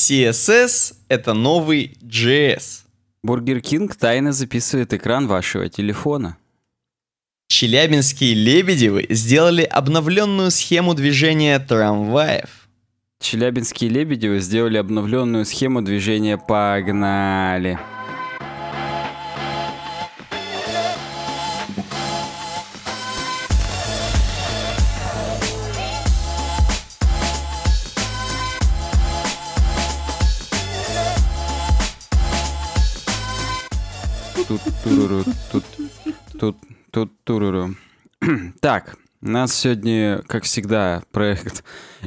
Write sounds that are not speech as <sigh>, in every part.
CSS — это новый JS. Бургер Кинг тайно записывает экран вашего телефона. Челябинские Лебедевы сделали обновленную схему движения трамваев. Челябинские Лебедевы сделали обновленную схему движения «Погнали». Туруру, тут, тут, тут, туруру. <clears throat> Так, у нас сегодня, как всегда, проект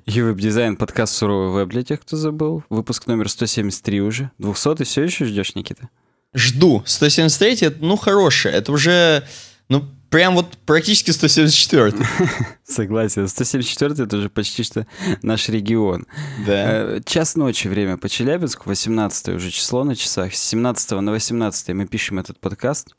e <laughs> дизайн подкаст «Суровый веб» для тех, кто забыл. Выпуск номер 173 уже. 200 ты все еще ждешь, Никита? Жду. 173 это, ну, хорошее. Это уже, ну, прям вот практически 174. <laughs> Согласен. 174 это уже почти что наш регион. Да. Э, час ночи время по Челябинску, 18 уже число на часах. С 17 на 18 мы пишем этот подкаст.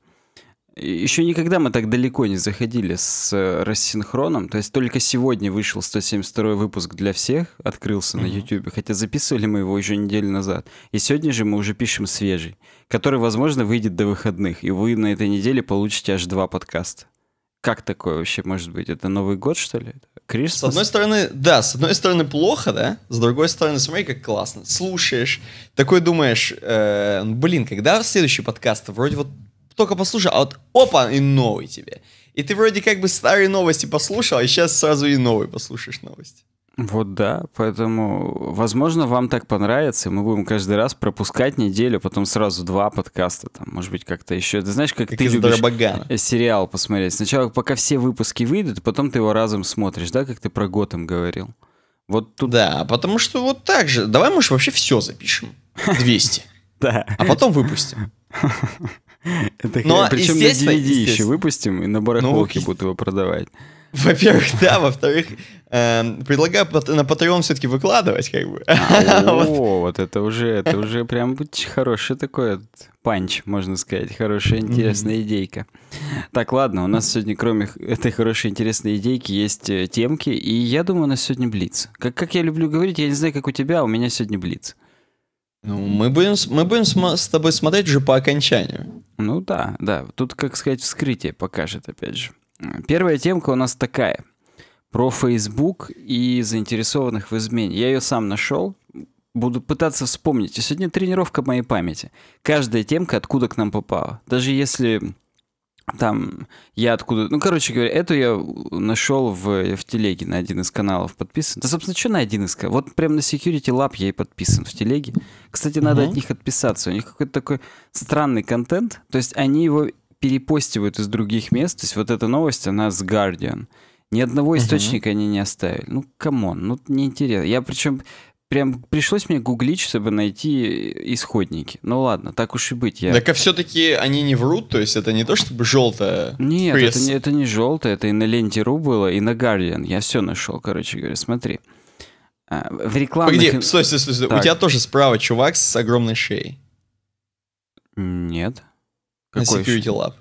Еще никогда мы так далеко не заходили с э, рассинхроном. То есть только сегодня вышел 172 выпуск для всех, открылся mm-hmm. на YouTube, хотя записывали мы его еще неделю назад. И сегодня же мы уже пишем свежий, который, возможно, выйдет до выходных. И вы на этой неделе получите аж два подкаста. Как такое вообще может быть? Это Новый год, что ли? Кришна? С одной стороны, да, с одной стороны плохо, да, с другой стороны, смотри, как классно. Слушаешь, такой думаешь, э, «Ну, блин, когда следующий подкаст? Вроде вот только послушал, а вот опа, и новый тебе. И ты вроде как бы старые новости послушал, и а сейчас сразу и новый послушаешь новости. Вот да, поэтому, возможно, вам так понравится, мы будем каждый раз пропускать неделю, потом сразу два подкаста, там, может быть, как-то еще. Ты знаешь, как, как ты любишь Дробогана. Э, сериал посмотреть. Сначала, пока все выпуски выйдут, потом ты его разом смотришь, да, как ты про Готэм говорил. Вот тут... Да, потому что вот так же. Давай, может, вообще все запишем. 200. <laughs> Да. А потом выпустим. <laughs> Это Но, Причем на DVD еще выпустим и на барахолке ну, будут его продавать. Во-первых, да, во-вторых, эм, предлагаю на Patreon все-таки выкладывать, как бы. <laughs> О, вот это уже, это уже прям хороший такой панч, можно сказать, хорошая интересная идейка. Так, ладно, у нас сегодня, кроме этой хорошей интересной идейки, есть э, темки, и я думаю, у нас сегодня блиц. Как, как я люблю говорить, я не знаю, как у тебя, а у меня сегодня блиц. Ну, мы будем, мы будем с, с тобой смотреть уже по окончанию. Ну да, да. Тут, как сказать, вскрытие покажет, опять же. Первая темка у нас такая. Про Facebook и заинтересованных в измене. Я ее сам нашел. Буду пытаться вспомнить. И сегодня тренировка моей памяти. Каждая темка откуда к нам попала. Даже если там я откуда... Ну, короче говоря, эту я нашел в, в телеге, на один из каналов подписан. Да, собственно, что на один из каналов? Вот прям на Security Lab я и подписан в телеге. Кстати, надо угу. от них отписаться. У них какой-то такой странный контент. То есть они его перепостивают из других мест. То есть вот эта новость, она с Guardian. Ни одного источника uh они не оставили. Ну, камон, ну, неинтересно. Я причем прям пришлось мне гуглить, чтобы найти исходники. Ну ладно, так уж и быть. Я... Так а все-таки они не врут, то есть это не то, чтобы желтое. Нет, пресс. это не, это не желтое, это и на ленте Ру было, и на Guardian. Я все нашел, короче говоря, смотри. А, в рекламных... Где? стой, стой, стой, стой. у тебя тоже справа чувак с огромной шеей. Нет. Какой на Security еще? Lab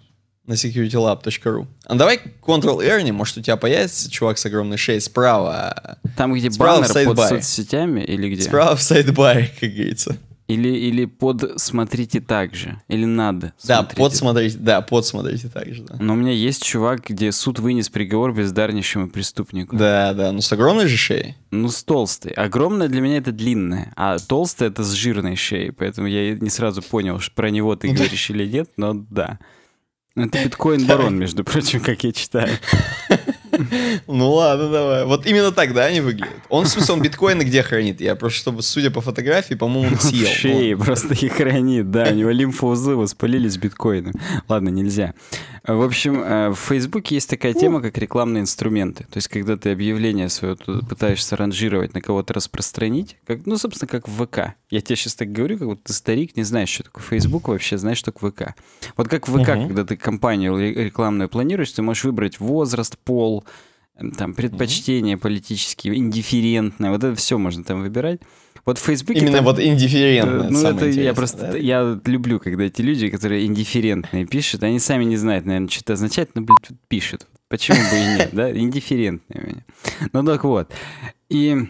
на security.lab.ru. А давай Ctrl-R, может, у тебя появится чувак с огромной шеей справа. А Там, где справа баннер под by. соцсетями или где? Справа в сайдбаре, <laughs> как говорится. Или, или под «смотрите также», или «надо». Да, смотрите. под «смотрите», да, под «смотрите также». Да. Но у меня есть чувак, где суд вынес приговор бездарнейшему преступнику. Да, да, ну с огромной же шеей. Ну с толстой. Огромная для меня это длинная, а толстая это с жирной шеей, поэтому я не сразу понял, что про него ты ну говоришь или нет, но да. Это биткоин-барон, между прочим, как я читаю. Ну ладно, давай. Вот именно так, да, они выглядят? Он, в смысле, он биткоины где хранит? Я просто, чтобы, судя по фотографии, по-моему, он съел. В просто их хранит, да. У него лимфоузлы воспалились биткоином. Ладно, нельзя. В общем, э, в Фейсбуке есть такая тема, как рекламные инструменты. То есть, когда ты объявление свое пытаешься ранжировать, на кого-то распространить, как, ну, собственно, как в ВК. Я тебе сейчас так говорю, как будто ты старик, не знаешь, что такое Facebook, вообще знаешь, что такое ВК. Вот как в ВК, uh когда ты компанию рекламную планируешь, ты можешь выбрать возраст, пол, там, предпочтения uh политические, индифферентное, вот это все можно там выбирать. Вот в Фейсбуке... Именно там, вот индифферентно. Ну, это я просто... Да? Я люблю, когда эти люди, которые индифферентные пишут, они сами не знают, наверное, что это означает, но, блин, пишут. Почему бы и нет, да? Индифферентные меня. Ну, так вот. И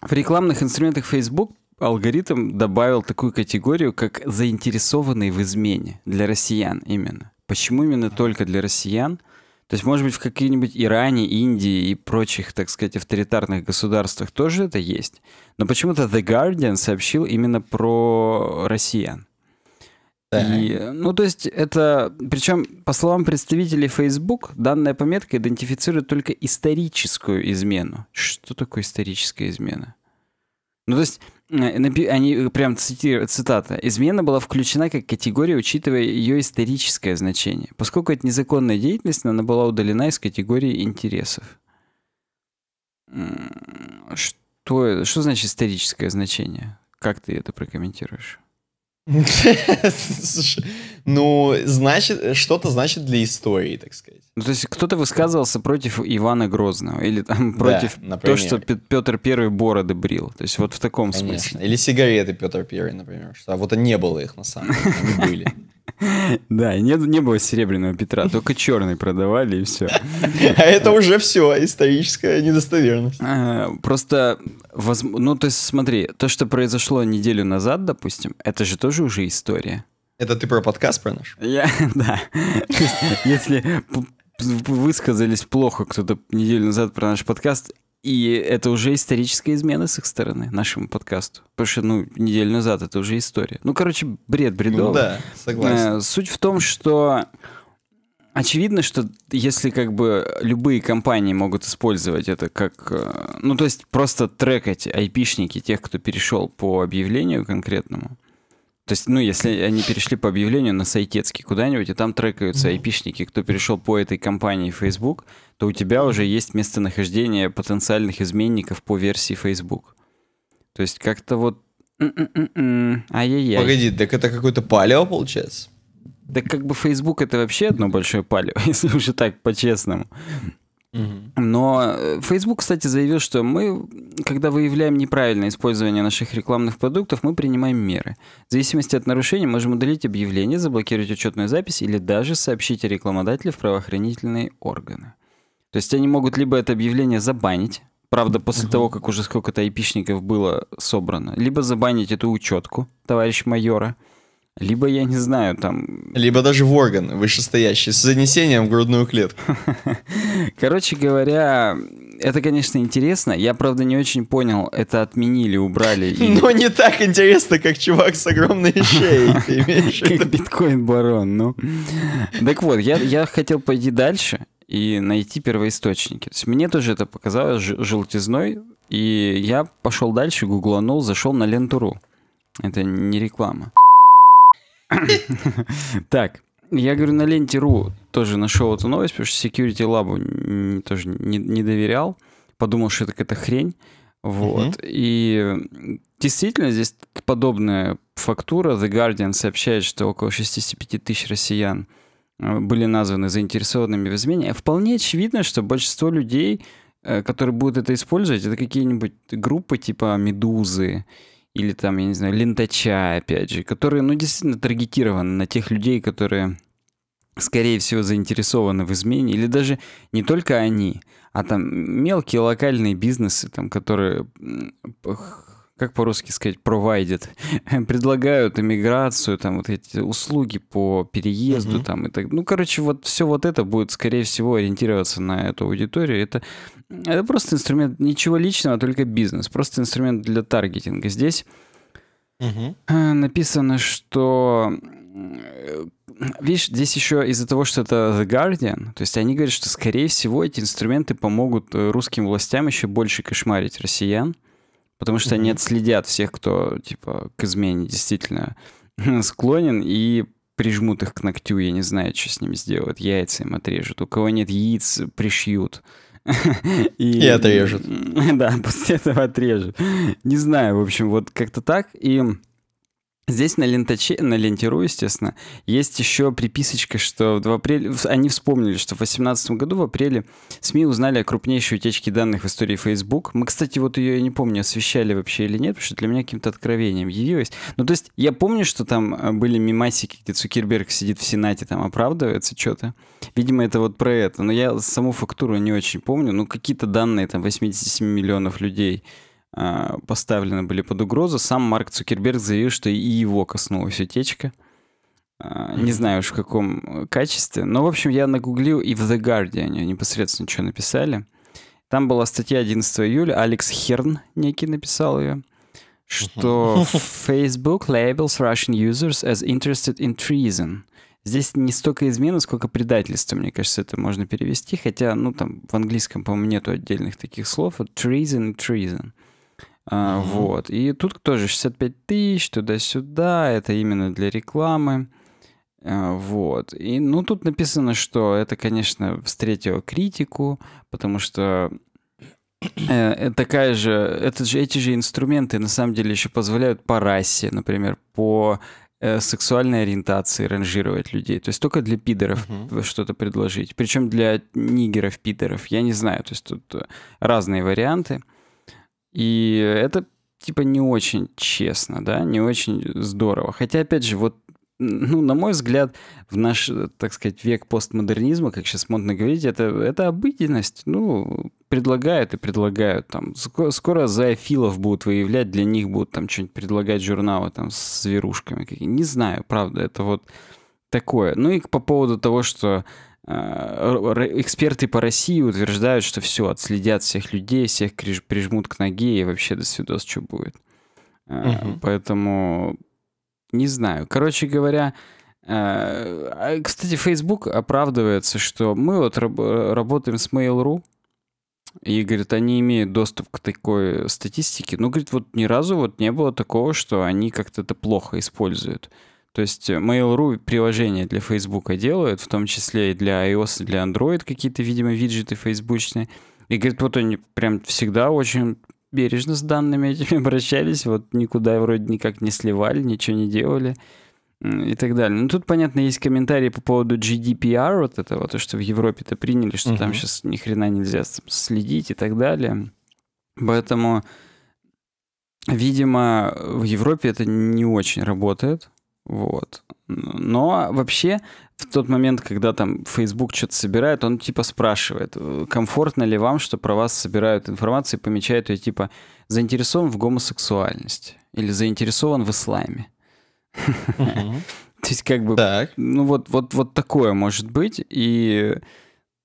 в рекламных инструментах Facebook алгоритм добавил такую категорию, как заинтересованные в измене. Для россиян именно. Почему именно только для россиян? То есть, может быть, в каких-нибудь Иране, Индии и прочих, так сказать, авторитарных государствах тоже это есть. Но почему-то The Guardian сообщил именно про россиян. Да. И, ну, то есть это... Причем, по словам представителей Facebook, данная пометка идентифицирует только историческую измену. Что такое историческая измена? Ну, то есть Э, они э, прям цитируют, цитата. «Измена была включена как категория, учитывая ее историческое значение. Поскольку это незаконная деятельность, она была удалена из категории интересов». Что, что значит историческое значение? Как ты это прокомментируешь? ну, значит, что-то значит для истории, так сказать. Ну, то есть кто-то высказывался против Ивана Грозного или там против да, то, что Петр Первый бороды брил. То есть вот в таком Конечно. смысле. Или сигареты Петр Первый, например. Что, а вот не было их на самом деле, они были. <laughs> Да, не было серебряного Петра, только черный продавали и все. <laughs> А это уже все историческая недостоверность. А, просто, ну то есть смотри, то, что произошло неделю назад, допустим, это же тоже уже история. Это ты про подкаст про наш? Я, <laughs> да. Если высказались плохо кто-то неделю назад про наш подкаст, и это уже историческая измена с их стороны, нашему подкасту. Потому что, ну, неделю назад это уже история. Ну, короче, бред ну бредовый. Ну да, согласен. Э, суть в том, что очевидно, что если как бы любые компании могут использовать это как... Э, ну, то есть просто трекать айпишники тех, кто перешел по объявлению конкретному, то есть, ну, если они перешли по объявлению на сайтецкий куда-нибудь, и там трекаются айпишники, кто перешел по этой компании Facebook, то у тебя уже есть местонахождение потенциальных изменников по версии Facebook. То есть как-то вот... Ай-яй-яй. Погоди, так это какой-то палео получается? Да как бы Facebook это вообще одно большое палео, <laughs> если уже так по-честному. Но э, Facebook, кстати, заявил, что мы, когда выявляем неправильное использование наших рекламных продуктов, мы принимаем меры. В зависимости от нарушения можем удалить объявление, заблокировать учетную запись или даже сообщить о рекламодателе в правоохранительные органы. То есть они могут либо это объявление забанить, правда, после угу. того, как уже сколько-то айпишников было собрано, либо забанить эту учетку товарищ майора – либо, я не знаю, там... Либо даже в орган вышестоящий, с занесением в грудную клетку. <laughs> Короче говоря, это, конечно, интересно. Я, правда, не очень понял, это отменили, убрали. И... Но не так интересно, как чувак с огромной <laughs> шеей. Как биткоин-барон, ну. Так вот, я, я хотел пойти дальше и найти первоисточники. То есть мне тоже это показалось желтизной, и я пошел дальше, гугланул, зашел на лентуру. Это не реклама. <laughs> Так, я говорю, на ленте РУ тоже нашел эту новость, потому что Security Lab тоже не, не доверял. Подумал, что это какая-то хрень. Вот. mm И действительно, здесь подобная фактура. The Guardian сообщает, что около 65 тысяч россиян э, были названы заинтересованными в измене. Вполне очевидно, что большинство людей, э, которые будут это использовать, это какие-нибудь группы типа «Медузы», или там, я не знаю, лентача, опять же, которые, ну, действительно таргетированы на тех людей, которые, скорее всего, заинтересованы в измене, или даже не только они, а там мелкие локальные бизнесы, там, которые как по-русски сказать, провайдят, <laughs> предлагают иммиграцию, там вот эти услуги по переезду, mm-hmm. там и так. Ну, короче, вот все вот это будет, скорее всего, ориентироваться на эту аудиторию. Это, это просто инструмент ничего личного, только бизнес, просто инструмент для таргетинга. Здесь mm-hmm. написано, что э, Видишь, здесь еще из-за того, что это The Guardian, то есть они говорят, что, скорее всего, эти инструменты помогут э, русским властям еще больше кошмарить россиян, потому что они отследят всех, кто, типа, к измене действительно <laughs> склонен, и прижмут их к ногтю, я не знаю, что с ними сделают, яйца им отрежут, у кого нет яиц, пришьют. <laughs> И, и отрежут. <laughs> Да, после этого отрежут. Не знаю, в общем, вот как-то так, и... Здесь на, лентаче, на лентеру, естественно, есть еще приписочка, что в апреле... Они вспомнили, что в 2018 году в апреле СМИ узнали о крупнейшей утечке данных в истории Facebook. Мы, кстати, вот ее, я не помню, освещали вообще или нет, потому что для меня каким-то откровением явилось. Ну, то есть я помню, что там э, были мимасики, где Цукерберг сидит в Сенате, там оправдывается что-то. Видимо, это вот про это. Но я саму фактуру не очень помню. Ну, какие-то данные там 87 миллионов людей – а, поставлены были под угрозу. Сам Марк Цукерберг заявил, что и его коснулась утечка. А, не знаю уж в каком э, качестве. Но, в общем, я нагуглил, и в The Guardian непосредственно что написали. Там была статья 11 июля, Алекс Херн некий написал ее, что <laughs> Facebook labels Russian users as interested in treason. Здесь не столько измена, сколько предательство, мне кажется, это можно перевести, хотя, ну, там в английском, по-моему, нету отдельных таких слов. treason и treason. А, mm Вот. И тут тоже 65 тысяч, туда-сюда, это именно для рекламы. А, вот. И, ну, тут написано, что это, конечно, встретило критику, потому что э, э, такая же, это же, эти же инструменты на самом деле еще позволяют по расе, например, по э, сексуальной ориентации ранжировать людей. То есть только для пидоров uh-huh. что-то предложить. Причем для нигеров-пидоров, я не знаю. То есть тут э, разные варианты. И это типа не очень честно, да, не очень здорово. Хотя, опять же, вот ну, на мой взгляд, в наш, так сказать, век постмодернизма, как сейчас модно говорить, это, это обыденность. Ну, предлагают и предлагают. Там, скоро, скоро зоофилов будут выявлять, для них будут там что-нибудь предлагать журналы там с зверушками. Не знаю, правда, это вот такое. Ну и по поводу того, что Э, эксперты по России утверждают, что все, отследят всех людей, всех прижмут к ноге и вообще до свидос, что будет. Угу. Поэтому не знаю. Короче говоря, э, а, кстати, Facebook оправдывается, что мы вот работаем с Mail.ru, и, говорит, они имеют доступ к такой статистике. Ну, говорит, вот ни разу вот не было такого, что они как-то это плохо используют. То есть э, Mail.ru приложение для Facebook делают, в том числе и для iOS, и для Android какие-то, видимо, виджеты фейсбучные. И говорит, вот они прям всегда очень бережно с данными этими <laughs> обращались, вот никуда вроде никак не сливали, ничего не делали и так далее. Ну, тут, понятно, есть комментарии по поводу GDPR, вот этого, то, что в Европе-то приняли, что uh-huh. там сейчас ни хрена нельзя следить и так далее. Поэтому, видимо, в Европе это не очень работает. Вот. Но вообще в тот момент, когда там Facebook что-то собирает, он типа спрашивает, «Э, комфортно ли вам, что про вас собирают информацию и помечают ее типа заинтересован в гомосексуальности или заинтересован в исламе. <laughs> То есть как бы, ну вот, вот, вот такое может быть. И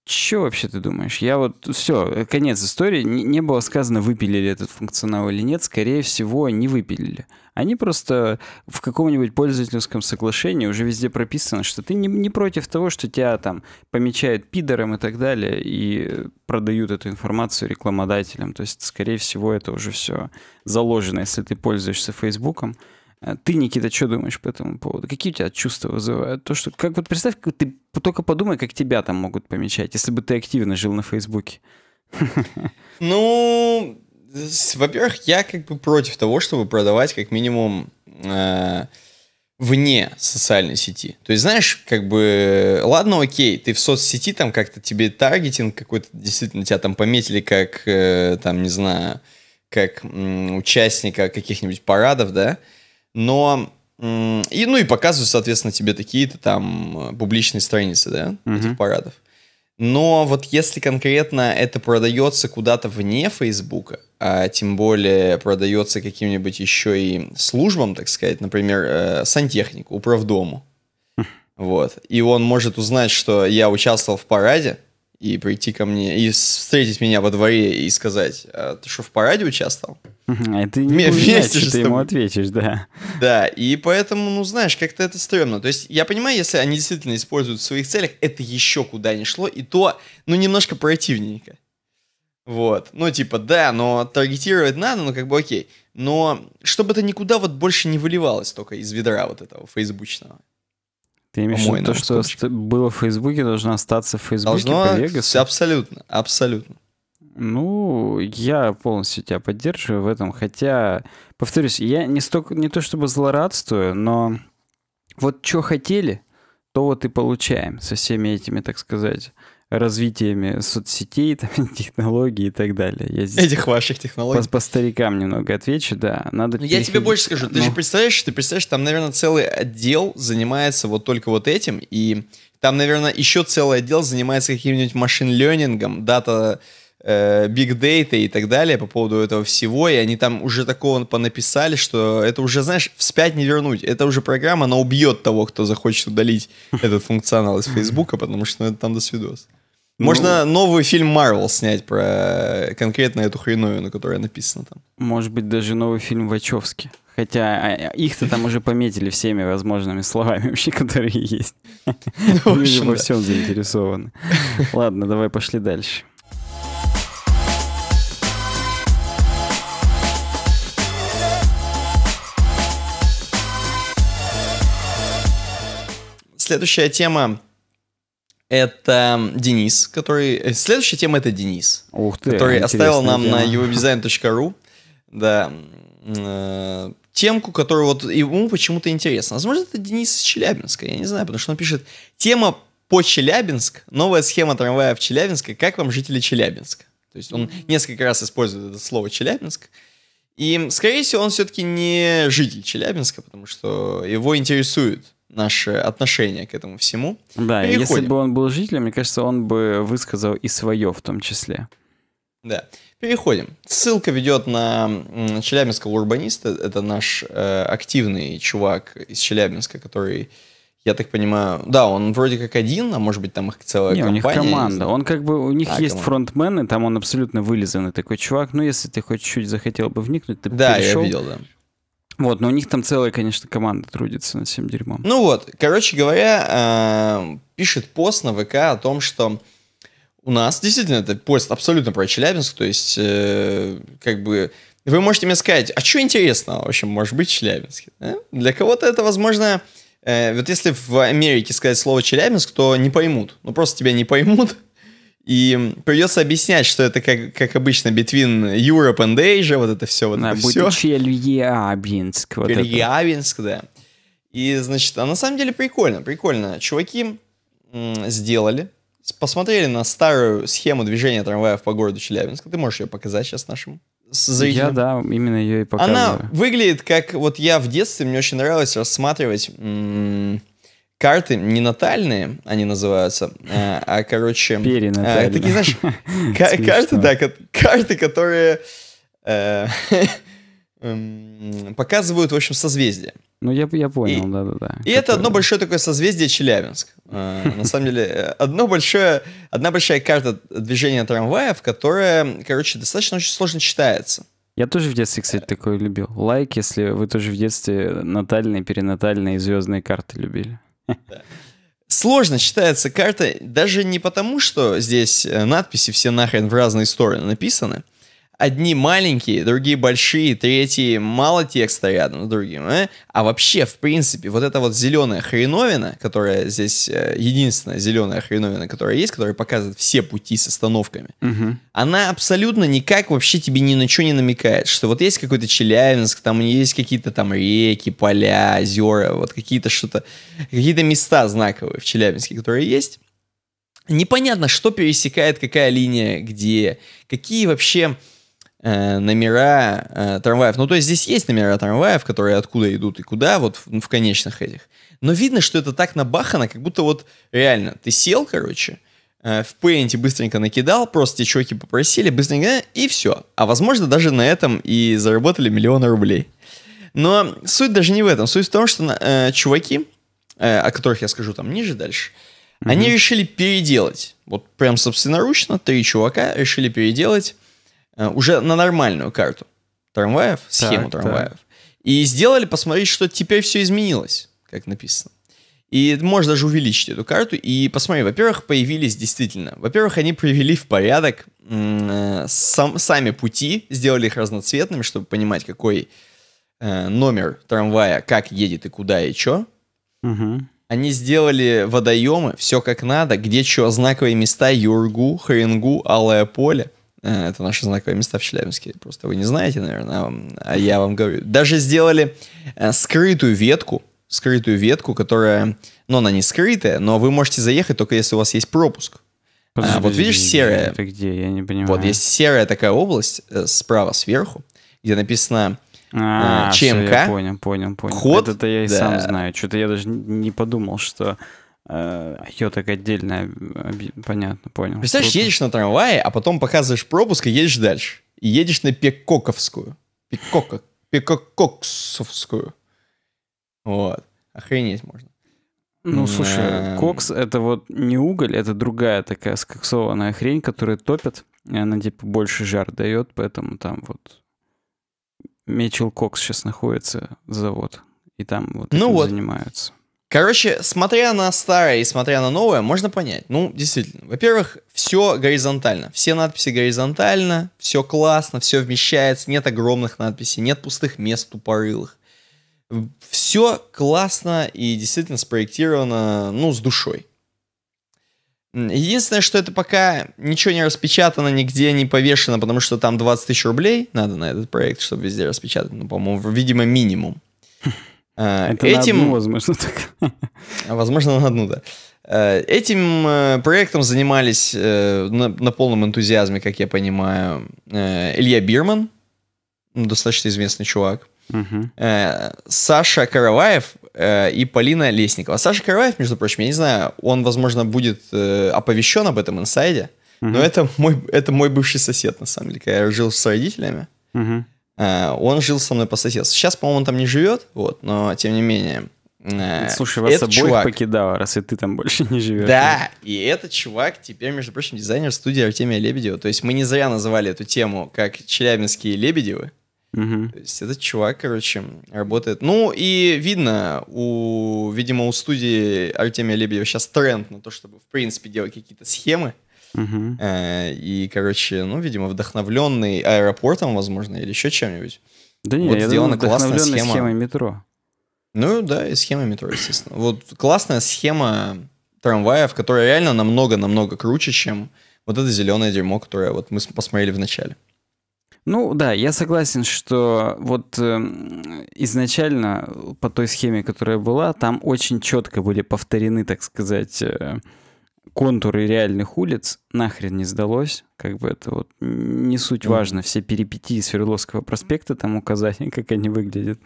Че вообще ты думаешь? Я вот все, конец истории. Не, не было сказано, выпилили этот функционал или нет. Скорее всего, не выпилили. Они просто в каком-нибудь пользовательском соглашении уже везде прописано, что ты не, не против того, что тебя там помечают пидором и так далее, и продают эту информацию рекламодателям. То есть, скорее всего, это уже все заложено, если ты пользуешься Фейсбуком. Э, ты, Никита, что думаешь по этому поводу? Какие у тебя чувства вызывают? То, что, как вот представь, ты только подумай, как тебя там могут помечать, если бы ты активно жил на Фейсбуке. <laughs> Ну, во-первых, я как бы против того, чтобы продавать как минимум э, вне социальной сети. То есть, знаешь, как бы, ладно, окей, ты в соцсети, там как-то тебе таргетинг какой-то, действительно, тебя там пометили как, э, там, не знаю, как м, участника каких-нибудь парадов, да, но и, ну и показывают, соответственно, тебе такие-то там э, публичные страницы, да, угу. этих парадов. Но вот если конкретно это продается куда-то вне Фейсбука, а тем более продается каким-нибудь еще и службам, так сказать, например, э, сантехнику, управдому, хм. вот, и он может узнать, что я участвовал в параде, и прийти ко мне, и встретить меня во дворе и сказать, «А ты что, в параде участвовал? А ты не будешь что ты ему ответишь, да. Да, и поэтому, ну, знаешь, как-то это стрёмно. То есть я понимаю, если они действительно используют в своих целях, это еще куда ни шло, и то, ну, немножко противненько. Вот. Ну, типа, да, но таргетировать надо, ну, как бы окей. Но чтобы это никуда вот больше не выливалось только из ведра вот этого фейсбучного. Ты имеешь в виду то, что было в Фейсбуке, должно остаться в Фейсбуке должно... Абсолютно, абсолютно. Ну, я полностью тебя поддерживаю в этом, хотя, повторюсь, я не, столько, не то чтобы злорадствую, но вот что хотели, то вот и получаем со всеми этими, так сказать, развитиями соцсетей, <laughs> там, технологий и так далее. Я здесь Этих ваших технологий. По, по старикам немного отвечу, да. Надо ну, я тебе больше скажу. Ты ну. же представляешь, ты представляешь, там, наверное, целый отдел занимается вот только вот этим, и там, наверное, еще целый отдел занимается каким-нибудь машин-ленингом, дата... Data биг э, бигдейта и так далее по поводу этого всего, и они там уже такого понаписали, что это уже, знаешь, вспять не вернуть. Это уже программа, она убьет того, кто захочет удалить <laughs> этот функционал из Фейсбука, потому что ну, это там до свидос. Ну, Можно ну, новый фильм Марвел снять про э, конкретно эту хреновину, которая написана там. Может быть, даже новый фильм Вачовски. Хотя а, а, их-то там уже пометили всеми возможными словами вообще, <laughs> которые есть. Ну, Люди во всем заинтересованы. Ладно, давай пошли дальше. Следующая тема это Денис, который... Э, следующая тема это Денис, Ух ты, который оставил нам тема. на uvdesign.ru да, э, темку, которую вот ему почему-то интересно. Возможно, это Денис из Челябинска, я не знаю, потому что он пишет «Тема по Челябинск. Новая схема трамвая в Челябинске. Как вам жители Челябинска?» То есть он несколько раз использует это слово «Челябинск». И, скорее всего, он все-таки не житель Челябинска, потому что его интересует наше отношение к этому всему. Да, переходим. если бы он был жителем, мне кажется, он бы высказал и свое в том числе. Да. Переходим. Ссылка ведет на челябинского урбаниста. Это наш э, активный чувак из Челябинска, который, я так понимаю, да, он вроде как один, а может быть там их целая Не, компания. у них команда. Он как бы, у них а, есть фронтмены, там он абсолютно вылизанный такой чувак. Но ну, если ты хоть чуть захотел бы вникнуть, ты да, перешел. Да, я видел, да. Вот, но у них там целая, конечно, команда трудится над всем дерьмом. Ну вот, короче говоря, эм, пишет пост на ВК о том, что у нас действительно это пост абсолютно про Челябинск, то есть э, как бы вы можете мне сказать, а что интересного, в общем, может быть, Челябинск? Да? Э? Для кого-то это, возможно, э, вот если в Америке сказать слово Челябинск, то не поймут. Ну, просто тебя не поймут, и придется объяснять, что это, как, как обычно, between Europe and Asia, вот это все, вот а, это все. Челябинск. Вот Челябинск, да. И, значит, а на самом деле прикольно, прикольно. Чуваки сделали, посмотрели на старую схему движения трамваев по городу Челябинска. Ты можешь ее показать сейчас нашим зрителям? Я, да, именно ее и показываю. Она выглядит как... Вот я в детстве, мне очень нравилось рассматривать... М- карты не натальные, они называются, а, а короче... Э, перинатальные. А, такие, знаешь, <laughs> карты, да, карты, которые э, <laughs> эм, показывают, в общем, созвездие. Ну, я, я понял, да-да-да. И, да, да, и это одно большое такое созвездие Челябинск. На самом деле, одно большое, одна большая карта движения трамваев, которая, короче, достаточно очень сложно читается. Я тоже в детстве, кстати, такое любил. Лайк, если вы тоже в детстве натальные, перинатальные и звездные карты любили. Сложно считается карта даже не потому, что здесь э, надписи все нахрен в разные стороны написаны, одни маленькие, другие большие, третьи мало текста рядом с другим. Э? А вообще, в принципе, вот эта вот зеленая хреновина, которая здесь э, единственная зеленая хреновина, которая есть, которая показывает все пути с остановками, угу. она абсолютно никак вообще тебе ни на что не намекает, что вот есть какой-то Челябинск, там есть какие-то там реки, поля, озера, вот какие-то что-то, какие-то места знаковые в Челябинске, которые есть. Непонятно, что пересекает какая линия, где, какие вообще Э, номера э, трамваев. Ну, то есть здесь есть номера трамваев, которые откуда идут и куда, вот в, в конечных этих. Но видно, что это так набахано, как будто вот реально ты сел, короче, э, в пейнте быстренько накидал, просто те чуваки попросили, быстренько, и все. А возможно, даже на этом и заработали миллионы рублей. Но суть даже не в этом. Суть в том, что э, чуваки, э, о которых я скажу там ниже дальше, mm-hmm. они решили переделать. Вот прям собственноручно три чувака решили переделать Э, уже на нормальную карту трамваев, схему так, трамваев. Так. И сделали посмотреть, что теперь все изменилось, как написано. И можно даже увеличить эту карту. И посмотри, во-первых, появились действительно. Во-первых, они привели в порядок э, сам, сами пути, сделали их разноцветными, чтобы понимать, какой э, номер трамвая, как едет и куда и что. Угу. Они сделали водоемы, все как надо, где что, знаковые места, юргу, хренгу, алое поле. Э, это наши знаковые места в Челябинске. Просто вы не знаете, наверное, а, а я вам говорю. Даже сделали э, скрытую ветку, скрытую ветку, которая, ну, она не скрытая, но вы можете заехать только если у вас есть пропуск. А, подожди, а, вот видишь серая? Это где? Я не понимаю. Вот есть серая такая область э, справа сверху, где написано а, ЧМК. Все, я понял, понял, понял. Ход. Это я и да. сам знаю. Что-то я даже не подумал, что Э, Йо так отдельно, э, понятно, понял. Представляешь, Круто. едешь на трамвае, а потом показываешь пропуск и едешь дальше. И едешь на Пекоковскую. Пекока. Пекококсовскую. Вот. Охренеть можно. Ну, слушай, э, кокс — это вот не уголь, это другая такая скоксованная хрень, которую топят, и она типа больше жар дает, поэтому там вот Мечел Кокс сейчас находится завод, и там вот ну вот. занимаются. Короче, смотря на старое и смотря на новое, можно понять. Ну, действительно. Во-первых, все горизонтально. Все надписи горизонтально, все классно, все вмещается, нет огромных надписей, нет пустых мест тупорылых. Все классно и действительно спроектировано, ну, с душой. Единственное, что это пока ничего не распечатано, нигде не повешено, потому что там 20 тысяч рублей надо на этот проект, чтобы везде распечатать. Ну, по-моему, видимо, минимум. <laughs> Э, это Этим... на одну, возможно, так. А, возможно, на одну, да. Э, этим э, проектом занимались на, полном энтузиазме, как я понимаю, Илья Бирман, ну, достаточно известный чувак, угу. Саша Караваев и Полина Лесникова. Саша Караваев, между прочим, я не знаю, он, возможно, будет оповещен об этом инсайде, угу. но это мой, это мой бывший сосед, на самом деле, когда я жил с родителями. Угу. Э, он жил со мной по соседству. Сейчас, по-моему, он там не живет, вот, но тем не менее. Э, Слушай, вас этот обоих чувак... покидало, раз и ты там больше не живешь. Да, и этот чувак теперь, между прочим, дизайнер студии Артемия Лебедева. То есть мы не зря называли эту тему как «Челябинские Лебедевы». Угу. То есть этот чувак, короче, работает. Ну и видно, у, видимо, у студии Артемия Лебедева сейчас тренд на то, чтобы, в принципе, делать какие-то схемы. Угу. И, короче, ну, видимо, вдохновленный аэропортом, возможно, или еще чем-нибудь. Да нет, вот я сделана думаю, классная схема. схемой метро. Ну да, и схемой метро, естественно. Вот классная схема трамваев, которая реально намного-намного круче, чем вот это зеленое дерьмо, которое вот мы посмотрели в начале. Ну да, я согласен, что вот э, изначально по той схеме, которая была, там очень четко были повторены, так сказать, э, контуры реальных улиц нахрен не сдалось. Как бы это вот не суть важно. Все перипетии Свердловского проспекта там указать, как они выглядят.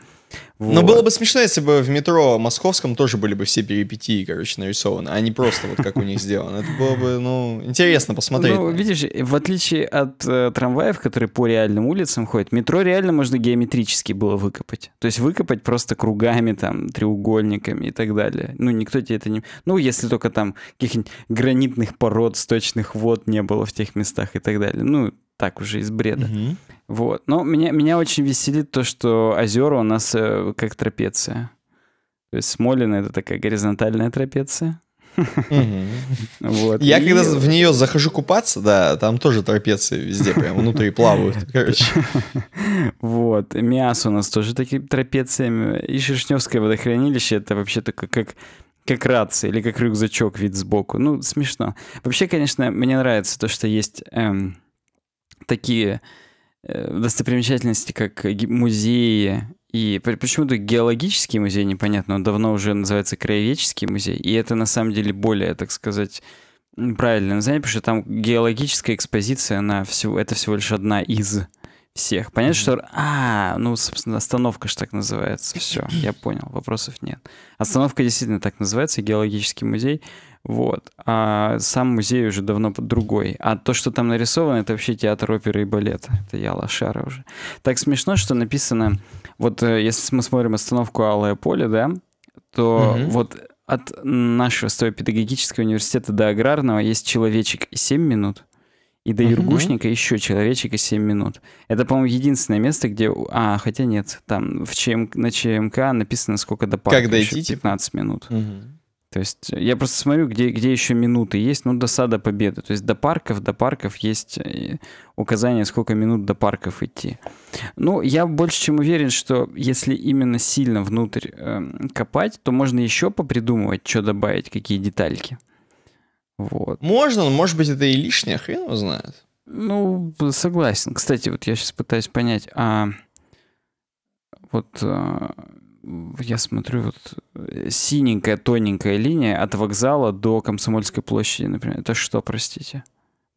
Вот. Но было бы смешно, если бы в метро московском тоже были бы все перипетии, короче, нарисованы, а не просто вот как у них сделано. Это было бы, ну, интересно посмотреть. Ну, видишь, в отличие от э, трамваев, которые по реальным улицам ходят, метро реально можно геометрически было выкопать. То есть выкопать просто кругами, там, треугольниками и так далее. Ну, никто тебе это не... Ну, если только там каких-нибудь гранитных пород, сточных вод не было в тех местах и так далее. Ну, так уже из бреда. Угу. Вот. Но меня, меня очень веселит то, что озера у нас э, как трапеция. То есть Смолина — это такая горизонтальная трапеция. <laughs> Я когда в нее захожу купаться, да, там тоже трапеции везде прям внутри плавают, короче. <laughs> Вот. Мясо у нас тоже такие трапеции. И Шершневское водохранилище — это вообще такое как как рация или как рюкзачок вид сбоку. Ну, смешно. Вообще, конечно, мне нравится то, что есть эм, такие э, достопримечательности, как музеи и почему-то геологический музей, непонятно, он давно уже называется краеведческий музей, и это на самом деле более, так сказать, правильное название, потому что там геологическая экспозиция, она всего, это всего лишь одна из всех. Понятно, mm-hmm. что... А, ну, собственно, остановка же так называется. Все, я понял, вопросов нет. Остановка действительно так называется, геологический музей. Вот. А сам музей уже давно другой. А то, что там нарисовано, это вообще театр оперы и балета. Это я лошара уже. Так смешно, что написано... Вот э, если мы смотрим остановку «Алое поле», да, то угу. вот от нашего с педагогического университета до аграрного есть человечек 7 минут, и до Юргушника еще человечек и 7 минут. Это, по-моему, единственное место, где... А, хотя нет, там в ЧМ... на ЧМК написано, сколько до парка. Как дойти? 15 типа? минут. Угу. То есть э, я просто смотрю, где, где еще минуты есть, ну, до сада победы. То есть до парков, до парков есть э, указание, сколько минут до парков идти. Ну, я больше чем уверен, что если именно сильно внутрь э, копать, то можно еще попридумывать, что добавить, какие детальки. Вот. Можно, но может быть это и лишнее, хрен его знает. Ну, согласен. Кстати, вот я сейчас пытаюсь понять, а вот а, я смотрю, вот э, синенькая тоненькая линия от вокзала до Комсомольской площади, например. Это что, простите?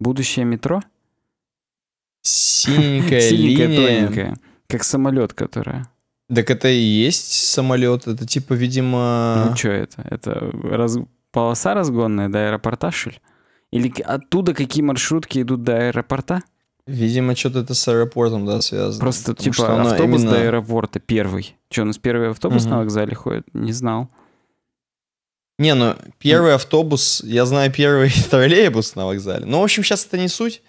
Будущее метро? Синенькая, <laughs> линия. тоненькая. Как самолет, которая. Так это и есть самолет, это типа, видимо... Ну что это? Это раз... полоса разгонная до аэропорта, что ли? Или оттуда какие маршрутки идут до аэропорта? Видимо, что-то это с аэропортом, да, связано. Просто, Потому типа, автобус именно... до аэропорта первый. Что, у нас первый автобус угу. на вокзале ходит? Не знал. Не, ну, первый автобус, я знаю, первый <laughs> троллейбус на вокзале. Ну, в общем, сейчас это не суть.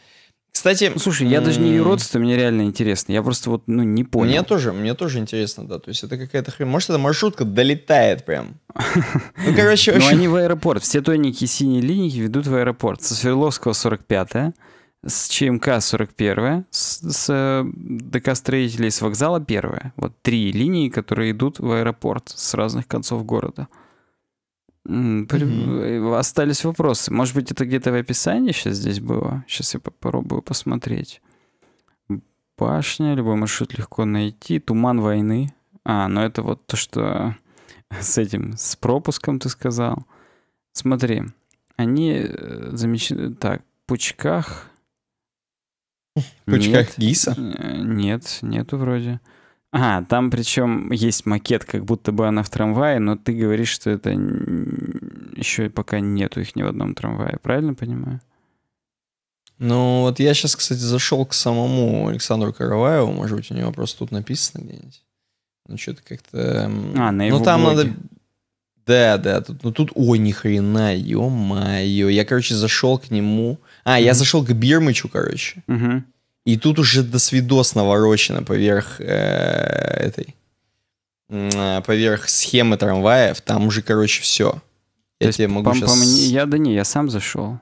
Кстати... Ну, слушай, я даже не юродство, мне реально интересно. Я просто вот, ну, не понял. Мне тоже, мне тоже интересно, да. То есть это какая-то хрень. Может, это маршрутка долетает прям. Ну, короче, вообще. <laughs> Ну, они в аэропорт. Все тоненькие синие линии ведут в аэропорт. Со Свердловского 45-е с ЧМК 41, с, с э, докостроителей с вокзала 1. Вот три линии, которые идут в аэропорт с разных концов города. Mm-hmm. Остались вопросы. Может быть, это где-то в описании сейчас здесь было? Сейчас я попробую посмотреть. Башня, любой маршрут легко найти. Туман войны. А, ну это вот то, что <laughs> с этим, с пропуском ты сказал. Смотри, они э, замечены... Так, пучках <laughs> В очках ГИСа? Э, нет, нету вроде. А, там причем есть макет, как будто бы она в трамвае, но ты говоришь, что это еще пока нету их ни в одном трамвае, правильно понимаю? Ну, вот я сейчас, кстати, зашел к самому Александру Караваеву, может быть, у него просто тут написано где-нибудь. Ну, что-то как-то... Эм, а, на ну, его Ну, там блоге. надо... Да, да, тут, ну тут, ой, ни хрена, ё-моё. Я, короче, зашел к нему, а, я зашел к Бирмычу, короче. И тут уже до свидос наворочено поверх э, этой... А, поверх схемы трамваев. Там уже, короче, все. Я То тебе есть, могу сейчас... я, да не, я сам зашел.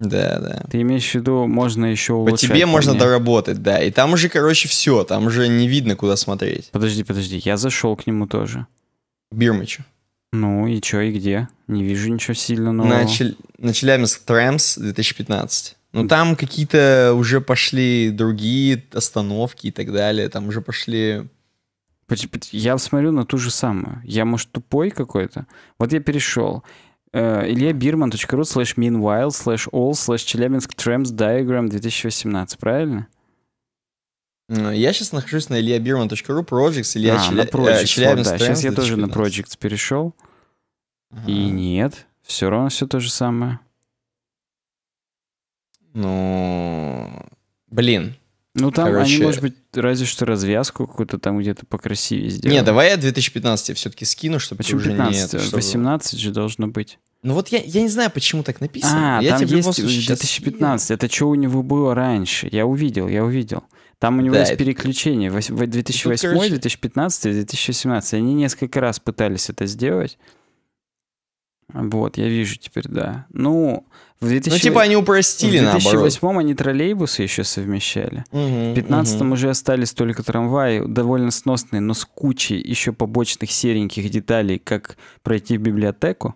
Да, да. Ты имеешь в виду, можно еще улучшать. По тебе по можно мне. доработать, да. И там уже, короче, все. Там уже не видно, куда смотреть. Подожди, подожди. Я зашел к нему тоже. Бирмычу. Ну и чё, и где? Не вижу ничего сильно нового. На, на Челябинск Трамс 2015. Ну там какие-то уже пошли другие остановки и так далее. Там уже пошли... Я смотрю на ту же самую. Я, может, тупой какой-то? Вот я перешел. Э, Илья Бирман.ру slash meanwhile slash all slash Челябинск Tramps Diagram 2018, правильно? Я сейчас нахожусь на ильябирман.ру, Projects, Илья а, Челя... на э, Projects, Челябинск. Вот, да, сейчас я тоже на Projects перешел. Ага. И нет, все равно все то же самое. Ну, блин. Ну, там Короче... они, может быть, разве что развязку какую-то там где-то покрасивее сделали. Не, давай я 2015 я все-таки скину, чтобы Почему уже 15? Нет, чтобы... 18 же должно быть. Ну вот я, я не знаю, почему так написано. А, я там тебе есть 2015. Сейчас... Это что у него было раньше? Я увидел, я увидел. Там у него да, есть это... переключение. 2008, ну, Тут, 2015, 2017. Они несколько раз пытались это сделать. Вот, я вижу теперь, да. Ну, в 2000... Ну, типа они упростили, наоборот. В 2008 наоборот. они троллейбусы еще совмещали. Угу, в 2015 угу. уже остались только трамваи, довольно сносные, но с кучей еще побочных сереньких деталей, как пройти в библиотеку.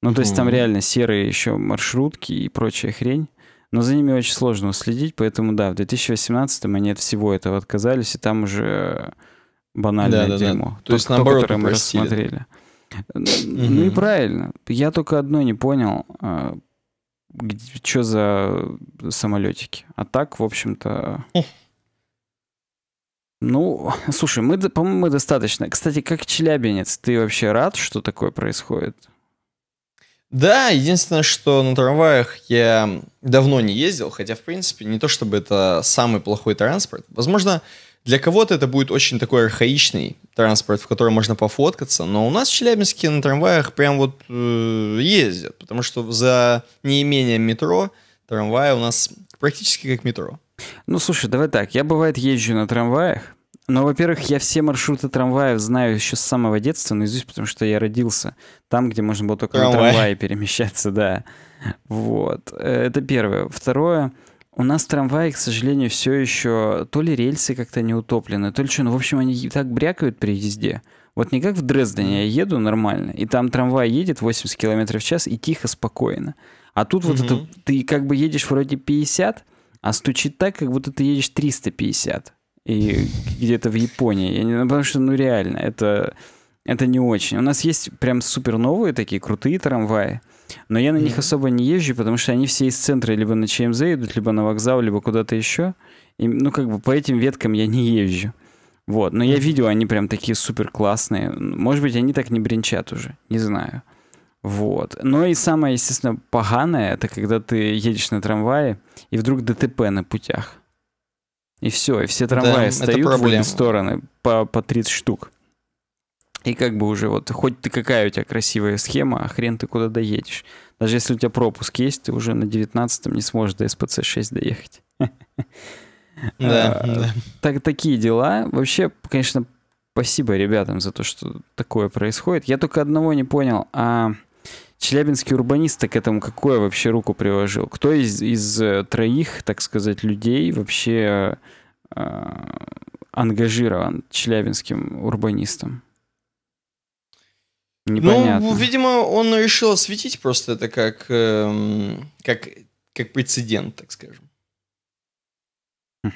Ну, то есть угу. там хм. реально серые еще маршрутки и прочая хрень. Но за ними очень сложно уследить, поэтому да, в 2018 они от всего этого отказались, и там уже банальное да, да, дерьмо. Да. То, то есть, то, наоборот, которое мы рассмотрели. Ну, ну и правильно. Я только одно не понял, а, что за самолетики. А так, в общем-то... Ну, слушай, мы, по-моему, мы достаточно. Кстати, как челябинец, ты вообще рад, что такое происходит? Да, единственное, что на трамваях я давно не ездил, хотя, в принципе, не то чтобы это самый плохой транспорт. Возможно, для кого-то это будет очень такой архаичный транспорт, в котором можно пофоткаться, но у нас в Челябинске на трамваях прям вот э, ездят, потому что за неимением метро трамваи у нас практически как метро. Ну, слушай, давай так, я бывает езжу на трамваях, ну, во-первых, я все маршруты трамваев знаю еще с самого детства, но наизусть, потому что я родился там, где можно было только Трамвай. на трамвае перемещаться, да. Вот. Э, это первое. Второе. У нас трамваи, к сожалению, все еще то ли рельсы как-то не утоплены, то ли что. Ну, в общем, они так брякают при езде. Вот не как в Дрездене я еду нормально, и там трамвай едет 80 км в час и тихо, спокойно. А тут угу. вот это ты как бы едешь вроде 50, а стучит так, как будто ты едешь 350 и где-то в Японии. Я не, ну, потому что, ну, реально, это, это не очень. У нас есть прям супер новые такие крутые трамваи, но я на них mm-hmm. особо не езжу, потому что они все из центра либо на ЧМЗ идут, либо на вокзал, либо куда-то еще. И, ну, как бы по этим веткам я не езжу. Вот, но я видел, они прям такие супер классные. Может быть, они так не бренчат уже, не знаю. Вот. Но и самое, естественно, поганое, это когда ты едешь на трамвае, и вдруг ДТП на путях. И все, и все трамваи да, стоят в обе стороны по, по 30 штук. И как бы уже вот, хоть ты какая у тебя красивая схема, а хрен ты куда доедешь. Даже если у тебя пропуск есть, ты уже на 19-м не сможешь до СПЦ-6 доехать. <laughs> Да, а, да. Так, такие дела. Вообще, конечно, спасибо ребятам за то, что такое происходит. Я только одного не понял, а... Челябинский урбанист к этому какое вообще руку приложил? Кто из, из э, троих, так сказать, людей вообще э, ангажирован челябинским урбанистом? Ну, Непонятно. Ну, видимо, он решил осветить просто это как, э, как, как прецедент, так скажем. Хм.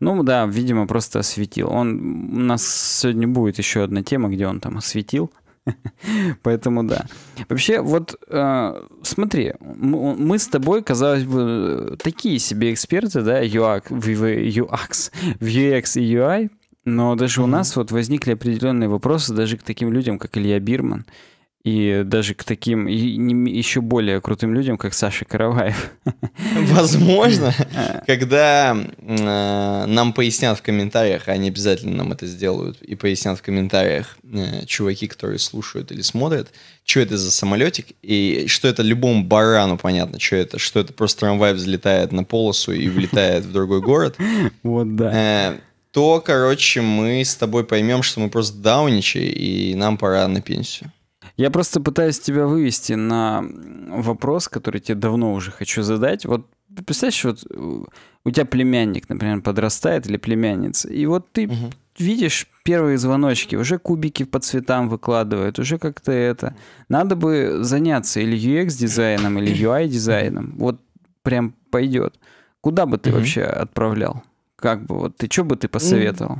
Ну да, видимо, просто осветил. Он, у нас сегодня будет еще одна тема, где он там осветил <laughs> Поэтому да. Вообще, вот э, смотри, мы с тобой, казалось бы, такие себе эксперты, да, UX, UX, UX и UI, но даже mm-hmm. у нас вот возникли определенные вопросы даже к таким людям, как Илья Бирман и даже к таким и, еще более крутым людям, как Саша Караваев. <laughs> Возможно, <laughs> когда э, нам пояснят в комментариях, а они обязательно нам это сделают, и пояснят в комментариях э, чуваки, которые слушают или смотрят, что это за самолетик, и что это любому барану понятно, что это, что это просто трамвай взлетает на полосу и влетает в другой город. <laughs> Вот да. Э, то, короче, мы с тобой поймем, что мы просто дауничи, и нам пора на пенсию. Я просто пытаюсь тебя вывести на вопрос, который тебе давно уже хочу задать. Вот представляешь, вот э, у тебя племянник, например, подрастает или племянница, и вот ты угу. видишь первые звоночки, уже кубики по цветам выкладывают, уже как-то это. Надо бы заняться или UX-дизайном, или UI-дизайном. Вот прям пойдет. Куда бы ты угу. вообще отправлял? Как бы вот ты, что бы ты посоветовал?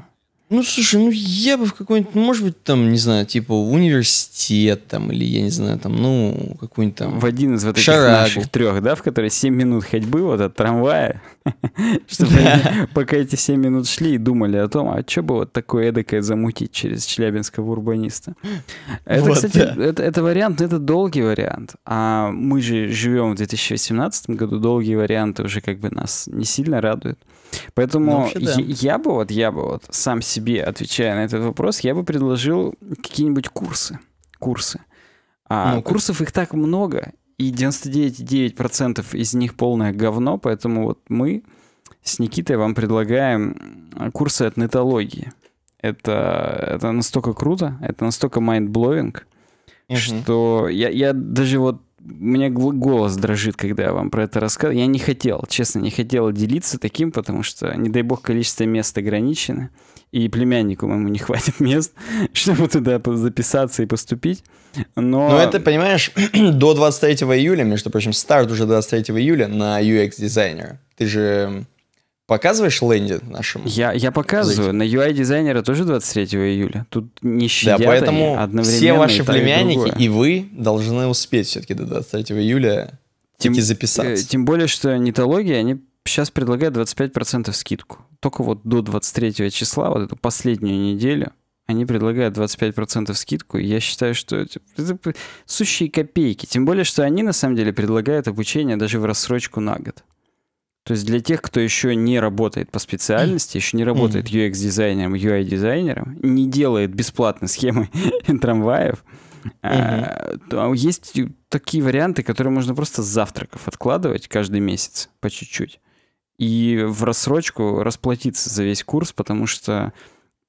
Ну, слушай, ну я бы в какой-нибудь, ну, может быть, там, не знаю, типа университет там, или я не знаю, там, ну, какой-нибудь там... В один из вот этих Шарагу. наших трех, да, в которые 7 минут ходьбы вот от трамвая. <laughs> Чтобы они, пока эти 7 минут шли и думали о том, а что бы вот такое эдакое замутить через Челябинского урбаниста. Это, вот, кстати, да. это, это вариант, это долгий вариант. А мы же живем в 2018 году, долгие варианты уже как бы нас не сильно радуют. Поэтому ну, я, я бы вот, я бы вот сам себе, отвечая на этот вопрос, я бы предложил какие-нибудь курсы. Курсы. А ну, курсов их так много, и 99,9% из них полное говно, поэтому вот мы с Никитой вам предлагаем э, курсы от нетологии. Это, это настолько круто, это настолько майндблоинг, угу. что я, я даже вот мне голос дрожит, когда я вам про это рассказываю. Я не хотел, честно, не хотел делиться таким, потому что, не дай бог, количество мест ограничено и племяннику ему не хватит мест, <laughs> чтобы туда записаться и поступить. Но, Но ну, это, понимаешь, <clears throat> до 23 июля, между прочим, старт уже 23 июля на UX-дизайнера. Ты же показываешь лендинг нашему? Я, я показываю. На UI-дизайнера тоже 23 июля. Тут не щадят Да, поэтому они все ваши и племянники и, и вы должны успеть все-таки до 23 июля тем, записаться. Э, тем более, что нетология, они сейчас предлагают 25% скидку только вот до 23 числа, вот эту последнюю неделю, они предлагают 25% скидку, и я считаю, что это, это сущие копейки. Тем более, что они на самом деле предлагают обучение даже в рассрочку на год. То есть для тех, кто еще не работает по специальности, еще не работает UX-дизайнером, UI-дизайнером, не делает бесплатно схемы <laughs> трамваев, а, есть такие варианты, которые можно просто с завтраков откладывать каждый месяц по чуть-чуть и в рассрочку расплатиться за весь курс, потому что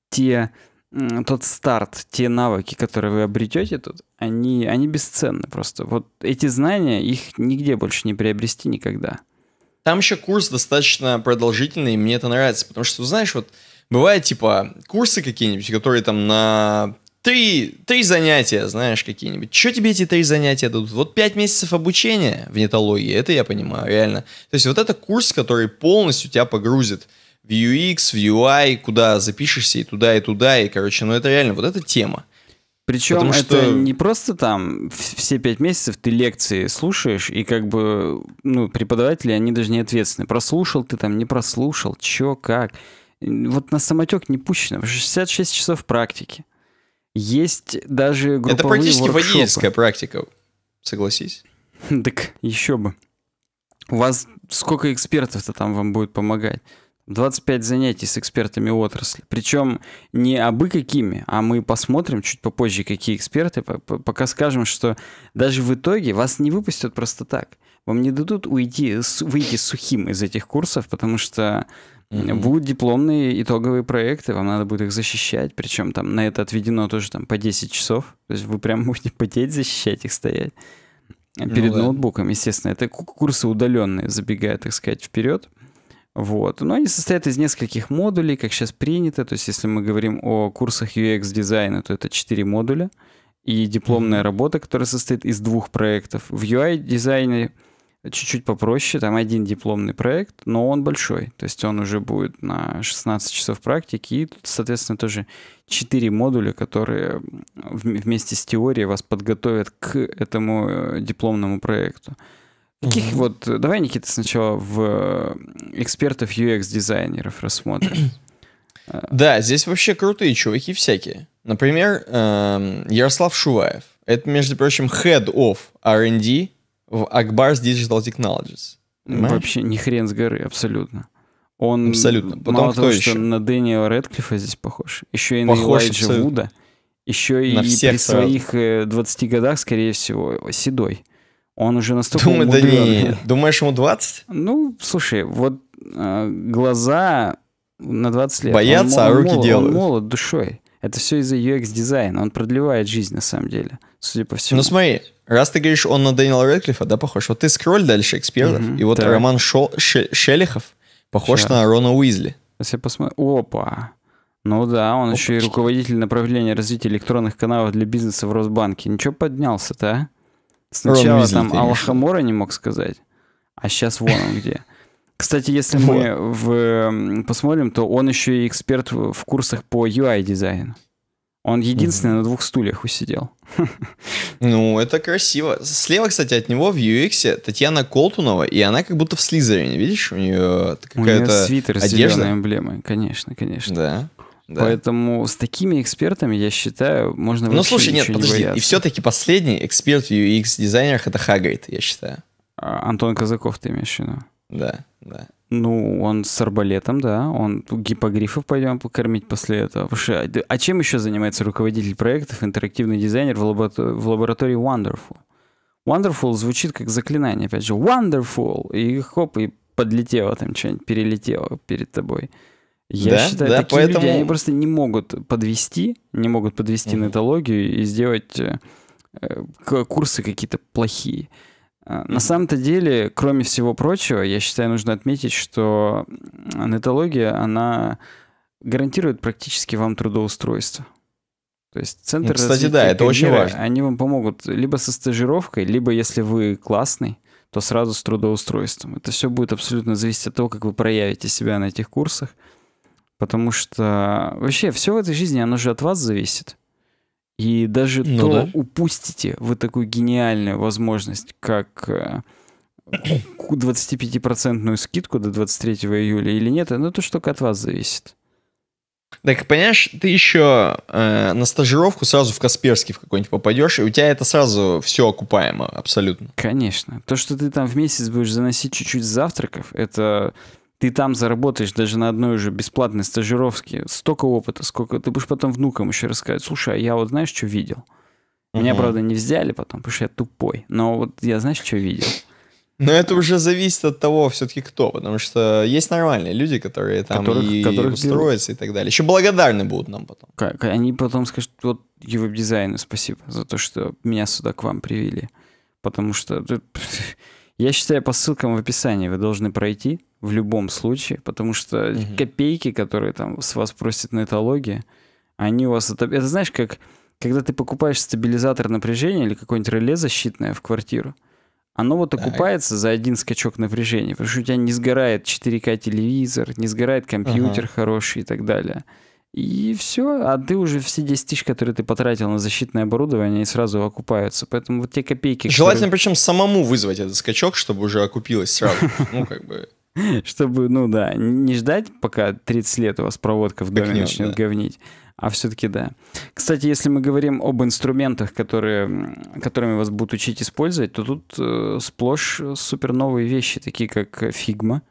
те тот старт, те навыки, которые вы обретете тут, они, они бесценны просто. Вот эти знания, их нигде больше не приобрести никогда. Там еще курс достаточно продолжительный, и мне это нравится, потому что, знаешь, вот бывает, типа, курсы какие-нибудь, которые там на три, три занятия, знаешь, какие-нибудь. Что тебе эти три занятия дадут? Вот пять месяцев обучения в нетологии, это я понимаю, реально. То есть вот это курс, который полностью тебя погрузит в UX, в UI, куда запишешься и туда, и туда, и, короче, ну это реально, вот эта тема. Причем Потому это что... не просто там все пять месяцев ты лекции слушаешь, и как бы, ну, преподаватели, они даже не ответственны. Прослушал ты там, не прослушал, чё, как. Вот на самотек не пущено, 66 часов практики. Есть даже групповые Это практически воркшопы. водительская практика, согласись. <laughs> Так еще бы. У вас сколько экспертов-то там вам будет помогать? 25 занятий с экспертами отрасли. Причем не абы какими, а мы посмотрим чуть попозже, какие эксперты, пока скажем, что даже в итоге вас не выпустят просто так. Вам не дадут уйти, выйти сухим из этих курсов, потому что Mm-hmm. Будут дипломные итоговые проекты, вам надо будет их защищать, причем там на это отведено тоже там по 10 часов, то есть вы прям <laughs> будете потеть, защищать их, стоять а ну перед ну, ноутбуком, естественно. Это курсы удаленные, забегая, так сказать, вперед. Вот. Но они состоят из нескольких модулей, как сейчас принято. То есть, если мы говорим о курсах UX-дизайна, то это 4 модуля. И дипломная mm-hmm. работа, которая состоит из двух проектов. В UI-дизайне чуть-чуть попроще, там один дипломный проект, но он большой, то есть он уже будет на 16 часов практики, и, тут, соответственно, тоже 4 модуля, которые вместе с теорией вас подготовят к этому э, дипломному проекту. Каких mm вот... Э, давай, Никита, сначала в э, экспертов UX-дизайнеров рассмотрим. <clears throat> Да, здесь вообще крутые чуваки всякие. Например, эм, Ярослав Шуваев. Это, между прочим, head of R&D в Akbar's Digital Technologies. Понимаешь? Вообще ни хрен с горы, абсолютно. Он абсолютно. Потом мало кто того, еще? что на Дэниела Редклифа здесь похож, еще и похож, на Элайджа абсолютно. Вуда, еще и на всех при сразу. своих 20 э, годах, скорее всего, седой. Он уже настолько Думаю, да не. Думаешь, ему 20? Ну, слушай, вот э, глаза на 20 лет. Боятся, он, а руки он, делают. Он молод душой. Это все из-за UX-дизайна. Он продлевает жизнь, на самом деле, судя по всему. Ну смотри, раз ты говоришь, он на Дэниела Редклифа, да, похож? Вот ты скроль дальше экспертов, mm-hmm, и вот да. Роман Шо- Ше- Шелихов похож Сейчас. на Рона Уизли. Если я посмотрю. Опа! Ну да, он Опачки. еще и руководитель направления развития электронных каналов для бизнеса в Росбанке. Ничего поднялся-то, а? Сначала Рон Уизли, там Аллахамора не мог сказать, а сейчас вон он где. Кстати, если вот. мы в, посмотрим, то он еще и эксперт в курсах по UI-дизайну. Он единственный mm-hmm. на двух стульях усидел. <laughs> Ну, это красиво. Слева, кстати, от него в UX Татьяна Колтунова, и она как будто в Слизерине, видишь? У нее какая-то свитер одежда. с эмблемой, конечно, конечно. Да. Да. Поэтому с такими экспертами, я считаю, можно Ну, слушай, нет, не подожди. Не и все-таки последний эксперт в UX-дизайнерах — это Хагрид, я считаю. А, Антон Казаков ты имеешь в виду? Да, да. Ну, он с арбалетом, да, он гипогрифов пойдем покормить после этого. А, а чем еще занимается руководитель проектов, интерактивный дизайнер в, лабора- в лаборатории Wonderful? Wonderful звучит как заклинание, опять же, Wonderful, и хоп, и подлетело там что-нибудь, перелетело перед тобой. Я да? считаю, да, такие поэтому... люди, они просто не могут подвести, не могут подвести mm-hmm. нетологию и сделать э, э курсы какие-то плохие. Э, на самом-то деле, кроме всего прочего, я считаю, нужно отметить, что нетология, она гарантирует практически вам трудоустройство. То есть ну, центр Кстати, развития да, это очень важно. Они вам помогут либо со стажировкой, либо если вы классный, то сразу с трудоустройством. Это все будет абсолютно зависеть от того, как вы проявите себя на этих курсах. Потому что вообще все в этой жизни, оно же от вас зависит. И даже ну, то да. упустите вы такую гениальную возможность, как 25-процентную э, <coughs> скидку до 23 июля или нет, ну то что от вас зависит. Так, понимаешь, ты еще э, на стажировку сразу в Касперский в какой-нибудь попадешь, и у тебя это сразу все окупаемо абсолютно. Конечно. То, что ты там в месяц будешь заносить чуть-чуть завтраков, это ты там заработаешь даже на одной уже бесплатной стажировке столько опыта, сколько ты будешь потом внукам еще рассказать. Слушай, а я вот знаешь, что видел? Меня, угу. правда, не взяли потом, потому что я тупой. Но вот я, знаешь, что видел? Но это уже зависит от того, все-таки кто, потому что есть нормальные люди, которые там которых, и которых устроятся берут. и так далее. Еще благодарны будут нам потом. Как? Они потом скажут, вот его дизайну спасибо за то, что меня сюда к вам привели. Потому что <laughs> я считаю, по ссылкам в описании вы должны пройти, в любом случае, потому что угу. копейки, которые там с вас просят на этологии, они у вас... Это, это знаешь, как когда ты покупаешь стабилизатор напряжения или какое-нибудь реле защитное в квартиру, оно вот окупается так. за один скачок напряжения, потому что у тебя не сгорает 4К телевизор, не сгорает компьютер ага. хороший и так далее. И все, а ты уже все 10 тысяч, которые ты потратил на защитное оборудование, они сразу окупаются. Поэтому вот те копейки... Желательно которые... причем самому вызвать этот скачок, чтобы уже окупилось сразу. Ну, как бы... <laughs> чтобы, ну да, не ждать, пока 30 лет у вас проводка в доме начнет говнить. А все-таки да. Кстати, если мы говорим об инструментах, которые, которыми вас будут учить использовать, то тут э, сплошь э, супер новые вещи, такие как фигма,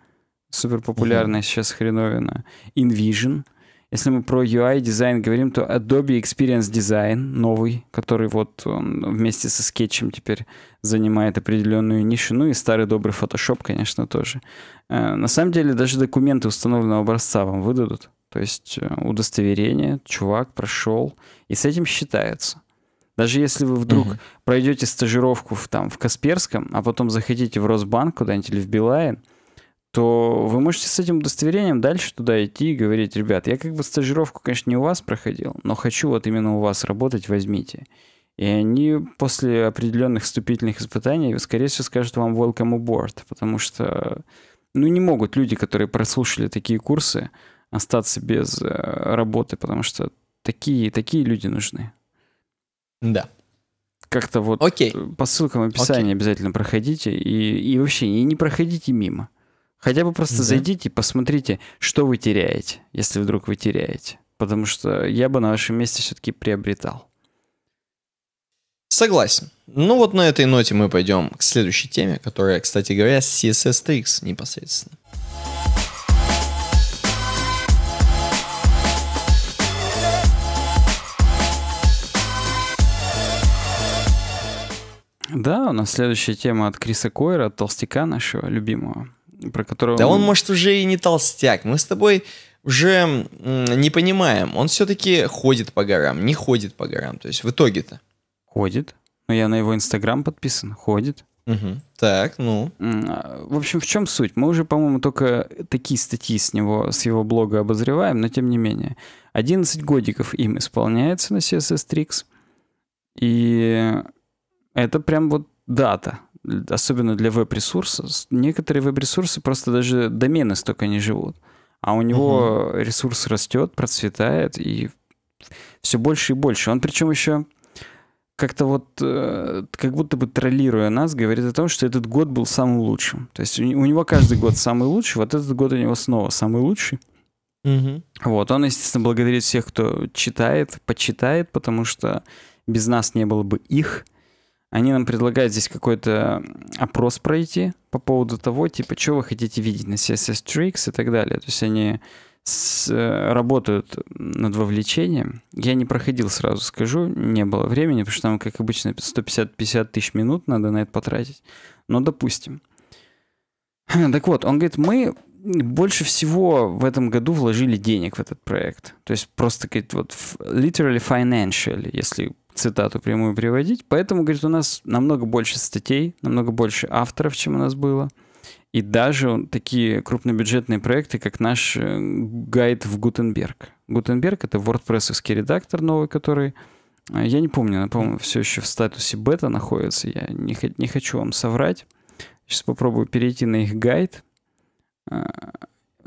супер популярная угу. сейчас хреновина, InVision — если мы про UI дизайн говорим, то Adobe Experience Design новый, который вот он вместе со скетчем теперь занимает определенную нишу. Ну и старый добрый Photoshop, конечно, тоже. Э, на самом деле даже документы установленного образца вам выдадут. То есть э, удостоверение, чувак прошел, и с этим считается. Даже если вы вдруг uh пройдете стажировку в, там, в Касперском, а потом захотите в Росбанк куда-нибудь или в Билайн, то вы можете с этим удостоверением дальше туда идти и говорить, ребят, я как бы стажировку, конечно, не у вас проходил, но хочу вот именно у вас работать, возьмите. И они после определенных вступительных испытаний, скорее всего, скажут вам welcome aboard, потому что, ну, не могут люди, которые прослушали такие курсы, остаться без э, работы, потому что такие, такие люди нужны. Да. Как-то вот Окей. по ссылкам в описании Окей. обязательно проходите и, и вообще и не проходите мимо. Хотя бы просто да. зайдите и посмотрите, что вы теряете, если вдруг вы теряете. Потому что я бы на вашем месте все-таки приобретал. Согласен. Ну вот на этой ноте мы пойдем к следующей теме, которая, кстати говоря, с CSS Tricks непосредственно. Да, у нас следующая тема от Криса Койра, от толстяка нашего любимого про которого... Да он, может, уже и не толстяк. Мы с тобой уже не понимаем. Он все-таки ходит по горам, не ходит по горам. То есть в итоге-то. Ходит. Но я на его инстаграм подписан. Ходит. Угу. Так, ну. А, в общем, в чем суть? Мы уже, по-моему, только такие статьи с него, с его блога обозреваем, но тем не менее. 11 годиков им исполняется на CSS Tricks. И это прям вот дата особенно для веб-ресурсов, некоторые веб-ресурсы просто даже домены столько не живут. А у него угу. ресурс растет, процветает, и все больше и больше. Он причем еще как-то вот, э, как будто бы троллируя нас, говорит о том, что этот год был самым лучшим. То есть у него каждый год самый лучший, вот этот год у него снова самый лучший. Угу. Вот, он, естественно, благодарит всех, кто читает, почитает, потому что без нас не было бы их. Они нам предлагают здесь какой-то опрос пройти по поводу того, типа, что вы хотите видеть на CSS Tricks и так далее. То есть они с, э, работают над вовлечением. Я не проходил, сразу скажу, не было времени, потому что там, как обычно, 150-50 тысяч минут надо на это потратить. Но допустим. <clears throat> Так вот, он говорит, мы больше всего в этом году вложили денег в этот проект. То есть просто, говорит, вот literally financial, если цитату прямую приводить. Поэтому, говорит, у нас намного больше статей, намного больше авторов, чем у нас было. И даже такие крупнобюджетные проекты, как наш э, гайд в Гутенберг. Гутенберг — это wordpress редактор новый, который... Э, я не помню, она, по-моему, все еще в статусе бета находится. Я не, не хочу вам соврать. Сейчас попробую перейти на их гайд. А,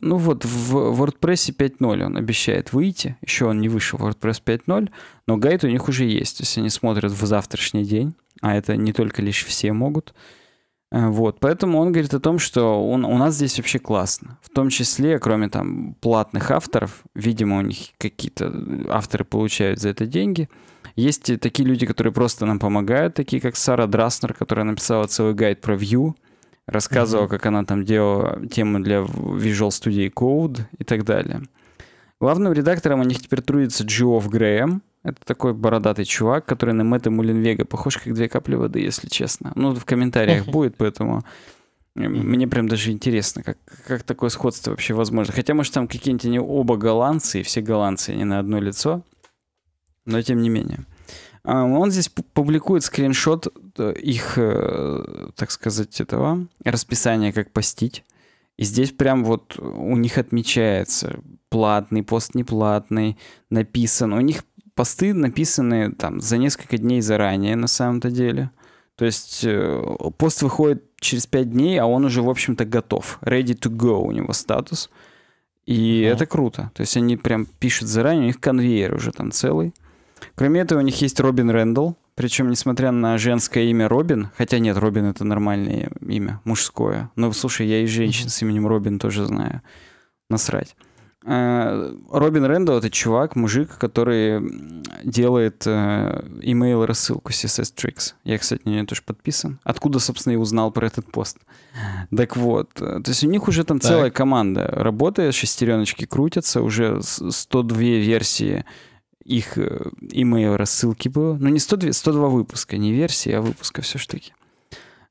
ну вот в WordPress 5.0 он обещает выйти. Еще он не вышел в WordPress 5.0, но гайд у них уже есть. то есть они смотрят в завтрашний день, а это не только лишь все могут. Э, вот, поэтому он говорит о том, что он, у нас здесь вообще классно. В том числе, кроме там платных авторов, видимо, у них какие-то э, авторы получают за это деньги. Есть и такие люди, которые просто нам помогают, такие как Сара Драснер, которая написала целый гайд про Vue, Рассказывала, mm-hmm. как она там делала тему для Visual Studio Code и так далее. Главным редактором у них теперь трудится Джиоф Грэм. Это такой бородатый чувак, который на Мэтта Мулинвега похож как две капли воды, если честно. Ну, в комментариях будет, поэтому э, мне прям даже интересно, как, как такое сходство вообще возможно. Хотя, может, там какие-нибудь они оба голландцы, и все голландцы, они на одно лицо. Но тем не менее. А, он здесь публикует скриншот э, их, э, так сказать, этого расписания, как постить. И здесь прям вот у них отмечается платный, пост неплатный, написан. У них посты написаны там за несколько дней заранее на самом-то деле. То есть э, пост выходит через 5 дней, а он уже, в общем-то, готов. Ready to go у него статус. И mm. это круто. То есть они прям пишут заранее, у них конвейер уже там целый. Кроме этого, у них есть Робин Рэндалл, причем, несмотря на женское имя Робин, хотя нет, Робин это нормальное имя, мужское. Но ну, слушай, я и женщин с именем Робин тоже знаю. Насрать. А, Робин Рэндалл это чувак, мужик, который делает э, имейл рассылку CSS Tricks. Я, кстати, на нее тоже подписан. Откуда, собственно, и узнал про этот пост. Так вот, э, то есть у них уже там так. целая команда работает, шестереночки крутятся, уже 102 версии их э, имейл рассылки было. Ну, не 102, 102 выпуска, не версии, а выпуска все-таки.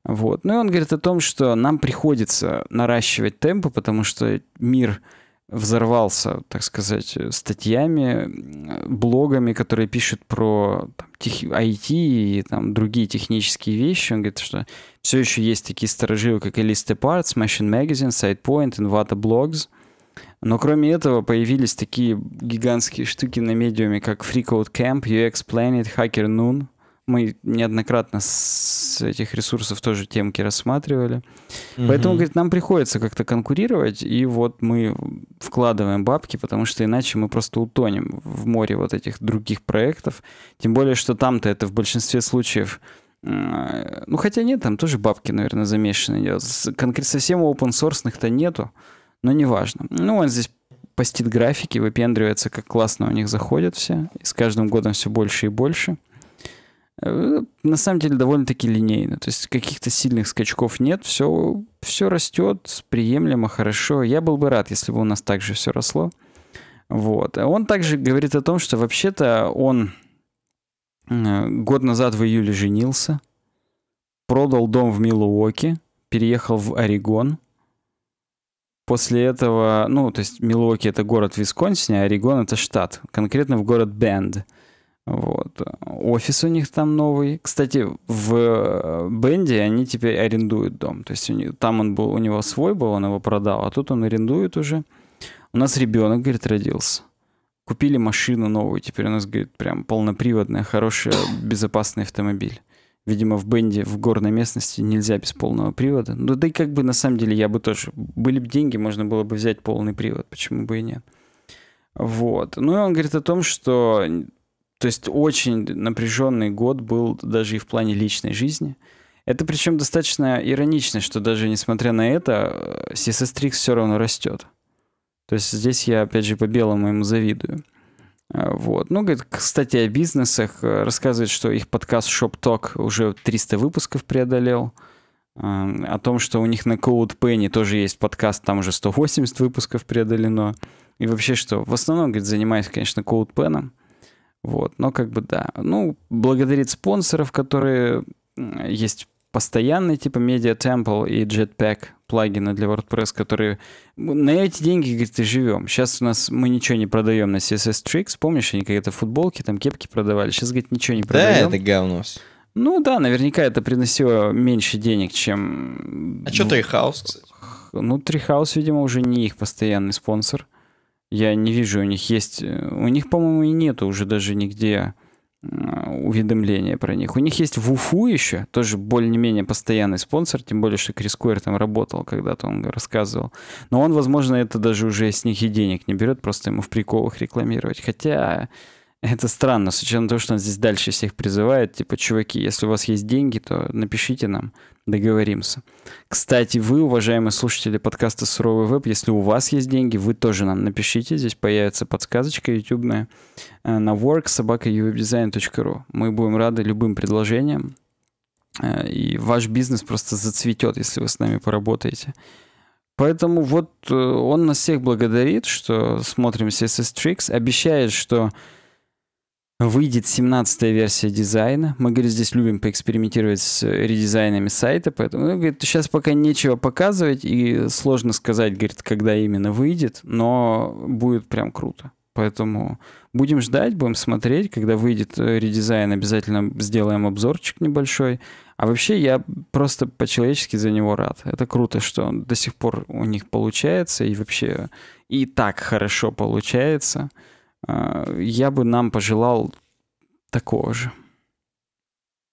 Вот. Ну и он говорит о том, что нам приходится наращивать темпы, потому что мир взорвался, так сказать, э, статьями, блогами, которые пишут про там, тех, IT и там, другие технические вещи. Он говорит, что все еще есть такие сторожилы, как Eliste Parts, Machine Magazine, SitePoint, Envato Blogs. Но кроме этого появились такие гигантские штуки на медиуме, как Free Camp, UX Planet, Hacker Noon. Мы неоднократно с этих ресурсов тоже темки рассматривали. mm Поэтому, говорит, нам приходится как-то конкурировать, и вот мы вкладываем бабки, потому что иначе мы просто утонем в море вот этих других проектов. Тем более, что там-то это в большинстве случаев э, ну, хотя нет, там тоже бабки, наверное, замешаны. Конкретно совсем open source-то нету но неважно. Ну, он здесь постит графики, выпендривается, как классно у них заходят все, и с каждым годом все больше и больше. Э, на самом деле довольно-таки линейно, то есть каких-то сильных скачков нет, все, все растет, приемлемо, хорошо. Я был бы рад, если бы у нас также все росло. Вот. Он также говорит о том, что вообще-то он э, год назад в июле женился, продал дом в Милуоке, переехал в Орегон – После этого, ну, то есть Милуоки — это город в Висконсине, а Орегон — это штат, конкретно в город Бенд. Вот. Офис у них там новый. Кстати, в э, Бенде они теперь арендуют дом. То есть у них, там он был, у него свой был, он его продал, а тут он арендует уже. У нас ребенок, говорит, родился. Купили машину новую, теперь у нас, говорит, прям полноприводная, хорошая, безопасный автомобиль. Видимо, в бенде в горной местности нельзя без полного привода. Ну да и как бы на самом деле я бы тоже... Были бы деньги, можно было бы взять полный привод, почему бы и нет. Вот. Ну и он говорит о том, что... То есть очень напряженный год был даже и в плане личной жизни. Это причем достаточно иронично, что даже несмотря на это, CSS Tricks все равно растет. То есть здесь я, опять же, по белому ему завидую. Э, вот. Ну, говорит, кстати, о бизнесах. Э, рассказывает, что их подкаст Shop Talk уже 300 выпусков преодолел. Эм, о том, что у них на Code тоже есть подкаст, там уже 180 выпусков преодолено. И вообще, что в основном, говорит, занимаюсь, конечно, Code Вот, но как бы да. Ну, благодарит спонсоров, которые есть постоянные, типа Media Temple и Jetpack плагина для WordPress, которые... Ну, на эти деньги, говорит, и живем. Сейчас у нас мы ничего не продаем на CSS Tricks. Помнишь, они какие-то футболки, там кепки продавали. Сейчас, говорит, ничего не продаем. Да, это говно. Ну да, наверняка это приносило меньше денег, чем... А что Трихаус, ну, кстати? Ну, Трихаус, видимо, уже не их постоянный спонсор. Я не вижу, у них есть... Э, у них, по-моему, и нету уже даже нигде Э, уведомления про них. У них есть вуфу еще, тоже более-менее постоянный спонсор, тем более, что Крис Койер там работал когда-то, он рассказывал. Но он, возможно, это даже уже с них и денег не берет, просто ему в приколах рекламировать. Хотя это странно, с учетом того, что он здесь дальше всех призывает, типа, чуваки, если у вас есть деньги, то напишите нам, договоримся. Кстати, вы, уважаемые слушатели подкаста «Суровый веб», если у вас есть деньги, вы тоже нам напишите, здесь появится подсказочка ютубная э, на worksobaka.uwebdesign.ru. Мы будем рады любым предложениям, э, и ваш бизнес просто зацветет, если вы с нами поработаете. Поэтому вот э, он нас всех благодарит, что смотрим CSS Tricks, обещает, что Выйдет 17-я версия дизайна. Мы, говорит, здесь любим поэкспериментировать с редизайнами сайта, поэтому, ну, говорит, сейчас пока нечего показывать, и сложно сказать, говорит, когда именно выйдет, но будет прям круто. Поэтому будем ждать, будем смотреть. Когда выйдет э, редизайн, обязательно сделаем обзорчик небольшой. А вообще я просто по-человечески за него рад. Это круто, что до сих пор у них получается и вообще и так хорошо получается. Э, я бы нам пожелал такого же.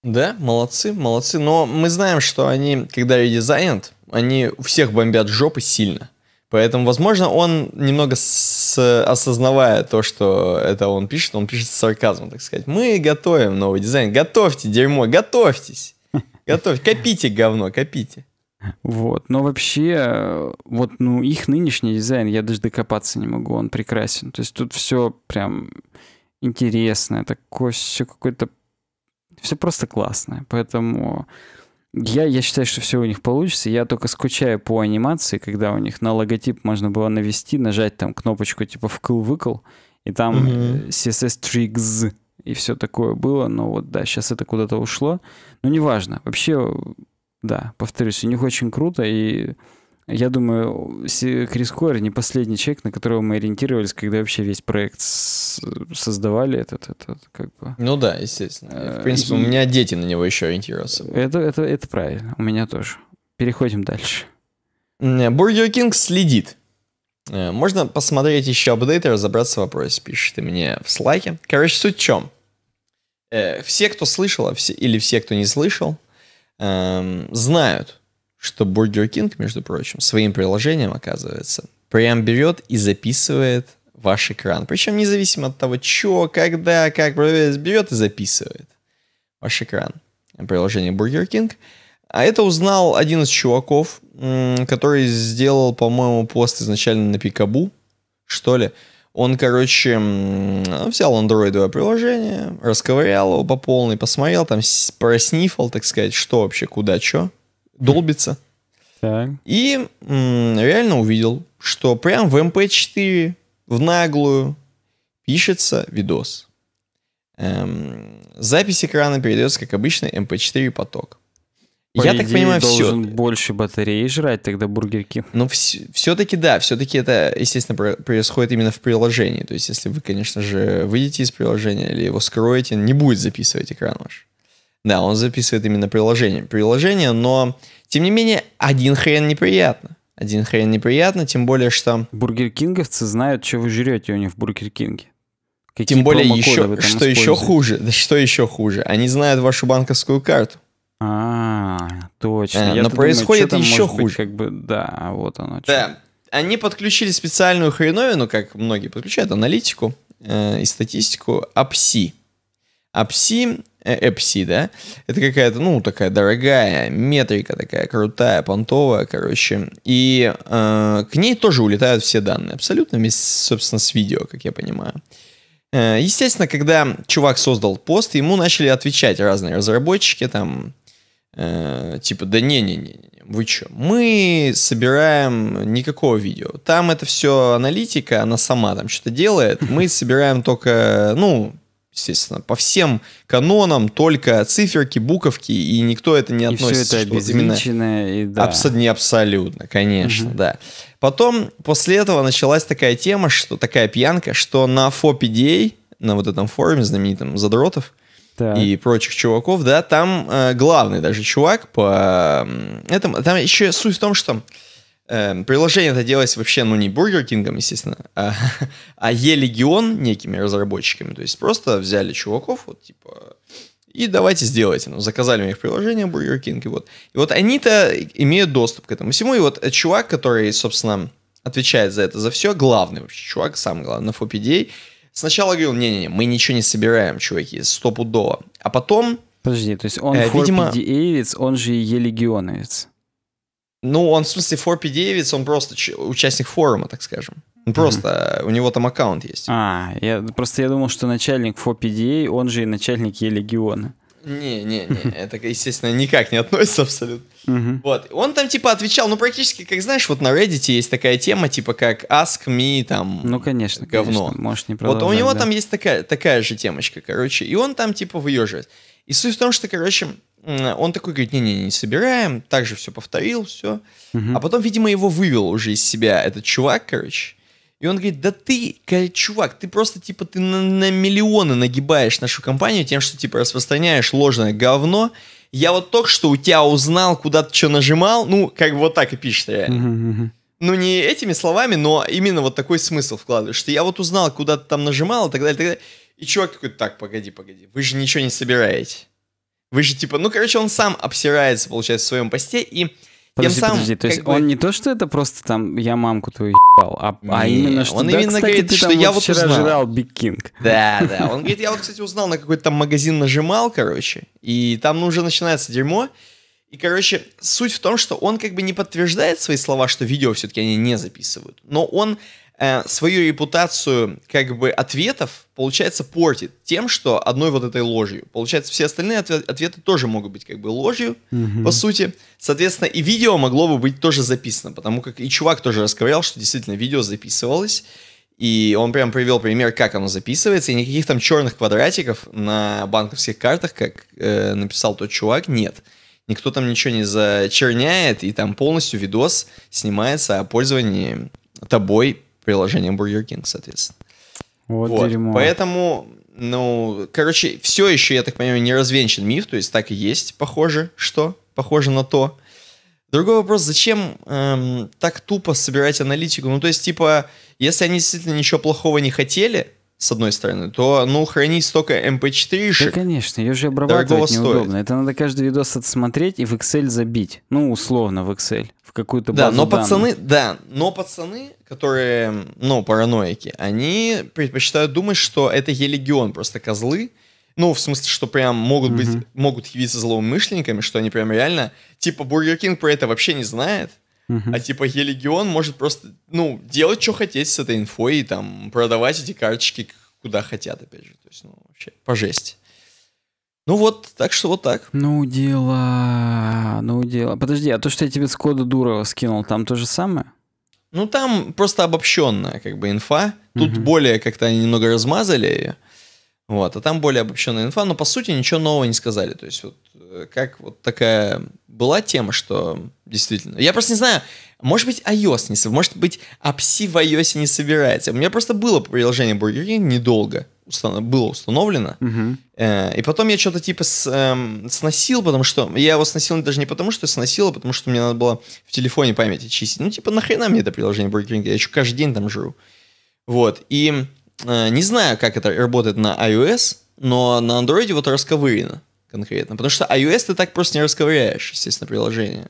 Да, молодцы, молодцы. Но мы знаем, что они, когда редизайнят, они всех бомбят жопы сильно. Поэтому, возможно, он немного с... осознавая то, что это он пишет, он пишет с сарказмом, так сказать. Мы готовим новый дизайн. Готовьте, дерьмо, готовьтесь. Готовьте, копите говно, копите. Вот. Но вообще, вот, ну, их нынешний дизайн, я даже докопаться не могу, он прекрасен. То есть тут все прям интересное, такое все какое-то... Все просто классное. Поэтому я, я считаю, что все у них получится. Я только скучаю по анимации, когда у них на логотип можно было навести, нажать там кнопочку типа вкл-выкл, и там mm-hmm. Э, CSS Tricks и все такое было. Но вот да, сейчас это куда-то ушло. Но неважно. Вообще да, повторюсь, у них очень круто, и я думаю, Крис Койер не последний человек, на которого мы ориентировались, когда вообще весь проект создавали этот, этот как бы. Ну да, естественно. В э, принципе, и... у меня дети на него еще ориентировались. Это, это, это правильно, у меня тоже. Переходим дальше. Бургер Кинг э, следит. Э, можно посмотреть еще апдейт и разобраться в вопросе, пишет ты мне в слайке. Короче, суть в чем? Все, кто слышал, а все или все, кто не слышал, эм, знают, что Burger King, между прочим, своим приложением, оказывается, прям берет и записывает ваш экран. Причем независимо от того, что, когда, как, берет и записывает ваш экран. Э, приложение Burger King. А это узнал один из чуваков, который сделал, по-моему, пост изначально на Пикабу, что ли. Он, короче, взял андроидовое приложение, расковырял его по полной, посмотрел, там проснифал, так сказать, что вообще, куда, что, долбится. Так. И реально увидел, что прям в MP4 эм в наглую пишется видос. Эм, запись экрана передается, как обычный MP4 эм поток я идее, так понимаю, должен все... больше батареи жрать тогда бургерки. Ну, все-таки да, все-таки это, естественно, происходит именно в приложении. То есть, если вы, конечно же, выйдете из приложения или его скроете, не будет записывать экран ваш. Да, он записывает именно приложение. Приложение, но, тем не менее, один хрен неприятно. Один хрен неприятно, тем более, что... бургеркинговцы знают, что вы жрете у них в бургеркинге. тем более, еще, что еще хуже, да, что еще хуже, они знают вашу банковскую карту. А, точно. Э, но происходит думаю, еще хуже. как бы, да, вот оно. Да. Они подключили специальную хреновину, как многие подключают, аналитику э, и статистику Апси, апси, э, эпси, да, это какая-то, ну, такая дорогая метрика, такая крутая, понтовая, короче. И э, к ней тоже улетают все данные, абсолютно вместе, собственно, с видео, как я понимаю. Э, естественно, когда чувак создал пост, ему начали отвечать разные разработчики, там, э, типа, да не-не-не, не вы что? Мы собираем никакого видео. Там это все аналитика, она сама там что-то делает. Мы <laughs> собираем только, ну, естественно, по всем канонам, только циферки, буковки, и никто это не и относится. Все это что и да. Абсо... Не абсолютно, конечно, угу. да. Потом, после этого началась такая тема, что такая пьянка, что на Фопидей, на вот этом форуме знаменитом задротов, так. и прочих чуваков, да, там э, главный даже чувак по этому, там еще суть в том, что э, приложение это делалось вообще, ну, не Бургер Кингом, естественно, а, <laughs> а, Е-Легион некими разработчиками, то есть просто взяли чуваков, вот, типа, и давайте сделайте. Ну, заказали у них приложение Burger King, и вот. И вот они-то имеют доступ к этому всему, и вот чувак, который, собственно, отвечает за это, за все, главный вообще чувак, сам главный, на FOPD, Сначала говорил, не-не-не, мы ничего не собираем, чуваки, стопудово. А потом... Подожди, то есть он э, видимо, 4 он же и елегионовец. Ну, он в смысле 4 он просто участник форума, так скажем. просто mm-hmm. у него там аккаунт есть. А, я просто я думал, что начальник ФОПДА, он же и начальник Елегиона. Не, не, не, <laughs> это, естественно, никак не относится абсолютно. uh Вот, он там типа отвечал, ну практически, как знаешь, вот на Reddit есть такая тема, типа как ask me там. Ну конечно, говно. Конечно, можешь не Вот у него да. там есть такая такая же темочка, короче, и он там типа выеживает. И суть в том, что, короче, он такой говорит, не-не-не, не собираем, также все повторил, все. uh А потом, видимо, его вывел уже из себя этот чувак, короче. И он говорит, да ты, чувак, ты просто, типа, ты на, на миллионы нагибаешь нашу компанию тем, что, типа, распространяешь ложное говно. Я вот только что у тебя узнал, куда ты что нажимал. Ну, как бы вот так и пишет реально. Ну, не этими словами, но именно вот такой смысл вкладываешь. Что я вот узнал, куда ты там нажимал и так далее, и так далее. И чувак такой, так, погоди, погоди, вы же ничего не собираете. Вы же, типа, ну, короче, он сам обсирается, получается, в своем посте и Подожди, тем подожди, то есть бы... он не то, что это просто там я мамку твою ебал, а, Нет, а именно что он да, именно кстати, говорит, ты что там я вот вчера узнал. жрал Биг Кинг. Да, да. Он говорит, я вот, кстати, узнал на какой-то там магазин нажимал, короче, и там ну, уже начинается дерьмо. И, короче, суть в том, что он как бы не подтверждает свои слова, что видео все-таки они не записывают, но он Э, свою репутацию как бы ответов, получается, портит тем, что одной вот этой ложью. Получается, все остальные ответ, ответы тоже могут быть как бы ложью, угу. по сути. Соответственно, и видео могло бы быть тоже записано, потому как и чувак тоже расковырял, что действительно видео записывалось. И он прям привел пример, как оно записывается, и никаких там черных квадратиков на банковских картах, как э, написал тот чувак, нет никто там ничего не зачерняет, и там полностью видос снимается о пользовании тобой приложением Burger King, соответственно. Вот, вот. дерьмо. Поэтому, ну, короче, все еще, я так понимаю, не развенчан миф, то есть так и есть, похоже, что? Похоже на то. Другой вопрос, зачем эм, так тупо собирать аналитику? Ну, то есть, типа, если они действительно ничего плохого не хотели, с одной стороны, то, ну, хранить столько mp4-шек... Эм да, конечно, ее же обрабатывать неудобно. Стоит. Это надо каждый видос отсмотреть и в Excel забить. Ну, условно в Excel какую-то базу Да, но данных. пацаны, да, но пацаны, которые, ну, параноики, они предпочитают думать, что это Елегион, просто козлы, ну, в смысле, что прям могут быть, mm-hmm. могут явиться злоумышленниками, что они прям реально, типа, Бургер Кинг про это вообще не знает, mm-hmm. а типа Елегион может просто, ну, делать, что хотеть с этой инфой и там продавать эти карточки куда хотят, опять же, то есть, ну, вообще, по жесть. Ну вот, так что вот так. Ну дела, ну дела. Подожди, а то, что я тебе с кода Дурова скинул, там то же самое? Ну там просто обобщенная как бы инфа. Тут угу. более как-то они немного размазали ее. Вот, а там более обобщенная инфа, но по сути ничего нового не сказали. То есть вот э, как вот такая была тема, что действительно... Я просто не знаю, может быть, iOS не собирается, может быть, AppSi в iOS не собирается. У меня просто было приложение Burger King недолго, было установлено. Угу. Э, и потом я что-то типа с, эм, сносил, потому что... Я его сносил даже не потому, что сносил, а потому что мне надо было в телефоне памяти чистить. Ну, типа, нахрена мне это приложение Burger King? Я еще каждый день там живу. Вот, и э, не знаю, как это работает на iOS, но на Android вот расковырено конкретно. Потому что iOS ты так просто не расковыряешь, естественно, приложение.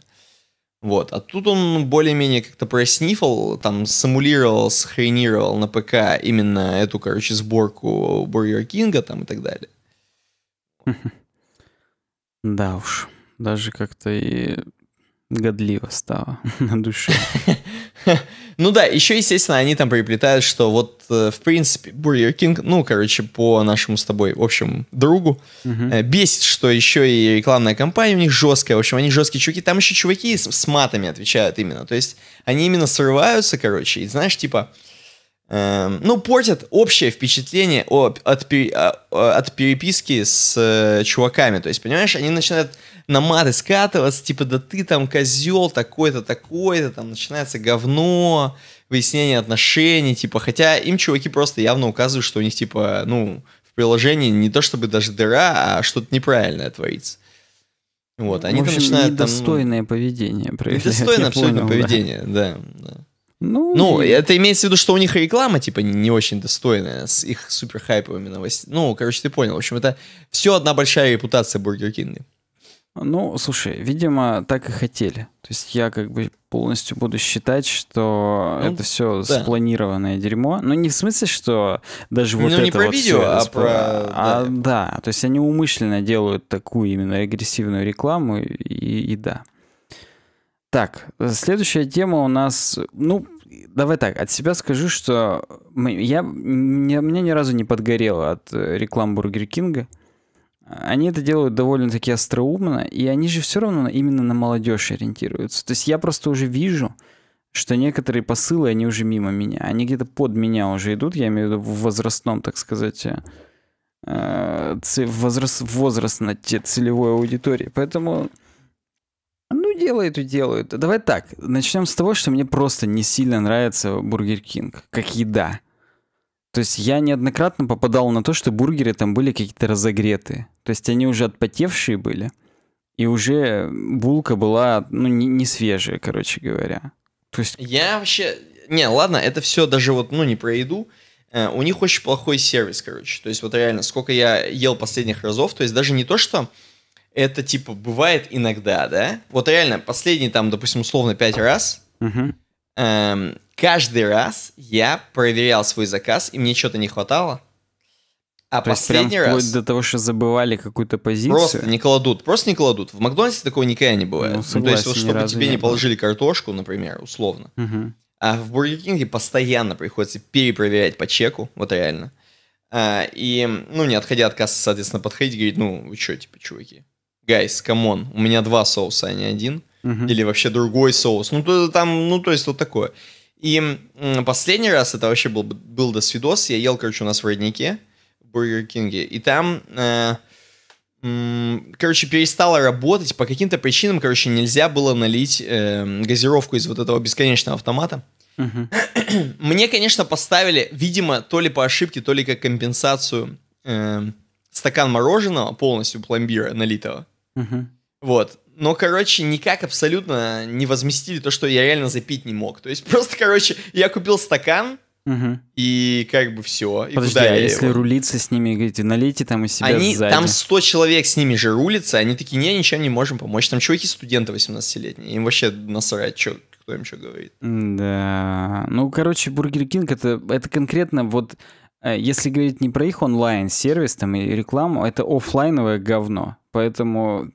Вот. А тут он более-менее как-то проснифал, там симулировал, схренировал на ПК именно эту, короче, сборку Бурьер Кинга там и так далее. <laughs> Да уж, даже как-то и годливо стало <laughs> на душе. <laughs> <laughs> Ну да, еще, естественно, они там приплетают, что вот, э, в принципе, Бургер Кинг, ну, короче, по нашему с тобой общем другу, угу. бесит, что еще и рекламная кампания у них жесткая, в общем, они жесткие чуваки, там еще чуваки с, с матами отвечают именно, то есть они именно срываются, короче, и знаешь, типа, эм, ну, портят общее впечатление о, от, от, от переписки с э, чуваками, то есть, понимаешь, они начинают на маты скатываться, типа, да ты там козел такой-то, такой-то, там начинается говно, выяснение отношений, типа, хотя им чуваки просто явно указывают, что у них, типа, ну, в приложении не то чтобы даже дыра, а что-то неправильное творится. Вот, ну, они в общем, начинают ну, недостойное там... поведение проявлять. Недостойное абсолютно понял, поведение, да. да, да. Ну, ну и... это имеется в виду, что у них реклама, типа, не очень достойная, с их супер хайповыми новостями. Ну, короче, ты понял. В общем, это все одна большая репутация Бургер Кинга. Ну, слушай, видимо, так и хотели. То есть я как бы полностью буду считать, что ну, это все да. спланированное дерьмо. Ну, не в смысле, что даже ну, вот ну, это не про вот видео, все, а спл... про... А, да. да, то есть они умышленно делают такую именно агрессивную рекламу, и, и да. Так, следующая тема у нас... Ну, давай так, от себя скажу, что я, мне меня ни разу не подгорело от э, рекламы Бургер Кинга они это делают довольно-таки остроумно, и они же все равно именно на молодежь ориентируются. То есть я просто уже вижу, что некоторые посылы, они уже мимо меня, они где-то под меня уже идут, я имею в виду в возрастном, так сказать, э, э возраст, возраст на те целевой аудитории. Поэтому, ну, делают и делают. Давай так, начнем с того, что мне просто не сильно нравится Бургер Кинг, как еда. То есть я неоднократно попадал на то, что бургеры там были какие-то разогретые. То есть они уже отпотевшие были, и уже булка была, ну, не, не свежая, короче говоря. То есть... Я вообще... Не, ладно, это все даже вот, ну, не про еду. Uh, у них очень плохой сервис, короче. То есть вот реально, сколько я ел последних разов, то есть даже не то, что это типа бывает иногда, да? Вот реально, последний там, допустим, условно пять раз, uh-huh. эм, каждый раз я проверял свой заказ, и мне чего то не хватало. А То последний прям раз... до того, что забывали какую-то позицию? Просто не кладут, просто не кладут. В Макдональдсе такого никогда не бывает. Ну, согласен, ну, То есть, вот, чтобы тебе не, не положили картошку, например, условно. Угу. А в Бургер Кинге постоянно приходится перепроверять по чеку, вот реально. А, и, ну, не отходя от кассы, соответственно, подходить и говорить, ну, вы что, типа, чуваки? Гайс, камон, у меня два соуса, а не один. Угу. Или вообще другой соус. Ну, то, там, ну, то есть, вот такое. И последний раз, это вообще был, был до свидос, я ел, короче, у нас в роднике, в Бургер Кинге, и там, э, м, короче, перестало работать, по каким-то причинам, короче, нельзя было налить э, газировку из вот этого бесконечного автомата. Угу. <clears throat> Мне, конечно, поставили, видимо, то ли по ошибке, то ли как компенсацию э, стакан мороженого полностью пломбира налитого. Угу. Вот но, короче, никак абсолютно не возместили то, что я реально запить не мог. То есть <laughs> просто, короче, я купил стакан, Угу. И как бы все. И куда а если его? рулиться с ними, говорите, налейте там из себя они, сзади. Там 100 человек с ними же рулится, они такие, не, ничем не можем помочь. Там чуваки студенты 18-летние, им вообще насрать, что кто им что говорит. Да, ну, короче, Бургер Кинг, это, это конкретно вот э, если говорить не про их онлайн-сервис там и рекламу, это офлайновое говно. Поэтому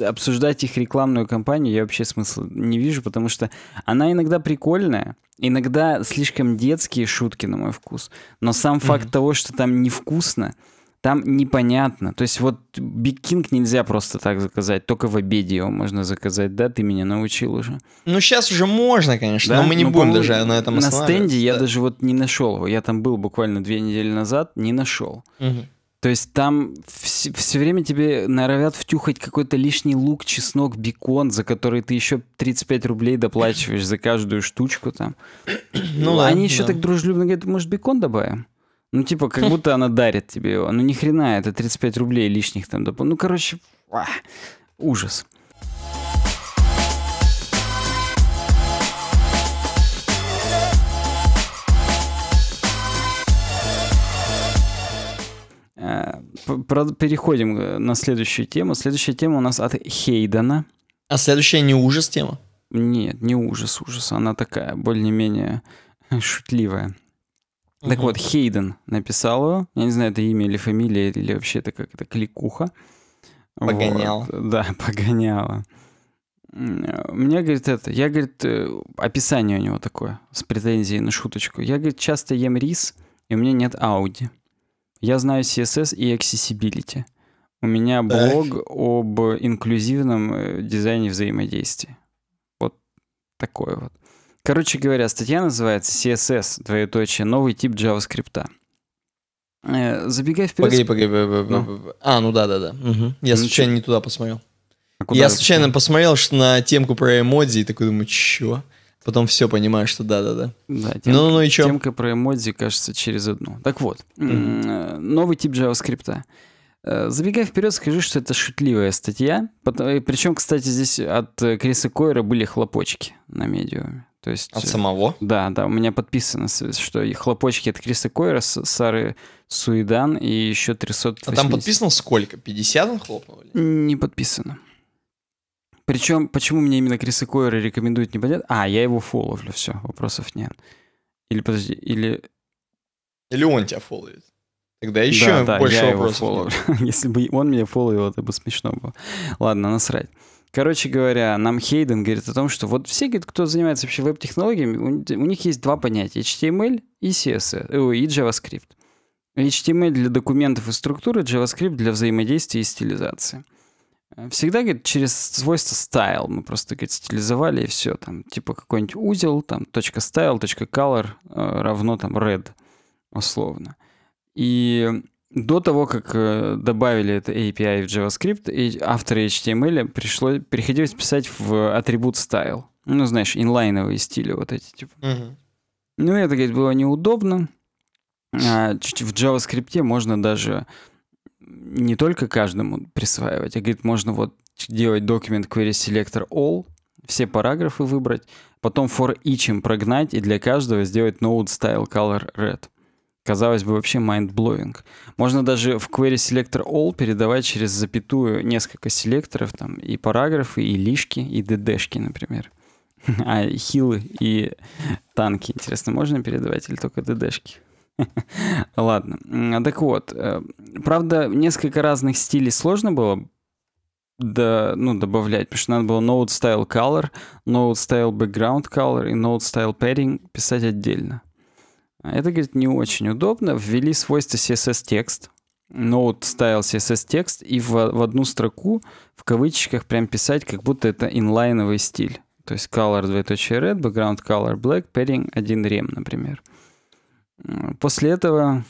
обсуждать их рекламную кампанию я вообще смысла не вижу, потому что она иногда прикольная, иногда слишком детские шутки на мой вкус, но сам факт mm-hmm. того, что там невкусно, там непонятно. То есть вот Биг Кинг нельзя просто так заказать, только в обеде его можно заказать, да? Ты меня научил уже. Ну, сейчас уже можно, конечно, да? но мы не ну, будем даже на этом На стенде да. я даже вот не нашел его. Я там был буквально две недели назад, не нашел. Угу. То есть там все, все время тебе норовят втюхать какой-то лишний лук, чеснок, бекон, за который ты еще 35 рублей доплачиваешь за каждую штучку там. <clears throat> Ну, ну Они еще да. так дружелюбно говорят, может, бекон добавим? Ну, типа, как <laughs> будто она дарит тебе его. Ну, ни хрена, это 35 рублей лишних там. Доп... Ну, короче, а, ужас. Э, переходим э, на следующую тему. Следующая тема у нас от Хейдена. А следующая не ужас тема? Нет, не ужас, ужас. Она такая более-менее шутливая. Угу. Так вот, Хейден написал ее. Я не знаю, это имя или фамилия, или вообще это как-то кликуха. Погонял. Вот. Да, <laughs> погоняла. Э, мне, говорит, это... Я, говорит, описание у него такое, с претензией на шуточку. Я, говорит, часто ем рис, и у меня нет Ауди. Я знаю CSS и Accessibility. У меня блог об инклюзивном э, дизайне взаимодействия. Вот такое вот. Короче говоря, статья называется CSS, двоеточие, новый тип JavaScript. Э, забегай вперед. Погоди, погоди, погоди. Ну. А, ну да, да, да. Угу. Я ну, случайно что? не туда посмотрел. А я случайно посмотрел что на темку про эмодзи и такой думаю, чё? потом все понимаешь, что да-да-да. Да, темка, ну, ну, ну и чем? темка про эмодзи, кажется, через одну. Так вот, mm-hmm. новый тип JavaScript. Э, забегая вперед, скажу, что это шутливая статья. Причем, кстати, здесь от э, Криса Койра были хлопочки на медиуме. То есть, от самого? Да, да, у меня подписано, что и хлопочки от Криса Койра, Сары Суидан и еще 380. А там подписано сколько? 50 он хлопнул? Не подписано. Причем, почему мне именно Криса Койера рекомендуют, непонятно. А, я его фоловлю, все, вопросов нет. Или, подожди, или... Или он тебя фоловит. Тогда еще да, да, больше я вопросов. Его фолловлю. <laughs> Если бы он меня фолловил, это бы смешно было. Ладно, насрать. Короче говоря, нам Хейден говорит о том, что вот все, кто занимается вообще веб-технологиями, у, них есть два понятия. HTML и CSS, э, и JavaScript. HTML для документов и структуры, JavaScript для взаимодействия и стилизации. Всегда, говорит, через свойство style. Мы просто, говорит, стилизовали и все. Там, типа какой-нибудь узел, там, точка .style, точка .color э, равно там red, условно. И до того, как э, добавили это API в JavaScript, и авторы HTML пришло, приходилось писать в атрибут style. Ну, знаешь, инлайновые стили вот эти, типа. Угу. Ну, это, говорит, было неудобно. А, в JavaScript можно даже не только каждому присваивать, а говорит, можно вот делать документ query selector all, все параграфы выбрать, потом for each им прогнать и для каждого сделать node style color red. Казалось бы, вообще mind-blowing. Можно даже в query selector all передавать через запятую несколько селекторов, там и параграфы, и лишки, и ддшки например. <laughs> А хилы и танки, интересно, можно передавать или только ddшки? <laughs> Ладно. Так вот, э, правда, несколько разных стилей сложно было да, ну, добавлять, потому что надо было Node Style Color, Node Style Background Color и Node Style padding писать отдельно. Это, говорит, не очень удобно. Ввели свойства CSS текст, Node Style CSS текст и в, в одну строку в кавычках прям писать, как будто это инлайновый стиль. То есть color, двоеточие red, background color black, padding 1 rem, например. После этого,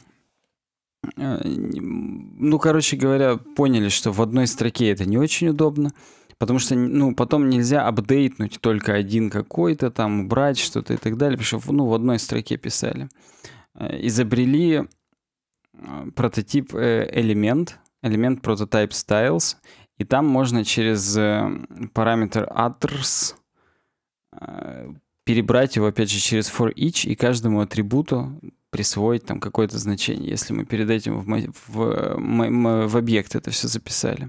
э, ну, короче говоря, поняли, что в одной строке это не очень удобно, потому что, ну, потом нельзя апдейтнуть только один какой-то, там, убрать что-то и так далее, потому что, ну, в одной строке писали. Э, изобрели э, прототип элемент, элемент prototype styles, и там можно через параметр others перебрать его, опять же, через for each и каждому атрибуту присвоить там какое-то значение, если мы перед этим в, в, э, в объект это все записали.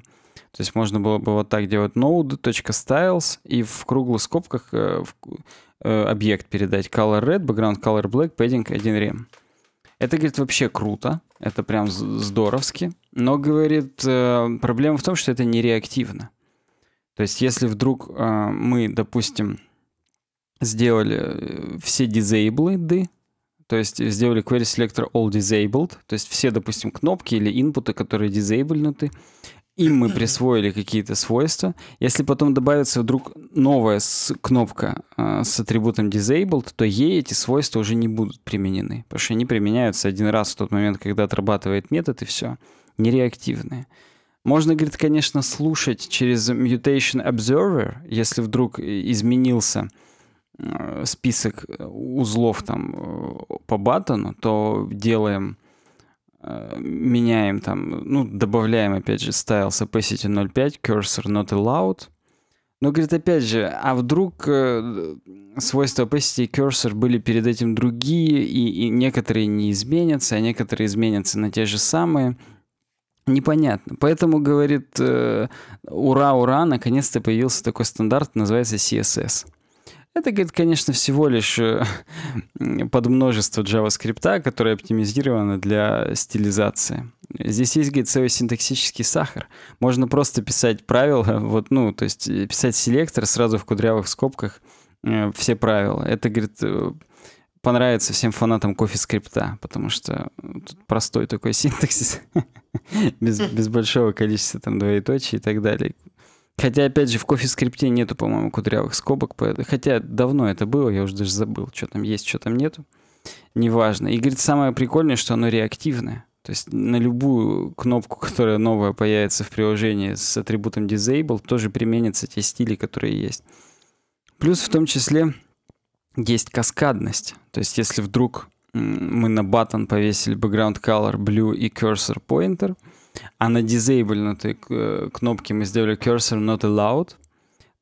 То есть можно было бы вот так делать node.styles и в круглых скобках э, в, э, объект передать color red, background color black, padding 1 rem. Это, говорит, вообще круто, это прям здоровски, но, говорит, проблема в том, что это не реактивно. То есть если вдруг мы, допустим, сделали все disable, то есть сделали query selector all disabled, то есть все, допустим, кнопки или инпуты, которые disabled, им мы <clears throat> присвоили какие-то свойства. Если потом добавится вдруг новая с, кнопка э, с атрибутом disabled, то ей эти свойства уже не будут применены, потому что они применяются один раз в тот момент, когда отрабатывает метод, и все, нереактивные. Можно, говорит, конечно, слушать через mutation observer, если вдруг э, изменился Э, список узлов там э, по баттону, то делаем, э, меняем там, ну, добавляем, опять же, styles opacity 0.5, cursor not allowed. Но, говорит, опять же, а вдруг свойства opacity и cursor были перед этим другие, и, и некоторые не изменятся, а некоторые изменятся на те же самые. Непонятно. Поэтому, говорит, ура-ура, наконец-то появился такой стандарт, называется CSS. Это, говорит, конечно, всего лишь э, <laughs> подмножество JavaScript, которое оптимизировано для стилизации. Здесь есть, говорит, целый синтаксический сахар. Можно просто писать правила, <laughs> вот, ну, то есть э, писать селектор сразу в кудрявых скобках э, все правила. Это, говорит, понравится всем фанатам кофе скрипта, потому что тут простой такой <laughs> синтаксис, без, без большого количества там двоеточий и так далее. Хотя, опять же, в кофе-скрипте нету, по-моему, кудрявых скобок. Хотя давно это было, я уже даже забыл, что там есть, что там нету. Неважно. И, говорит, самое прикольное, что оно реактивное. То есть на любую кнопку, которая новая появится в приложении с атрибутом disable, тоже применятся те стили, которые есть. Плюс в том числе есть каскадность. То есть если вдруг мы на батон повесили background color blue и cursor pointer — а на disable э, кнопке мы сделали cursor not allowed,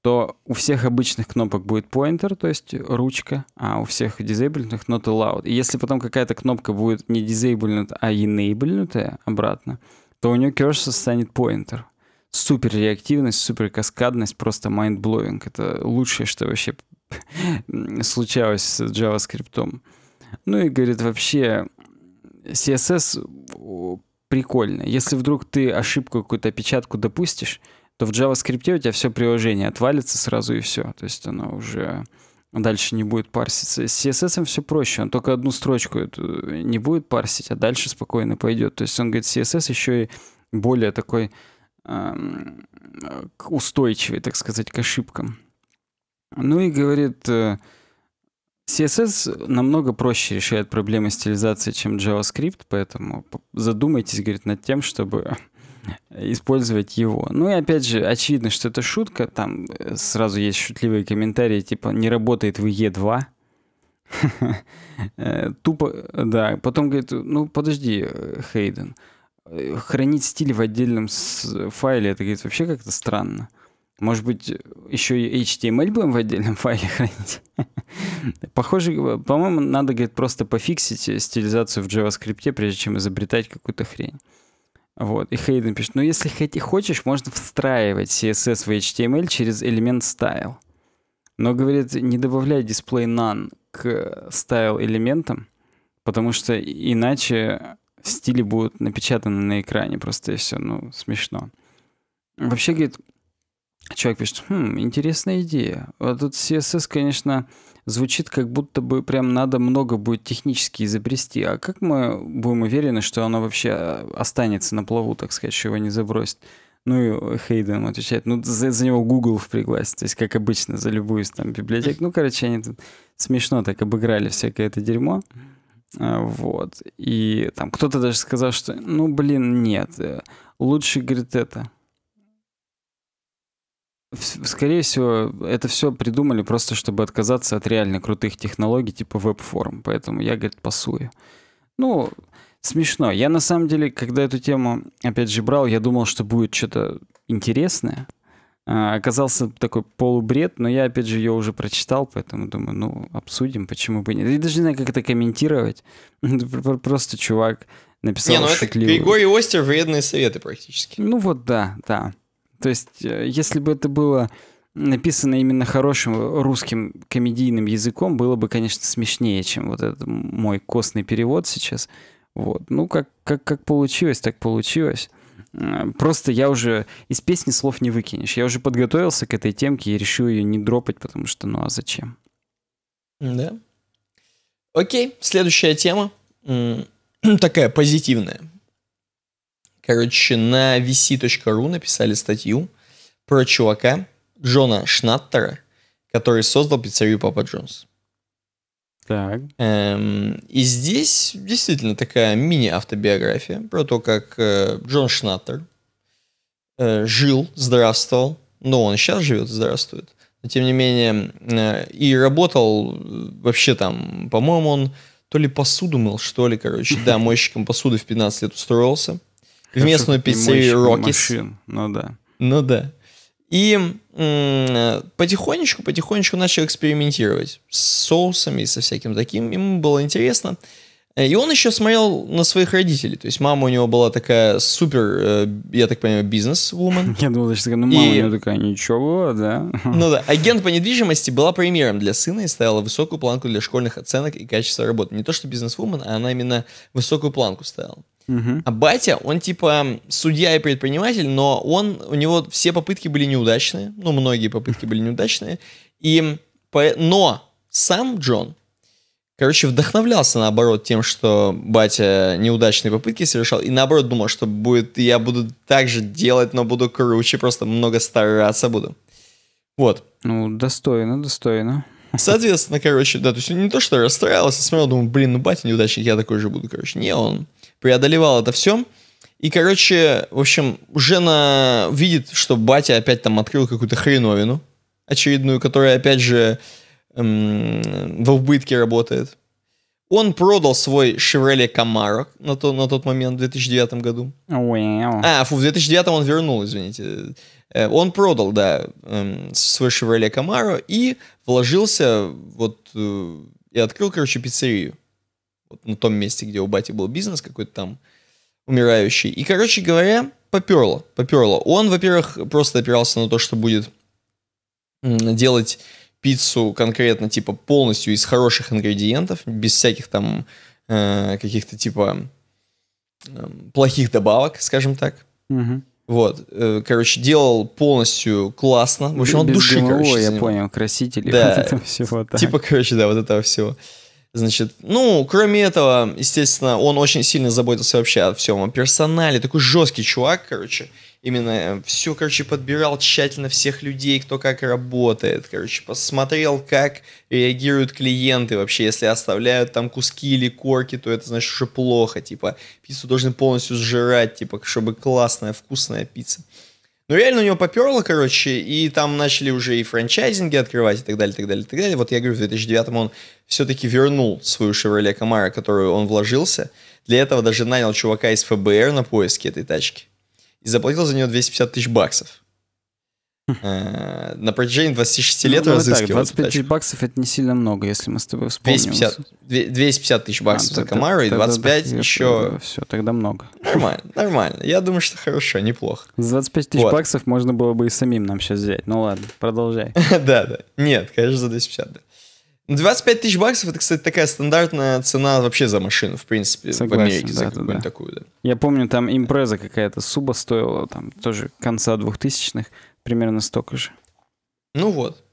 то у всех обычных кнопок будет pointer, то есть ручка, а у всех disabled not allowed. И если потом какая-то кнопка будет не disabled, а enabled обратно, то у нее cursor станет pointer. Супер реактивность, супер каскадность, просто mind-blowing. Это лучшее, что вообще <laughs> случалось с JavaScript. Ну и, говорит, вообще CSS прикольно. Если вдруг ты ошибку какую-то опечатку допустишь, то в JavaScript у тебя все приложение отвалится сразу и все. То есть оно уже дальше не будет парситься. С CSS все проще, он только одну строчку э, не будет парсить, а дальше спокойно пойдет. То есть он говорит, CSS еще и более такой эм, устойчивый, так сказать, к ошибкам. Ну и говорит, э, CSS намного проще решает проблемы стилизации, чем JavaScript, поэтому задумайтесь, говорит, над тем, чтобы <laughs> использовать его. Ну и опять же, очевидно, что это шутка. Там э, сразу есть шутливые комментарии, типа «не работает в E2». <laughs> Э, тупо, да. Потом говорит, ну подожди, э, Хейден, хранить стиль в отдельном файле, это, говорит, вообще как-то странно. Может быть, еще и HTML будем в отдельном <laughs> файле хранить? Похоже, э, по-моему, надо, говорит, просто пофиксить стилизацию в JavaScript, прежде чем изобретать какую-то хрень. Вот. И Хейден пишет, ну если хочешь, можно встраивать CSS в HTML через элемент style. Но, говорит, не добавляй display none к э, style элементам, потому что иначе стили будут напечатаны на экране просто и все, ну, смешно. Вообще, говорит, человек пишет, хм, интересная идея. Вот тут CSS, конечно, звучит как будто бы прям надо много будет технически изобрести. А как мы будем уверены, что оно вообще а, останется на плаву, так сказать, что его не забросит? Ну и э, Хейден отвечает, ну за, за него Google в пригласит, то есть как обычно, за любую там библиотеку. Ну, короче, они тут смешно так обыграли всякое это дерьмо. А, вот. И там кто-то даже сказал, что ну, блин, нет, э, лучше, говорит, это, Скорее всего, это все придумали просто, чтобы отказаться от реально крутых технологий типа веб-форм. Поэтому я, говорит, пасую. Ну, смешно. Я на самом деле, когда эту тему, опять же, брал, я думал, что будет что-то интересное. А, оказался такой полубред, но я, опять же, ее уже прочитал, поэтому думаю, ну, обсудим, почему бы нет. Я даже не знаю, как это комментировать. <laughs> Ну, просто чувак написал Не, ну это Григорий Остер «Вредные советы» практически. Ну вот да, да. То есть, э, если бы это было написано именно хорошим русским комедийным языком, было бы, конечно, смешнее, чем вот этот мой костный перевод сейчас. Вот. Ну, как, как, как получилось, так получилось. Просто я уже из песни слов не выкинешь. Я уже подготовился к этой темке и решил ее не дропать, потому что ну а зачем? Да. Окей, следующая тема. <clears throat> Такая позитивная. Короче, на vc.ru написали статью про чувака Джона Шнаттера, который создал пиццерию Папа Джонс. Так. Эм, и здесь действительно такая мини-автобиография про то, как э, Джон Шнаттер э, жил, здравствовал. но он сейчас живет, здравствует. Но тем не менее, э, и работал э, вообще там, по-моему, он то ли посуду мыл, что ли, короче. Да, <laughs> мойщиком посуды в 15 лет устроился в местную пиццерию Рокис. Ну да. Ну да. И потихонечку-потихонечку начал экспериментировать с соусами и со всяким таким. Ему было интересно. Э, и он еще смотрел на своих родителей. То есть мама у него была такая супер, э, я так понимаю, бизнес-вумен. <laughs> Я думал, что ну, мама и... у него такая, ничего, да. Ну да, агент по недвижимости была примером для сына и ставила высокую планку для школьных оценок и качества работы. Не то, что бизнес-вумен, а она именно высокую планку ставила. Угу. А батя, он типа судья и предприниматель, но он, у него все попытки были неудачные, ну, многие попытки были неудачные, и, но сам Джон, короче, вдохновлялся, наоборот, тем, что батя неудачные попытки совершал, и, наоборот, думал, что будет, я буду так же делать, но буду круче, просто много стараться буду. Вот. Ну, достойно, достойно. Соответственно, короче, да, то есть не то, что расстраивался, смотрел, думал, блин, ну батя неудачник, я такой же буду, короче. Не, он преодолевал это все. И, короче, в общем, уже на... видит, что батя опять там открыл какую-то хреновину очередную, которая, опять же, Эм, в убытке работает. Он продал свой Chevrolet Camaro на, то, на тот момент, в 2009 году. Wow. А, фу, в 2009 он вернул, извините. Э, он продал, да, эм, свой Chevrolet Camaro и вложился вот э, и открыл, короче, пиццерию. Вот на том месте, где у бати был бизнес какой-то там умирающий. И, короче говоря, поперло, поперло. Он, во-первых, просто опирался на то, что будет делать пиццу конкретно, типа, полностью из хороших ингредиентов, без всяких там э, каких-то, типа, э, плохих добавок, скажем так. Угу. Вот, э, короче, делал полностью классно. В общем, он без души, ГМО, короче, я занимал. понял, красители, да, вот этого всего. Так. Типа, короче, да, вот этого всего. Значит, ну, кроме этого, естественно, он очень сильно заботился вообще о всем, о персонале. Такой жесткий чувак, короче. Э, именно э, все, короче, подбирал тщательно всех людей, кто как работает, короче, посмотрел, как реагируют клиенты вообще, если оставляют там куски или корки, то это, значит, уже плохо, типа, пиццу должны полностью сжирать, типа, чтобы классная, вкусная пицца. Но ну, реально у него поперло, короче, и там начали уже и франчайзинги открывать, и так далее, и так далее, и так далее. Вот я говорю, в 2009 он все-таки вернул свою Chevrolet Camaro, которую он вложился. Для этого даже нанял чувака из ФБР на поиски этой тачки и заплатил за нее 250 тысяч баксов. Хм. Э, на протяжении 26 ну, лет ну, разыскивал. Так, 25 тысяч баксов это не сильно много, если мы с тобой вспомним. 250, 250 тысяч а, баксов а, за Камару и 25 тогда, еще... все, тогда много. Нормально, нормально. Я думаю, что хорошо, неплохо. За 25 тысяч баксов можно было бы и самим нам сейчас взять. Ну ладно, продолжай. Да-да. <laughs> Нет, конечно, за 250, да. 25 ну, тысяч баксов это, кстати, такая стандартная цена вообще за машину, в принципе, Согласен, в Америке да, за какую-нибудь да. такую, да. Я помню, там импреза какая-то суба стоила, там тоже конца двухтысячных, примерно столько же. Ну вот.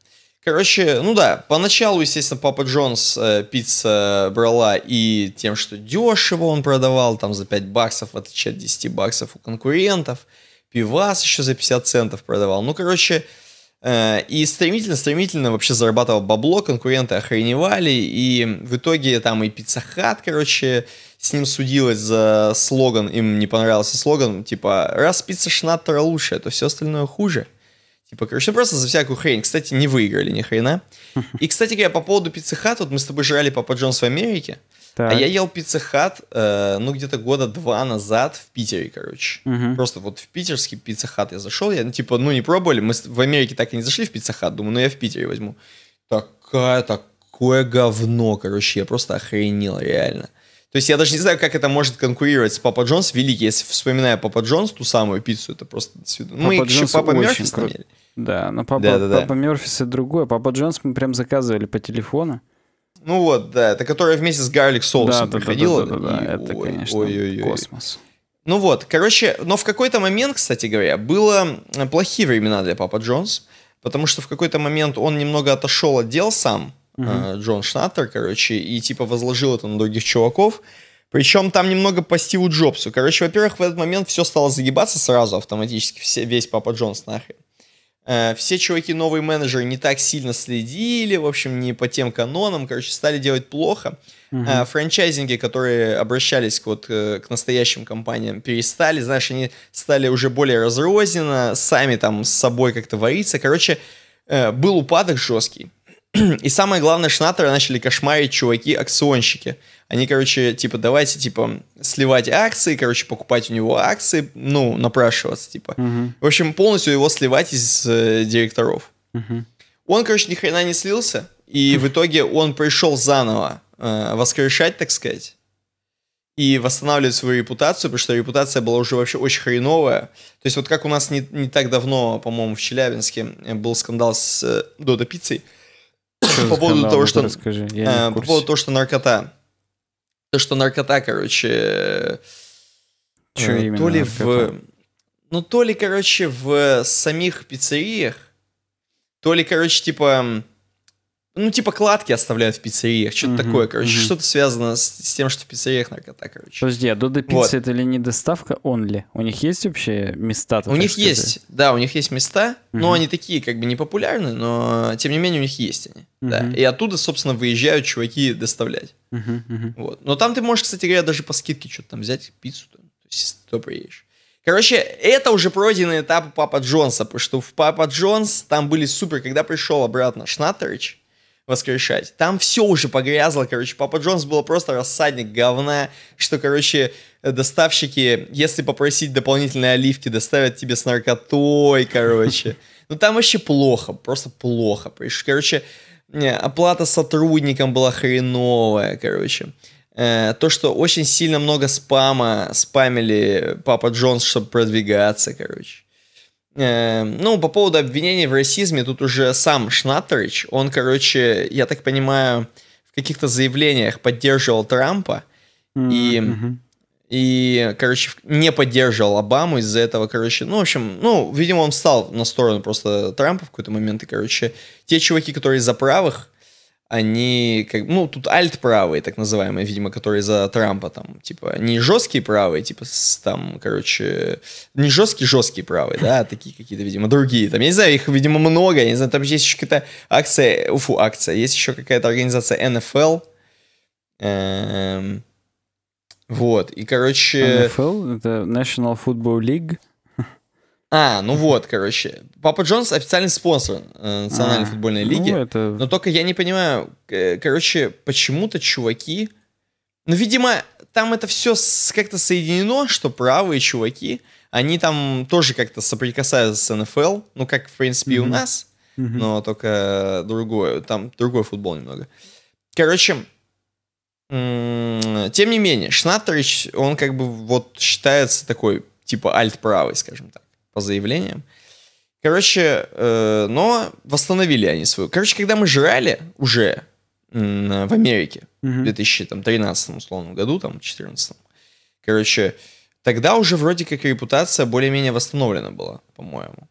Короче, ну да, поначалу, естественно, Папа Джонс э, пицца брала и тем, что дешево он продавал, там за 5 баксов, в отличие от 10 баксов у конкурентов, пивас еще за 50 центов продавал. Ну, короче, Э, и стремительно-стремительно вообще зарабатывал бабло, конкуренты охреневали, и в итоге там и Pizza Hut, короче, с ним судилась за слоган, им не понравился слоган, типа «Раз пицца шнаттера лучше, то все остальное хуже». Типа, короче, ну просто за всякую хрень. Кстати, не выиграли ни хрена. И, кстати говоря, по поводу Пиццы Хат, вот мы с тобой жрали Папа Джонс в Америке, а так. А я ел пицца хат, э, ну, где-то года два назад в Питере, короче. Угу. Просто вот в питерский пицца хат я зашел. Я, ну, типа, ну, не пробовали. Мы в Америке так и не зашли в пицца хат. Думаю, ну, я в Питере возьму. Такая, такое говно, короче. Я просто охренел, реально. То есть я даже не знаю, как это может конкурировать с Папа Джонс великий. Если вспоминаю Папа Джонс, ту самую пиццу, это просто... Ну, Папа мы Джонс еще Папа Мерфис кру... Да, но Папа, да, да, Папа да. Мерфис это другое. Папа Джонс мы прям заказывали по телефону. Ну вот, да, это которая вместе с гарлик соусом да, приходила. Да, да, да, да, да. И... это, конечно, ой, ой, ой. космос. Ну вот, короче, но в какой-то момент, кстати говоря, было э, плохие времена для Папа Джонс, потому что в какой-то момент он немного отошел от дел сам, угу. Джон Шнаттер, короче, и типа возложил это на других чуваков. Причем там немного по Стиву Джобсу. Короче, во-первых, в этот момент все стало загибаться сразу автоматически, все, весь Папа Джонс нахрен. Э, все чуваки, новые менеджеры, не так сильно следили, в общем, не по тем канонам, короче, стали делать плохо. Uh-huh. франчайзинги, которые обращались к, вот, э, к настоящим компаниям, перестали, знаешь, они стали уже более разрозненно, сами там с собой как-то вариться. Короче, э, был упадок жесткий. <clears throat> И самое главное, Шнатера начали кошмарить чуваки-акционщики. uh они, короче, типа, давайте, типа, сливать акции, короче, покупать у него акции, ну, напрашиваться, типа. Угу. В общем, полностью его сливать из э, директоров. Угу. Он, короче, ни хрена не слился, и <laughs> в итоге он пришел заново э, воскрешать, так сказать, и восстанавливать свою репутацию, потому что репутация была уже вообще очень хреновая. То есть вот как у нас не, не так давно, по-моему, в Челябинске э, был скандал с э, Додо Пиццей, по поводу того, что, э, по поводу того, что наркота то, что наркота, короче... Э, что именно? То ли наркота? в... Ну, то ли, короче, в самих пиццериях, то ли, короче, типа ну, типа, кладки оставляют в пиццериях, что-то mm такое, короче, mm что-то связано с, с тем, что в пиццериях наркота, короче. Подожди, а Додо Пицца вот. это или не доставка only? У них есть вообще места? У них сказать? есть, да, у них есть места, mm но они такие, как бы, не популярны, но, тем не менее, у них есть они, mm да. И оттуда, собственно, выезжают чуваки доставлять. Mm-hmm, Вот. Но там ты можешь, кстати говоря, даже по скидке что-то там взять, пиццу, там, то есть, то приедешь. Короче, это уже пройденный этап Папа Джонса, потому что в Папа Джонс там были супер, когда пришел обратно Шнаттерич, воскрешать. Там все уже погрязло, короче. Папа Джонс был просто рассадник говна, что, короче, э, доставщики, если попросить дополнительные оливки, доставят тебе с наркотой, короче. <laughs> Ну там вообще плохо, просто плохо. Короче, оплата сотрудникам была хреновая, короче. Э, то, что очень сильно много спама спамили Папа Джонс, чтобы продвигаться, короче. Эм, ну, по поводу обвинений в расизме, тут уже сам Шнаттерич, он, короче, я так понимаю, в каких-то заявлениях поддерживал Трампа mm-hmm. и, и, короче, не поддерживал Обаму из-за этого, короче, ну, в общем, ну, видимо, он стал на сторону просто Трампа в какой-то момент, и, короче, те чуваки, которые за правых, они, как, ну, тут альт-правые, так называемые, видимо, которые за Трампа там, типа, не жесткие правые, типа, с, там, короче, не жесткие-жесткие правые, да, а такие какие-то, видимо, другие, там, я не знаю, их, видимо, много, я не знаю, там есть еще какая-то акция, уфу, акция, есть еще какая-то организация NFL, эм, вот, и, короче... NFL, это National Football League, а, ну вот, короче. Папа Джонс официальный спонсор э, Национальной а, футбольной ну лиги. Ну, это... Но только я не понимаю, э, короче, почему-то чуваки... Ну, видимо, там это все как-то соединено, что правые чуваки, они там тоже как-то соприкасаются с НФЛ, ну, как, в принципе, и у mm-hmm. нас, mm-hmm. но только другое, там другой футбол немного. Короче, тем не менее, Шнаттерич, он как бы вот считается такой, типа, альт-правый, скажем так по заявлениям. Короче, э, но восстановили они свою. Короче, когда мы жрали уже э, в Америке угу. в 2013 условном году, там, 14 короче, тогда уже вроде как репутация более-менее восстановлена была, по-моему.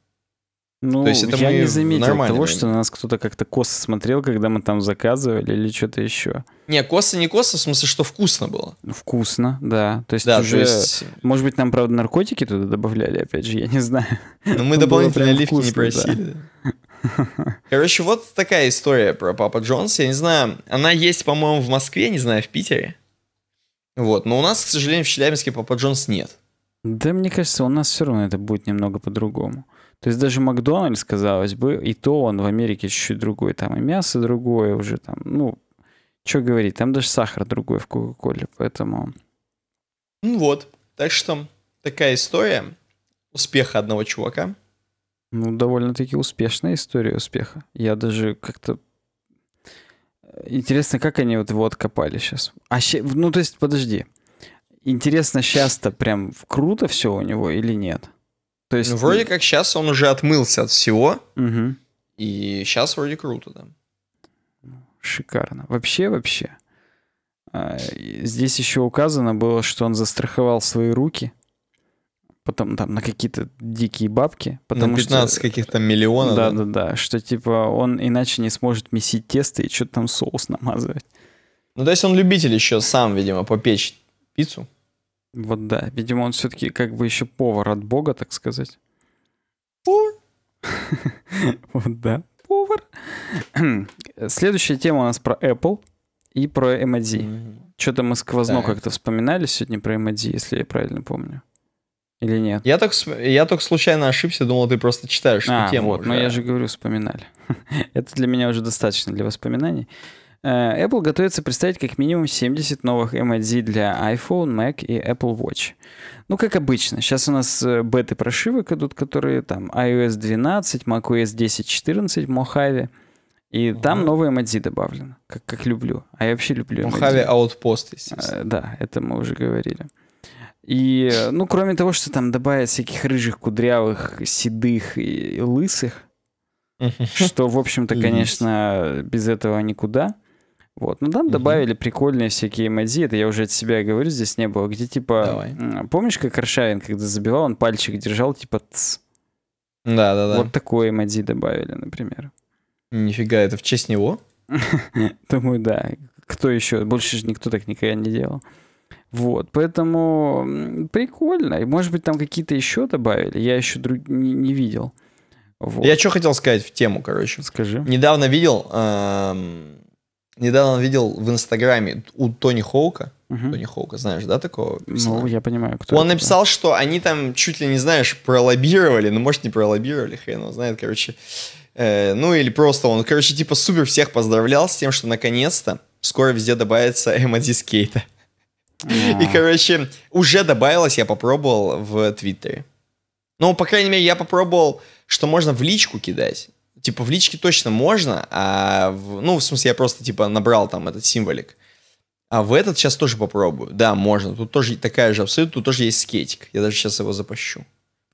Ну, То есть это я не заметил того, время. что на нас кто-то как-то косо смотрел, когда мы там заказывали или что-то еще. Не, косо не косо, в смысле, что вкусно было. Вкусно, да. То есть да, уже... То есть... Может быть, нам, правда, наркотики туда добавляли, опять же, я не знаю. Ну мы <laughs> дополнительно оливки не просили. Да. <laughs> Короче, вот такая история про Папа Джонс. Я не знаю, она есть, по-моему, в Москве, не знаю, в Питере. Вот, но у нас, к сожалению, в Челябинске Папа Джонс нет. Да, мне кажется, у нас все равно это будет немного по-другому. То есть даже Макдональдс, казалось бы, и то он в Америке чуть-чуть другой, там и мясо другое уже, там, ну, что говорить, там даже сахар другой в Кока-Коле, поэтому... Ну вот, так что такая история успеха одного чувака. Ну, довольно-таки успешная история успеха. Я даже как-то... Э, интересно, как они вот его откопали сейчас. А, щ... ну, то есть, подожди. Интересно, сейчас-то прям круто все у него или нет? То есть... Ну, вроде как сейчас он уже отмылся от всего. Угу. И сейчас вроде круто, да. Шикарно. Вообще, вообще. А, здесь еще указано было, что он застраховал свои руки потом там на какие-то дикие бабки, потому на 15 что... каких-то миллионов. Да, да, да, что типа он иначе не сможет месить тесто и что-то там соус намазывать. Ну, то есть он любитель еще сам, видимо, попечь пиццу. Вот да. Видимо, он все-таки как бы еще повар от бога, так сказать. <laughs> Вот да. Повар. <clears throat> Следующая тема у нас про Apple и про MAD. Что-то мы сквозно как-то вспоминали сегодня про MAD, если я правильно помню. Или нет? Я так, я так случайно ошибся, думал, ты просто читаешь а, эту тему. Вот, уже. но я же говорю, вспоминали. <laughs> Это для меня уже достаточно для воспоминаний. Э, Apple готовится представить как минимум 70 новых MID для iPhone, Mac и Apple Watch. Ну, как обычно, сейчас у нас э, беты прошивок идут, которые там iOS 12, macOS 10, 14, Mojave. И угу. там новые MID добавлено, как, как люблю. А я вообще люблю Mojave Outpost, естественно. Э, да, это мы уже говорили. И, ну, кроме того, что там добавят всяких рыжих, кудрявых, седых и лысых, что, в общем-то, конечно, без этого никуда. Вот. ну там угу. добавили прикольные всякие эмодзи, это я уже от себя говорю, здесь не было, где типа... Давай. Помнишь, как Аршавин, когда забивал, он пальчик держал, типа... Тс. Да, да, да. Вот такой эмодзи добавили, например. Нифига, это в честь него? <laughs> Думаю, да. Кто еще? Больше же никто так никогда не делал. Вот, поэтому прикольно. И может быть там какие-то еще добавили, я еще друг... не, не видел. Вот. Я что хотел сказать в тему, короче. Скажи. Недавно видел, эм, Недавно видел в Инстаграме у Тони Хоука. Угу. Тони Хоука, знаешь, да, такого? Персонажа? Ну, я понимаю, кто. Он это, написал, да. что они там чуть ли не знаешь, пролоббировали, ну, может, не пролоббировали, хрен его знает, короче. Э, ну, или просто он, короче, типа супер всех поздравлял с тем, что наконец-то скоро везде добавится эмодзи скейта. А. И, короче, уже добавилось, я попробовал в Твиттере. Ну, по крайней мере, я попробовал, что можно в личку кидать типа в личке точно можно, а в, ну, в смысле, я просто типа набрал там этот символик. А в этот сейчас тоже попробую. Да, можно. Тут тоже такая же абсолютно, тут тоже есть скейтик. Я даже сейчас его запущу.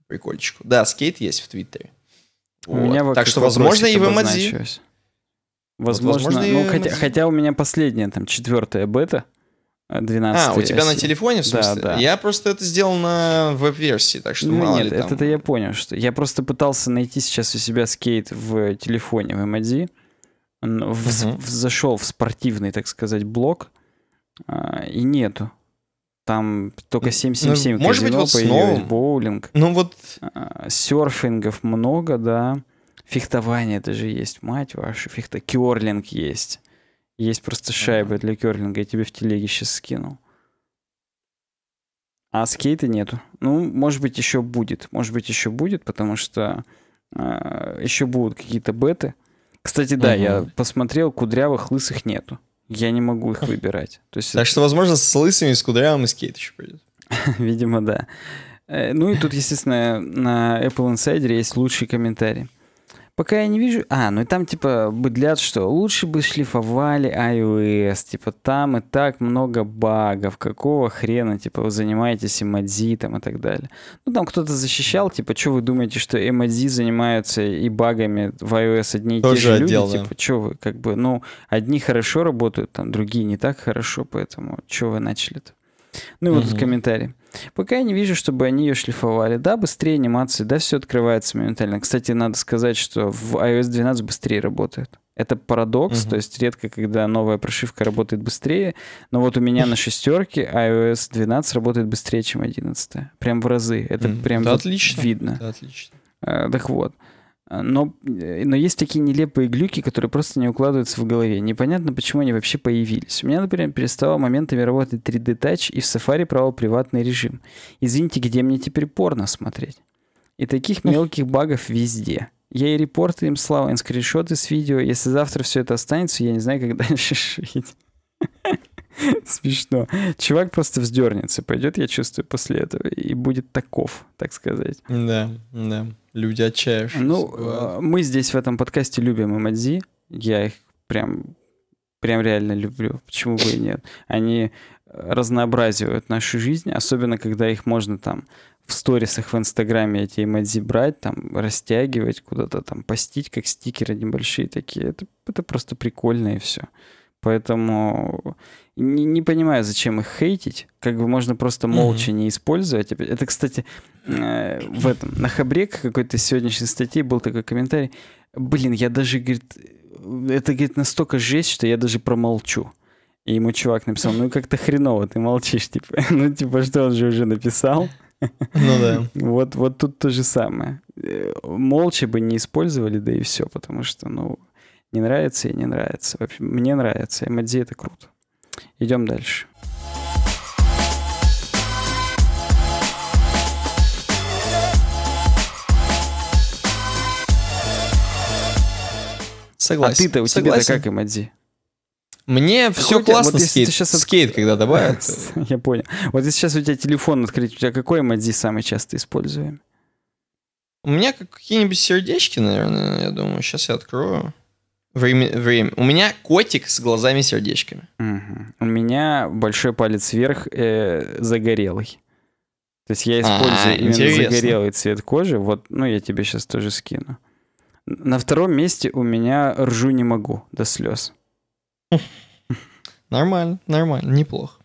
Прикольчику. Да, скейт есть в Твиттере. У вот. меня так что, возможно, и в эмодзи. Возможно, вот, возможно, ну, хотя, хотя у меня последняя, там, четвертая бета. 12. А, у тебя на телефоне, в смысле? Да, да. Я просто это сделал на веб-версии, так что ну, мало нет, ли там... это я понял, что... Я просто пытался найти сейчас у себя скейт в телефоне в MIDI. В... uh В... Зашел в спортивный, так сказать, блок, а, и нету. Там только 777 ну, может быть, вот появилось, боулинг. Ну вот... А, серфингов много, да. Фехтование даже есть, мать ваша. фехта... Керлинг есть. Есть просто шайбы для керлинга, я тебе в телеге сейчас скину. А скейта нету. Ну, может быть, еще будет. Может быть, еще будет, потому что э, а, еще будут какие-то беты. Кстати, да, угу. я посмотрел, кудрявых лысых нету. Я не могу их выбирать. То есть так это... что, возможно, с лысыми, с кудрявым и скейт еще придет. <laughs> Видимо, да. Э, ну и тут, естественно, на Apple Insider есть лучший комментарий. Пока я не вижу... А, ну и там, типа, быдлят, что лучше бы шлифовали iOS, типа, там и так много багов, какого хрена, типа, вы занимаетесь эмодзи там и так далее. Ну, там кто-то защищал, типа, что вы думаете, что эмодзи занимаются и багами в iOS одни и Тоже те же отдел, люди? Да. Типа, что вы, как бы, ну, одни хорошо работают, там, другие не так хорошо, поэтому что вы начали-то? Ну, и mm-hmm. вот этот комментарий. Пока я не вижу, чтобы они ее шлифовали. Да, быстрее анимации, да, все открывается моментально. Кстати, надо сказать, что в iOS 12 быстрее работает. Это парадокс, угу. то есть редко, когда новая прошивка работает быстрее, но вот у меня на <laughs> шестерке iOS 12 работает быстрее, чем 11. Прям в разы. Это прям отлично. видно. Да, отлично. Э, так вот. А, но, э, но есть такие нелепые глюки, которые просто не укладываются в голове. Непонятно, почему они вообще появились. У меня, например, перестало моментами работать 3D Touch, и в Safari правил приватный режим. Извините, где мне теперь порно смотреть? И таких мелких багов везде. Я и репорты им слал, и скриншоты с видео. Если завтра все это останется, я не знаю, как <laughs> дальше жить. <laughs> Смешно. Чувак просто вздернется, пойдет, я чувствую, после этого, и будет таков, так сказать. Да, да люди отчаявшиеся. Ну, бывают. Э, мы здесь в этом подкасте любим Эмадзи. Я их прям, прям реально люблю. Почему бы и нет? Они э, разнообразивают нашу жизнь, особенно когда их можно там в сторисах в Инстаграме эти эмодзи брать, там, растягивать куда-то, там, постить, как стикеры небольшие такие. Это, это просто прикольно и все. Поэтому не, не понимаю, зачем их хейтить. Как бы можно просто молча mm-hmm. не использовать. Это, кстати, э, в этом, на хабре какой-то сегодняшней статье был такой комментарий. Блин, я даже, говорит, это, говорит, настолько жесть, что я даже промолчу. И ему чувак написал, ну как-то хреново, ты молчишь, типа. <laughs> ну, типа, что он же уже написал. Ну да. <laughs> Вот, вот тут то же самое. Э, молча бы не использовали, да и все, потому что, ну, не нравится и не нравится. Вообще, мне нравится, эмодзи это круто. Идем дальше. Согласен. А ты-то, у тебя-то как, Эмадзи? Мне все классно вот скейт. Сейчас от... Скейт, когда добавят. <laughs> Я понял. Вот если сейчас у тебя телефон открыть, у тебя какой эмодзи самый часто используем? У меня какие-нибудь сердечки, наверное, я думаю. Сейчас я открою. Время, время. У меня котик с глазами сердечками. Угу. У меня большой палец вверх э, загорелый. То есть я а, использую а, именно интересно. загорелый цвет кожи. Вот, ну, я тебе сейчас тоже скину. На втором месте у меня ржу не могу до слез. Нормально, нормально, неплохо.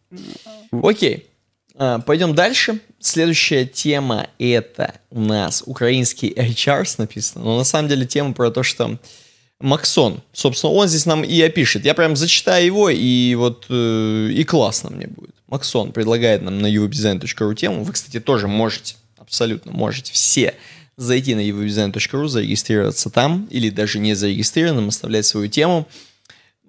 Окей, а, пойдем дальше. Следующая тема это у нас украинский HRs написано. Но на самом деле тема про то, что Максон. Собственно, он здесь нам и опишет. Я прям зачитаю его, и вот э, и классно мне будет. Максон предлагает нам на uwebdesign.ru тему. Вы, кстати, тоже можете, абсолютно можете все зайти на uwebdesign.ru, зарегистрироваться там, или даже не зарегистрированным, оставлять свою тему.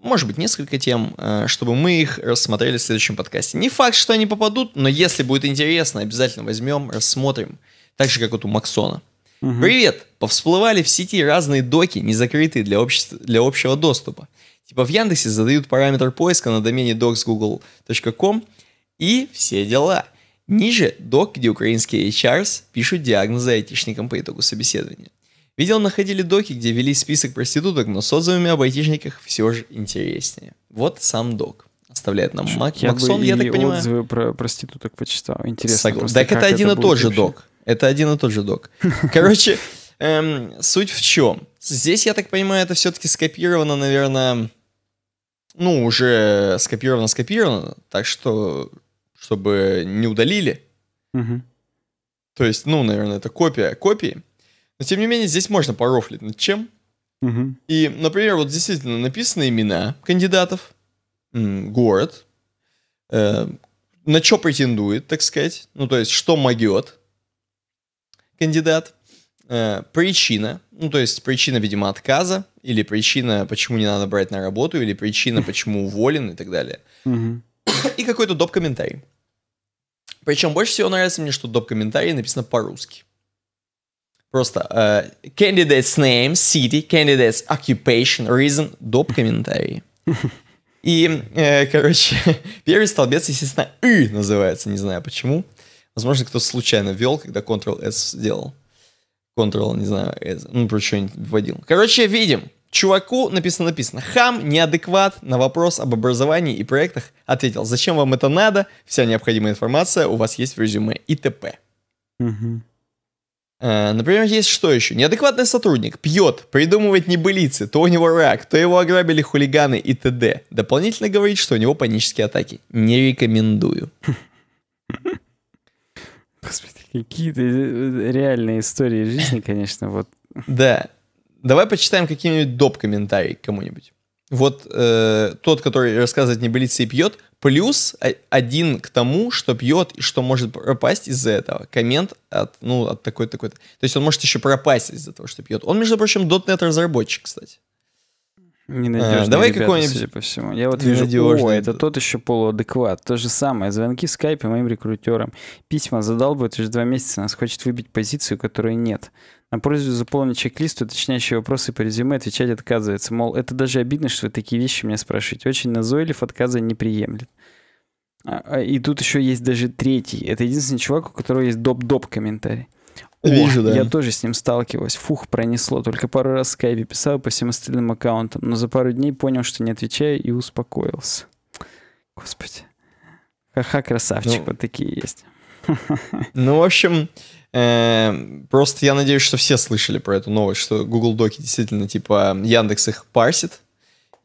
Может быть, несколько тем, э, чтобы мы их рассмотрели в следующем подкасте. Не факт, что они попадут, но если будет интересно, обязательно возьмем, рассмотрим. Так же, как вот у Максона. Угу. Привет! Повсплывали в сети разные доки, не закрытые для, общества, для общего доступа. Типа в Яндексе задают параметр поиска на домене docs.google.com и все дела. Ниже док, где украинские HRs пишут диагнозы айтишникам по итогу собеседования. Видел, находили доки, где вели список проституток, но с отзывами об айтишниках все же интереснее. Вот сам док. Оставляет нам Мак, я Максон, бы я так и понимаю. отзывы про проституток почитал. Интересно. Согла... Просто, так это один и тот же вообще? док. Это один и тот же док. <laughs> Короче, эм, суть в чем? Здесь, я так понимаю, это все-таки скопировано, наверное, ну, уже скопировано-скопировано, так что, чтобы не удалили. Угу. То есть, ну, наверное, это копия копии. Но, тем не менее, здесь можно порофлить над чем. Угу. И, например, вот действительно написаны имена кандидатов, город, э, на что претендует, так сказать, ну, то есть, что могет, кандидат. Э, причина, ну то есть причина, видимо, отказа, или причина, почему не надо брать на работу, или причина, <laughs> почему уволен и так далее. И какой-то доп. комментарий. Причем больше всего нравится мне, что доп. комментарий написано по-русски. Просто uh, candidates name, city, candidates occupation, reason, доп. комментарий. <laughs> И, э, короче, <laughs> первый столбец, естественно, и называется, не знаю почему. Возможно, кто-то случайно ввел, когда Ctrl-S сделал. Ctrl, не знаю, S, ну, про что-нибудь вводил. Короче, видим. Чуваку написано-написано. Хам, неадекват, на вопрос об образовании и проектах ответил, зачем вам это надо, вся необходимая информация у вас есть в резюме и т.п. Угу. А, например, есть что еще? Неадекватный сотрудник пьет, придумывает небылицы, то у него рак, то его ограбили хулиганы и т.д. Дополнительно говорит, что у него панические атаки. Не рекомендую. <laughs> Господи, какие-то э, э, реальные истории жизни, конечно, вот. Да. Давай почитаем какие-нибудь доп. комментарии кому-нибудь. Вот э, тот, который рассказывает не болится и пьет, плюс один к тому, что пьет и что может пропасть из-за этого. Коммент от, ну, от такой-такой-то. То есть он может еще пропасть из-за того, что пьет. Он, между прочим, .NET разработчик, кстати. Ненадежный э, а, давай какой-нибудь. Судя по всему. Э, Я вот вижу, о, это тот еще полуадекват. То же самое. Звонки в скайпе моим рекрутерам. Письма задал задалбывают уже два месяца. Нас хочет выбить позицию, которой нет. На просьбу заполнить чек-лист, уточняющие вопросы по резюме, отвечать отказывается. Мол, это даже обидно, что вы такие вещи меня спрашиваете. Очень назойлив, отказа не приемлет. А, а, и тут еще есть даже третий. Это единственный чувак, у которого есть доп-доп комментарий. Вижу, да. Я тоже с ним сталкиваюсь. Фух, пронесло. Только пару раз в скайпе писал по всем остальным аккаунтам, но за пару дней понял, что не отвечаю и успокоился. Господи. Ха-ха, красавчик, ну, вот такие есть. <laughs> Ну, в общем, э, просто я надеюсь, что все слышали про эту новость, что Google Доки действительно, типа, Яндекс их парсит,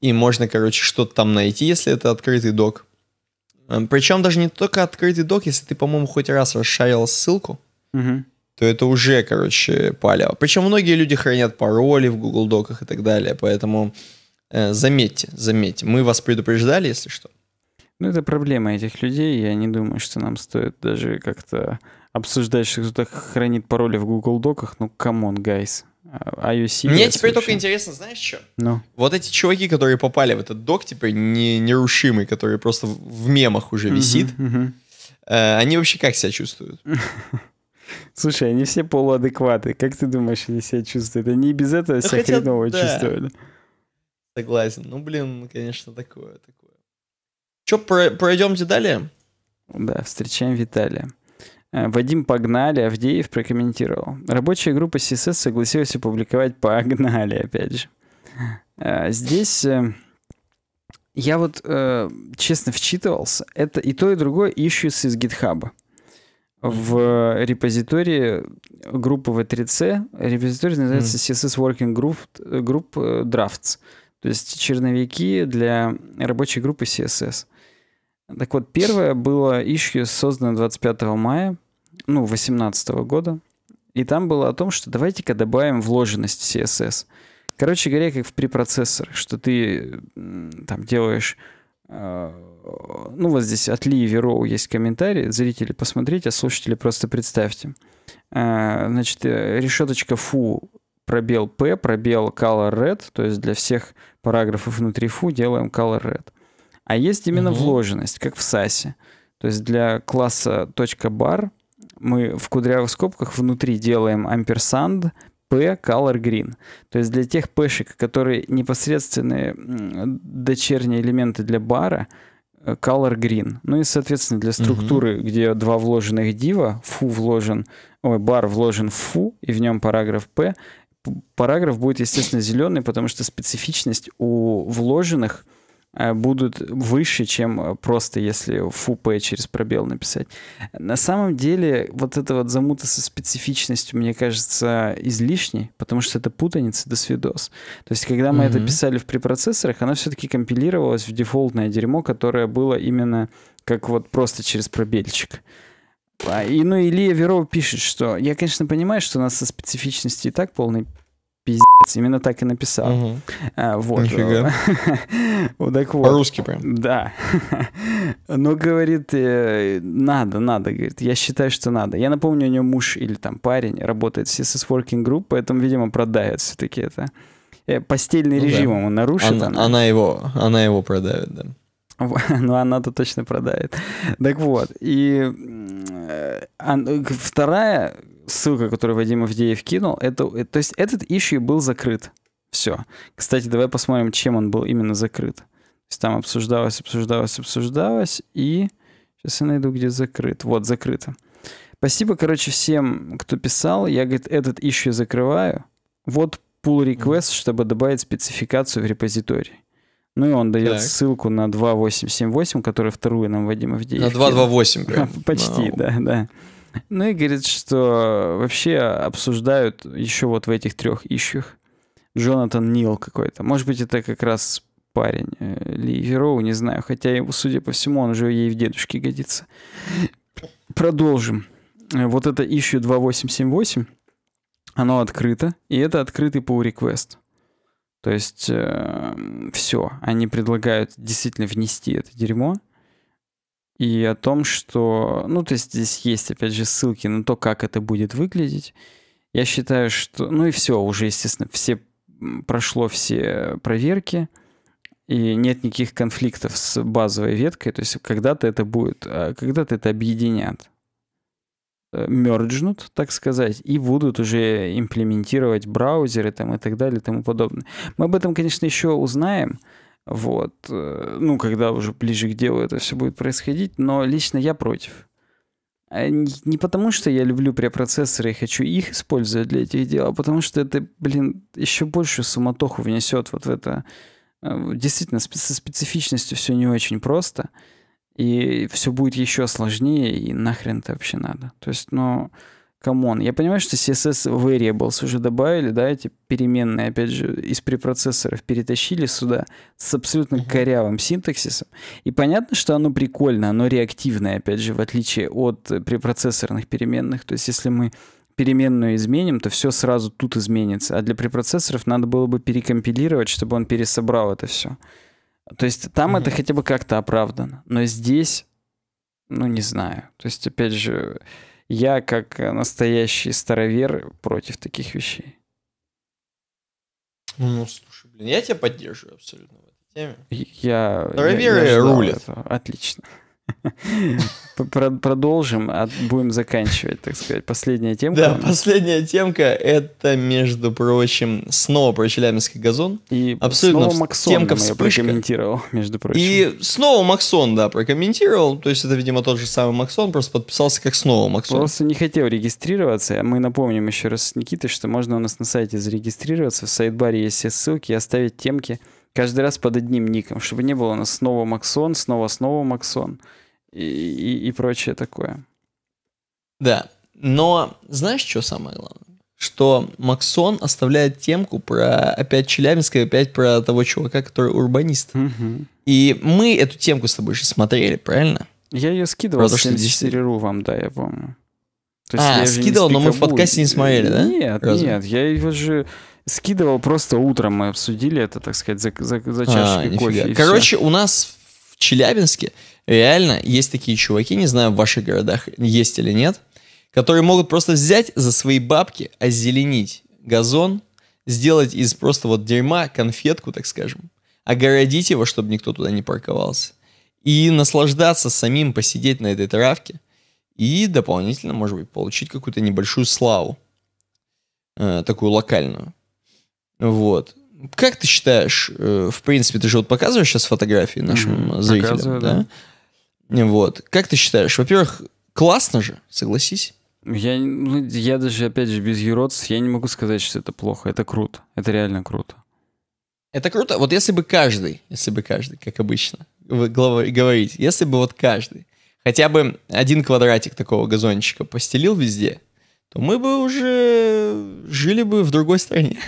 и можно, короче, что-то там найти, если это открытый док. Эм, Причем даже не только открытый док, если ты, по-моему, хоть раз расшарил ссылку, угу то это уже, короче, палево. Причем многие люди хранят пароли в Google Доках и так далее, поэтому э, заметьте, заметьте, мы вас предупреждали, если что. Ну, это проблема этих людей, я не думаю, что нам стоит даже как-то обсуждать, что кто-то хранит пароли в Google Доках, ну, камон, guys. А, IOC. Мне теперь вообще. только интересно, знаешь что? Ну. Вот эти чуваки, которые попали в этот док, типа не, нерушимый, который просто в мемах уже висит, uh-huh, uh-huh. Э, они вообще как себя чувствуют? <laughs> Слушай, они все полуадекваты. Как ты думаешь, они себя чувствуют? Они и без этого ну, себя Хотя, хреново чувствовали. Согласен. Ну, блин, конечно, такое, такое. Че, пройдемте далее? Да, встречаем Виталия. Э, Вадим Погнали Авдеев прокомментировал. Рабочая группа CSS согласилась опубликовать Погнали, опять же. Э, здесь э, я вот, честно, вчитывался. Это и то, и другое ищутся из гитхаба в э, репозитории группы V3C. Репозиторий называется CSS Working Group, э, Group э, Drafts. То есть черновики для рабочей группы CSS. Так вот, первое было issue создано 25 мая, ну, 18 года. И там было о том, что давайте-ка добавим вложенность CSS. Короче говоря, как в препроцессорах, что ты там делаешь Э, ну вот здесь от Ли Вероу есть комментарий, зрители посмотрите, а слушатели просто представьте. Э, значит, э, решеточка фу, пробел p, пробел color red, то есть для всех параграфов внутри фу делаем color red. А есть именно угу. вложенность, как в САСе. То есть для класса .bar мы в кудрявых скобках внутри делаем ampersand P color green. То есть для тех пэшек, которые непосредственные дочерние элементы для бара, color green. Ну и, соответственно, для структуры, угу. где два вложенных дива, фу вложен, ой, бар вложен в фу, и в нем параграф p, параграф будет, естественно, зеленый, потому что специфичность у вложенных — Э, будут выше, чем э, просто если фупе через пробел написать. На самом деле вот эта вот замута со специфичностью, мне кажется, излишней, потому что это путаница до свидос. То есть когда мы mm-hmm. это писали в препроцессорах, оно все-таки компилировалось в дефолтное дерьмо, которое было именно как вот просто через пробельчик. А, и, ну, Илья Веров пишет, что я, конечно, понимаю, что у нас со специфичностью и так полный Именно так и написал. Угу. А, <laughs> вот. так вот. По-русски прям. Да. <laughs> Но говорит, э, надо, надо, говорит. Я считаю, что надо. Я напомню, у него муж или там парень работает в CSS Working Group, поэтому, видимо, продавец все-таки это. Э, постельный ну, режим да. он нарушит. Она, она. она его, она его продает, да. <laughs> Ну, она-то точно продает. Так вот, и вторая ссылка, которую Вадим Авдеев кинул, это, э, то есть этот ищу был закрыт. Все. Кстати, давай посмотрим, чем он был именно закрыт. То есть там обсуждалось, обсуждалось, обсуждалось, и сейчас я найду, где закрыт. Вот, закрыто. Спасибо, короче, всем, кто писал. Я, говорит, этот ищу закрываю. Вот pull request, чтобы добавить спецификацию в репозиторий. Ну и он дает так. ссылку на 2878, который вторую нам в Авдеев. На 228 прям. <laughs> Почти, да, да. Ну и говорит, что вообще обсуждают еще вот в этих трех ищах. Джонатан Нил какой-то. Может быть, это как раз парень э, Ли Вероу, не знаю. Хотя, судя по всему, он уже ей в дедушке годится. Продолжим. Э, вот это ищу 2878, оно открыто, и это открытый pull request. То есть э, эм, все, они предлагают действительно внести это дерьмо. И о том, что... Ну, то есть здесь есть, опять же, ссылки на то, как это будет выглядеть. Я считаю, что... Ну и все, уже, естественно, все прошло все проверки, и нет никаких конфликтов с базовой веткой. То есть когда-то это будет... Э, когда-то это объединят. Э, мерджнут, так сказать, и будут уже имплементировать браузеры там, и так далее и тому подобное. Мы об этом, конечно, еще узнаем, вот, э, ну, когда уже ближе к делу это все будет происходить, но лично я против. А не потому, что я люблю препроцессоры и хочу их использовать для этих дел, а потому что это, блин, еще большую суматоху внесет вот в это. Э, действительно, со специфичностью все не очень просто и все будет еще сложнее, и нахрен это вообще надо. То есть, ну, камон. Я понимаю, что CSS variables уже добавили, да, эти переменные, опять же, из препроцессоров перетащили сюда с абсолютно uh-huh. корявым синтаксисом. И понятно, что оно прикольное, оно реактивное, опять же, в отличие от препроцессорных переменных. То есть, если мы переменную изменим, то все сразу тут изменится. А для препроцессоров надо было бы перекомпилировать, чтобы он пересобрал это все. То есть там mm-hmm. это хотя бы как-то оправдано. Но здесь, ну, не знаю. То есть, опять же, я как настоящий старовер против таких вещей. Ну, ну слушай, блин, я тебя поддерживаю абсолютно в этой теме. Я... Староверы я рулят. Этого. Отлично. Продолжим, а будем заканчивать, так сказать. Последняя темка. Да, последняя темка — это, между прочим, снова про Челябинский газон. И Абсолютно снова Максон темка я прокомментировал, между прочим. И снова Максон, да, прокомментировал. То есть это, видимо, тот же самый Максон, просто подписался как снова Максон. Просто не хотел регистрироваться. Мы напомним еще раз с Никитой, что можно у нас на сайте зарегистрироваться. В сайт-баре есть все ссылки, оставить темки каждый раз под одним ником, чтобы не было у нас снова Максон, снова снова Максон и, и, прочее такое. Да, но знаешь, что самое главное? Что Максон оставляет темку про опять Челябинска и опять про того чувака, который урбанист. Угу. И мы эту темку с тобой же смотрели, правильно? Я ее скидывал, Правда, что 74 вам, да, я помню. То есть а, я скидывал, но мы в подкасте не смотрели, да? Нет, Разве? нет, я его же скидывал просто утром, мы обсудили это, так сказать, за, за, за а, чашкой а, кофе. Короче, все. у нас в Челябинске реально есть такие чуваки, не знаю, в ваших городах есть или нет, которые могут просто взять за свои бабки, озеленить газон, сделать из просто вот дерьма конфетку, так скажем, огородить его, чтобы никто туда не парковался, и наслаждаться самим, посидеть на этой травке, и дополнительно, может быть, получить какую-то небольшую славу, э, такую локальную. Вот. Как ты считаешь, э, в принципе, ты же вот показываешь сейчас фотографии нашим mm, зрителям, да? да? Вот. Как ты считаешь? Во-первых, классно же, согласись. Я, ну, я даже, опять же, без юродств, я не могу сказать, что это плохо. Это круто. Это реально круто. Это круто. Вот если бы каждый, если бы каждый, как обычно, вы говорите, если бы вот каждый хотя бы один квадратик такого газончика постелил везде, то мы бы уже жили бы в другой стране.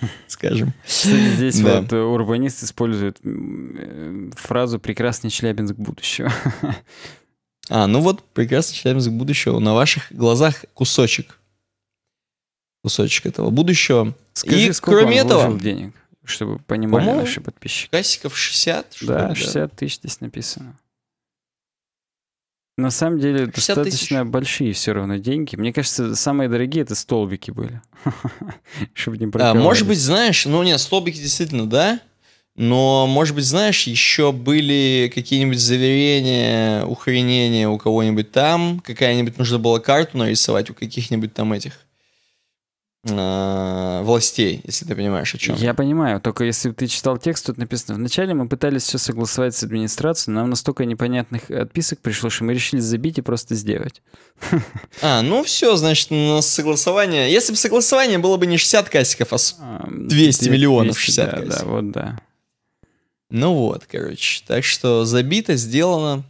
<laughs> скажем. здесь вот э, урбанист использует э, фразу «прекрасный Челябинск будущего». <laughs> А, ну вот прекрасный Челябинск будущего. На ваших глазах кусочек. Кусочек этого будущего. Скажи, И сколько кроме он этого... денег, чтобы понимали наши подписчики? Кассиков 60? Да, 60 тысяч здесь написано. На самом деле достаточно тысяч. большие все равно деньги. Мне кажется, самые дорогие это столбики были. <laughs> Чтобы не а, Может быть, знаешь, ну нет, столбики действительно, да. Но, может быть, знаешь, еще были какие-нибудь заверения, ухренения у кого-нибудь там, какая-нибудь нужно было карту нарисовать у каких-нибудь там этих Э, властей, если ты понимаешь, о чем. Я понимаю, только если ты читал текст, тут написано, вначале мы пытались все согласовать с администрацией, нам настолько непонятных отписок пришло, что мы решили забить и просто сделать. <laughs> А, ну все, значит, у нас согласование... Если бы согласование было бы не 60 касиков, а 200, а, миллионов 60 да, Да, вот да. Ну вот, короче. Так что забито, сделано.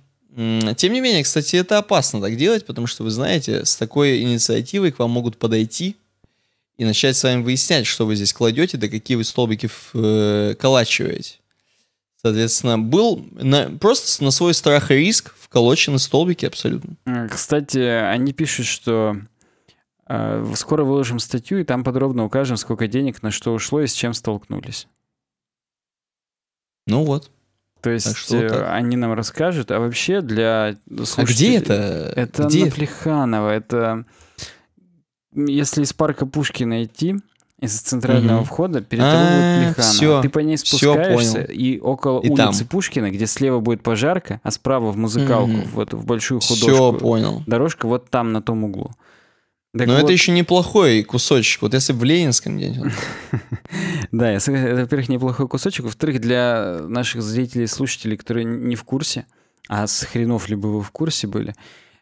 Тем не менее, кстати, это опасно так делать, потому что вы знаете, с такой инициативой к вам могут подойти и начать с вами выяснять, что вы здесь кладете, да какие вы столбики вколачиваете. Э, Соответственно, был на, просто на свой страх и риск вколочены столбики абсолютно. Э, кстати, они пишут, что э, скоро выложим статью, и там подробно укажем, сколько денег на что ушло и с чем столкнулись. Ну вот. То есть так что вот э, они нам расскажут, а вообще для слушателей... А где это? Это где на это? Плеханово, это если из парка Пушкина идти, из центрального угу. входа перед тобой будет а, Ты по ней спускаешься, и около и улицы там. Пушкина, где слева будет пожарка, а справа в музыкалку, угу. вот в большую художку. Все, понял. Дорожка вот там, на том углу. Так Но вот... это еще неплохой кусочек. Вот если в Ленинском где-нибудь. <laughs> Да, это, во-первых, неплохой кусочек. Во-вторых, для наших зрителей и слушателей, которые не в курсе, а с хренов либо вы в курсе были,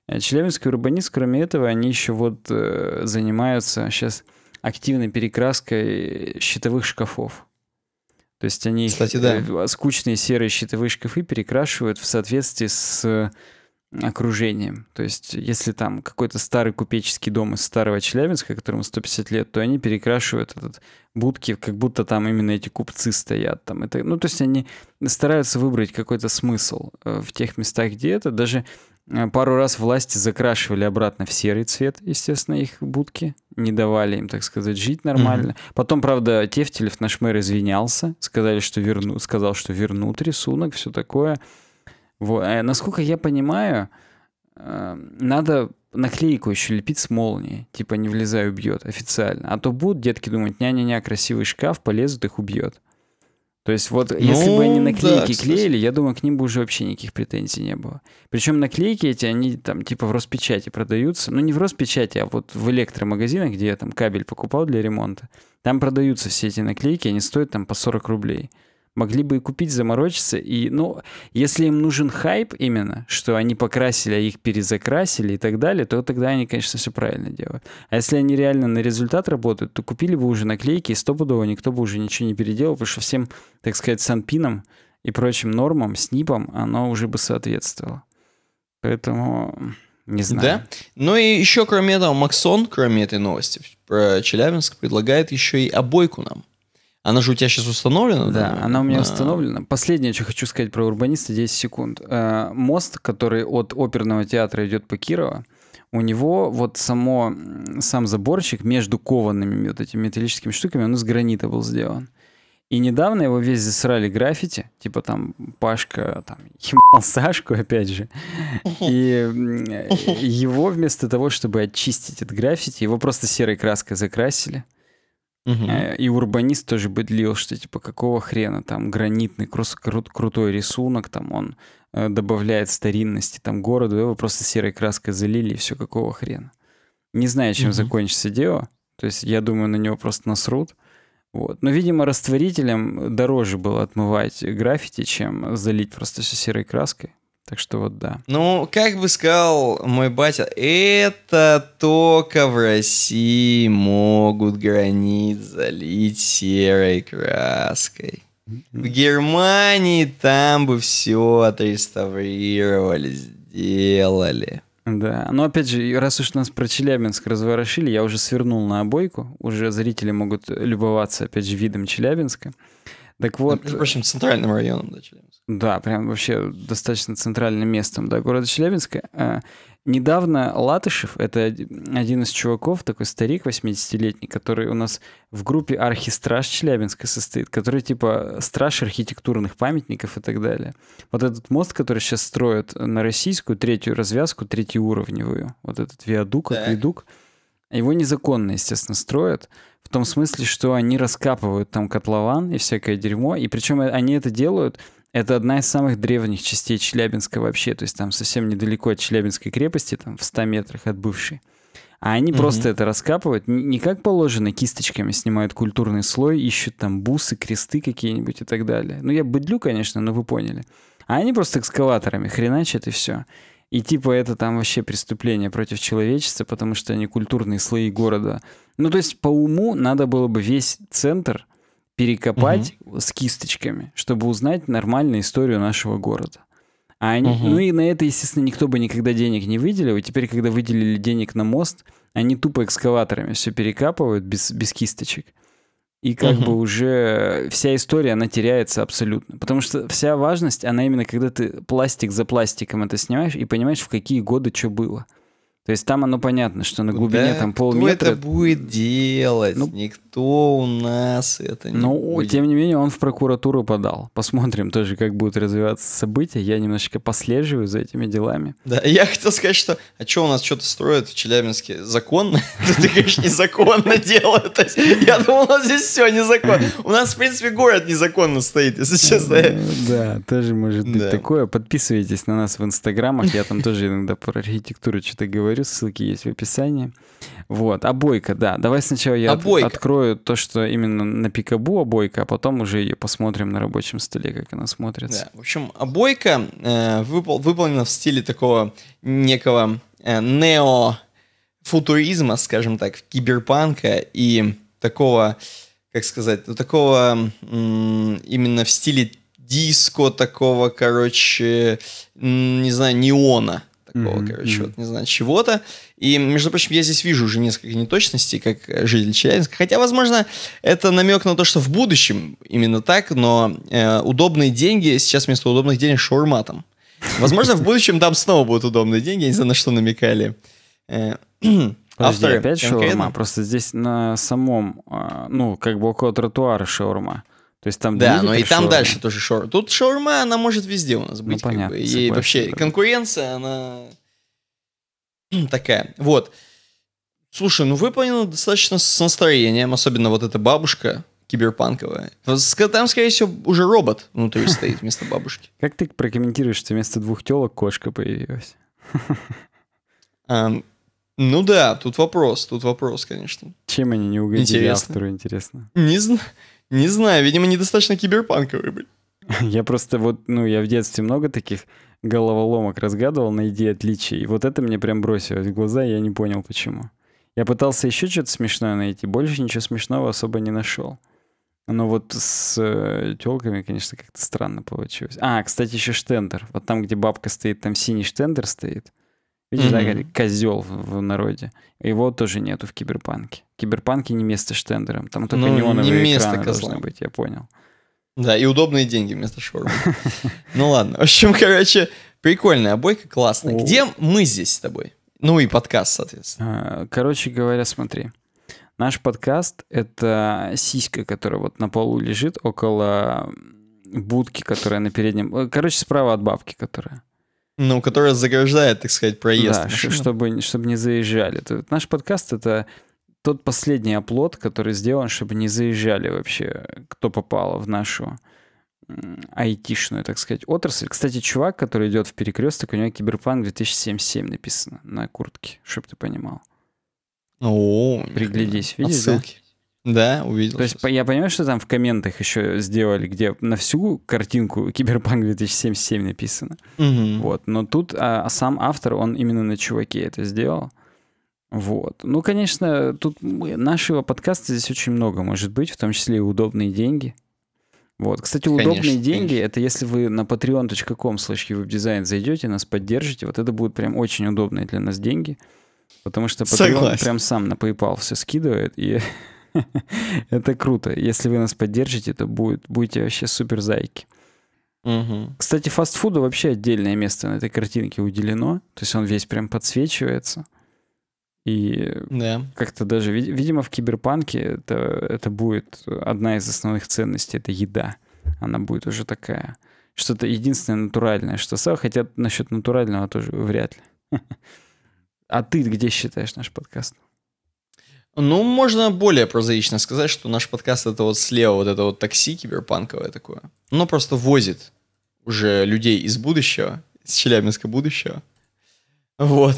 Э, Челябинский урбанист, кроме этого, они еще вот э, занимаются сейчас активной перекраской э, щитовых шкафов. То есть они Кстати, да. А, скучные серые щитовые шкафы перекрашивают в соответствии с окружением. То есть если там какой-то старый купеческий дом из старого Челябинска, которому 150 лет, то они перекрашивают этот будки, как будто там именно эти купцы стоят. Там. Это, ну, то есть они стараются выбрать какой-то смысл в тех местах, где это. Даже Э, пару раз власти закрашивали обратно в серый цвет, естественно, их будки. Не давали им, так сказать, жить нормально. Mm-hmm. Потом, правда, Тефтелев, наш мэр, извинялся. Сказали, что верну... Сказал, что вернут рисунок, все такое. Вот. А э, насколько я понимаю, э, надо наклейку еще лепить с молнией, Типа «не влезай, убьет» официально. А то будут детки думать «ня-ня-ня, красивый шкаф, полезут, их убьет». То есть вот ну, если бы они наклейки да, клеили, я думаю, к ним бы уже вообще никаких претензий не было. Причем наклейки эти, они там типа в Роспечати продаются. Ну не в Роспечати, а вот в электромагазинах, где я там кабель покупал для ремонта. Там продаются все эти наклейки, они стоят там по 40 рублей могли бы и купить, заморочиться. И, ну, если им нужен хайп именно, что они покрасили, а их перезакрасили и так далее, то тогда они, конечно, все правильно делают. А если они реально на результат работают, то купили бы уже наклейки, и стопудово никто бы уже ничего не переделал, потому что всем, так сказать, санпинам и прочим нормам, снипам оно уже бы соответствовало. Поэтому не знаю. Да. Ну и еще, кроме этого, Максон, кроме этой новости про Челябинск, предлагает еще и обойку нам. Она же у тебя сейчас установлена? Да, да? она у меня а... установлена. Последнее, что хочу сказать про урбаниста, 10 секунд. Э, мост, который от оперного театра идет по Кирова, у него вот само, сам заборчик между коваными вот этими металлическими штуками, он из гранита был сделан. И недавно его весь засрали граффити, типа там Пашка там ебал Сашку, опять же. И э, его вместо того, чтобы очистить от граффити, его просто серой краской закрасили. Э, и урбанист тоже быдлил, что типа какого хрена там гранитный крут кру- крутой рисунок, там он э, добавляет старинности там городу, его просто серой краской залили, и все какого хрена. Не знаю, чем угу. закончится дело, то есть я думаю, на него просто насрут. Вот. Но, видимо, растворителем дороже было отмывать граффити, чем залить просто все серой краской. Так что вот да. Ну, как бы сказал мой батя, это только в России могут границ залить серой краской. В Германии там бы все отреставрировали, сделали. Да, но опять же, раз уж нас про Челябинск разворошили, я уже свернул на обойку, уже зрители могут любоваться, опять же, видом Челябинска. Так вот... Ну, между прочим, центральным районом, да, Челябинск. Да, прям вообще достаточно центральным местом, да, города Челябинска. А, недавно Латышев, это один из чуваков, такой старик 80-летний, который у нас в группе «Архистраж Челябинска» состоит, который типа страж архитектурных памятников и так далее. Вот этот мост, который сейчас строят на российскую третью развязку, третью уровневую, вот этот виадук, да. акведук, его незаконно, естественно, строят, в том смысле, что они раскапывают там котлован и всякое дерьмо, и причем э, они это делают – это одна из самых древних частей Челябинска вообще, то есть там совсем недалеко от Челябинской крепости, там в 100 метрах от бывшей. А они угу. просто это раскапывают, не как положено, кисточками снимают культурный слой, ищут там бусы, кресты какие-нибудь и так далее. Ну, я быдлю, конечно, но вы поняли. А они просто экскаваторами хреначат и все. И типа это там вообще преступление против человечества, потому что они культурные слои города. Ну, то есть по уму надо было бы весь центр перекопать угу. с кисточками, чтобы узнать нормальную историю нашего города. А они, угу. Ну и на это, естественно, никто бы никогда денег не выделил. И теперь, когда выделили денег на мост, они тупо экскаваторами все перекапывают без, без кисточек. И как угу. бы уже вся история, она теряется абсолютно. Потому что вся важность, она именно когда ты пластик за пластиком это снимаешь и понимаешь, в какие годы что было. То есть там оно понятно, что на глубине да, там полметра... Кто это будет ну, делать? Ну, Ник что у нас это не Ну, будет. тем не менее, он в прокуратуру подал. Посмотрим тоже, как будут развиваться события. Я немножечко послеживаю за этими делами. Да, я хотел сказать, что... А что у нас что-то строят в Челябинске? Законно? <laughs> Ты конечно незаконно <laughs> делают. я думал, у нас здесь все незаконно. У нас, в принципе, город незаконно стоит, если честно. Э, да, тоже может быть такое. Подписывайтесь на нас в инстаграмах. Я там тоже иногда про архитектуру что-то говорю. Ссылки есть в описании. Вот, обойка, а да. Давай сначала я а от, открою то, что именно на пикабу обойка, а, а потом уже ее посмотрим на рабочем столе, как она смотрится. Да, в общем, обойка э, выпол- выполнена в стиле такого некого э, футуризма скажем так, киберпанка и такого, как сказать, ну, такого именно в стиле диско такого, короче, не знаю, неона какого, mm-hmm. короче, вот не знаю, чего-то. И, между прочим, я здесь вижу уже несколько неточностей, как житель Челябинска. Хотя, возможно, это намек на то, что в будущем именно так, но э, удобные деньги сейчас вместо удобных денег шаурматом. Возможно, в будущем там снова будут удобные деньги, я не знаю, на что намекали. Э, Подожди, опять шаурма? Просто здесь на самом, а, ну, как бы около тротуара шаурма. То есть там да, но ну и там шаурма. дальше тоже шаурма. Тут шаурма, она может везде у нас ну, быть. Ну, понятно, как бы. И согласен, вообще правда. конкуренция, она <clears throat> такая. Вот. Слушай, ну выполнено достаточно с настроением, особенно вот эта бабушка киберпанковая. Там, скорее всего, уже робот внутри <laughs> стоит вместо бабушки. Как ты прокомментируешь, что вместо двух телок кошка появилась? <laughs> Ну да, тут вопрос, тут вопрос, конечно. Чем они не угодили интересно. автору, интересно? Не знаю. Не знаю, видимо, недостаточно киберпанковый. были. <laughs> Я просто вот, ну, я в детстве много таких головоломок разгадывал, найди отличия. И вот это мне прям бросилось в глаза, и я не понял, почему. Я пытался еще что-то смешное найти, больше ничего смешного особо не нашел. Но вот с э, телками, конечно, как-то странно получилось. А, кстати, еще штендер. Вот там, где бабка стоит, там синий штендер стоит. Видишь, mm-hmm. да, как козел в, в народе. Его тоже нету в киберпанке. Киберпанке не место штендерам. Там только ну, неоновые не место экраны козла. должны быть, я понял. Да, и удобные деньги вместо шаурмы. <laughs> Ну ладно. В общем, короче, прикольная обойка, классная. Где мы здесь с тобой? Ну и подкаст, соответственно. А, короче говоря, смотри. Наш подкаст — это сиська, которая вот на полу лежит около будки, которая на переднем... Э, короче, справа от бабки, которая. Ну, которая заграждает, так сказать, проезд. Да, чтобы, чтобы не заезжали. Тут наш подкаст — это тот последний оплот, который сделан, чтобы не заезжали вообще, кто попало в нашу айтишную, так сказать, отрасль. Кстати, чувак, который идет в перекресток, у него киберпанк 2077 написано на куртке, чтобы ты понимал. О, приглядись, а видишь, отсылки. Да? Да, увидел. То есть я понимаю, что там в комментах еще сделали, где на всю картинку Киберпанк 2077 написано. Угу. Вот. Но тут а, а, сам автор, он именно на чуваке это сделал. Вот. Ну, конечно, тут нашего подкаста здесь очень много может быть, в том числе и удобные деньги. Вот. Кстати, конечно, удобные деньги конечно. это если вы на patreon.com дизайн зайдете, нас поддержите. Вот это будут прям очень удобные для нас деньги. Потому что Patreon Согласен. прям сам на PayPal все скидывает. И <laughs> <laughs> Это круто. Если вы нас поддержите, то будет, будете вообще супер зайки. Угу. Кстати, фастфуду вообще отдельное место на этой картинке уделено. То есть он весь прям подсвечивается. И да. как-то даже, видимо, в киберпанке это, это будет одна из основных ценностей, это еда. Она будет уже такая. Что-то единственное натуральное, что сам, хотя насчет натурального тоже вряд ли. <laughs> А ты где считаешь наш подкаст? Ну, можно более прозаично сказать, что наш подкаст это вот слева вот это вот такси киберпанковое такое. Оно просто возит уже людей из будущего, из Челябинска будущего. Вот.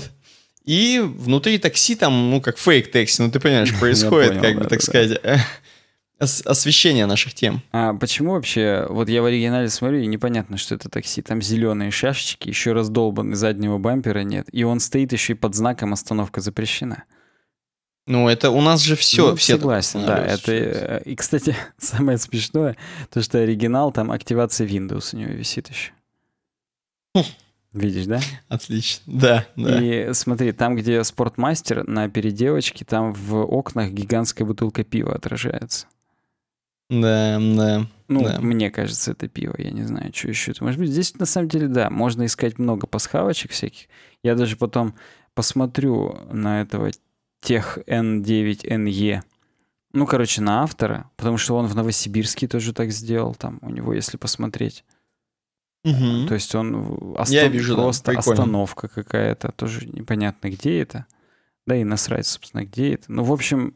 И внутри такси там, ну, как фейк такси, ну, ты понимаешь, <laughs> происходит, понял, как да, бы, так да. сказать, э, освещение наших тем. А почему вообще, вот я в оригинале смотрю, и непонятно, что это такси. Там зеленые шашечки, еще раздолбаны, заднего бампера нет. И он стоит еще и под знаком «Остановка запрещена». Ну, это у нас же все. Ну, все согласен, да. Это, э, и, кстати, <laughs> самое смешное, то, что оригинал, там активация Windows у него висит еще. Хм. Видишь, да? Отлично, да, да. И смотри, там, где спортмастер на переделочке, там в окнах гигантская бутылка пива отражается. Да, да. Ну, да. мне кажется, это пиво, я не знаю, что еще может быть. Здесь, на самом деле, да, можно искать много пасхалочек всяких. Я даже потом посмотрю на этого тех N9NE. Ну, короче, на автора, потому что он в Новосибирске тоже так сделал, там у него, если посмотреть. Угу. То есть он остан... Я вижу, просто да, остановка какая-то, тоже непонятно, где это. Да и насрать, собственно, где это. Ну, в общем,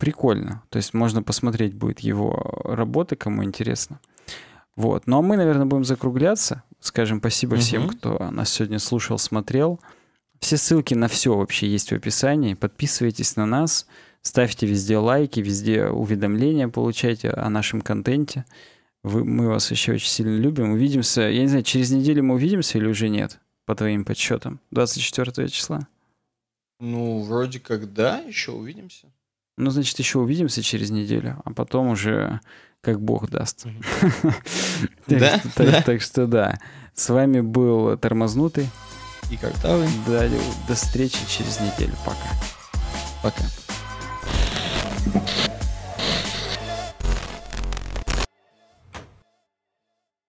прикольно. То есть можно посмотреть будет его работы, кому интересно. Вот. Ну, а мы, наверное, будем закругляться. Скажем спасибо угу. всем, кто нас сегодня слушал, смотрел. Все ссылки на все вообще есть в описании. Подписывайтесь на нас, ставьте везде лайки, везде уведомления получайте о нашем контенте. Вы, мы вас еще очень сильно любим. Увидимся, я не знаю, через неделю мы увидимся или уже нет, по твоим подсчетам, 24 числа? Ну, вроде как да, еще увидимся. Ну, значит, еще увидимся через неделю, а потом уже как бог даст. <laughs> Да? Так что да. С вами был Тормознутый и когда вы говорил, до встречи через неделю. Пока. Пока.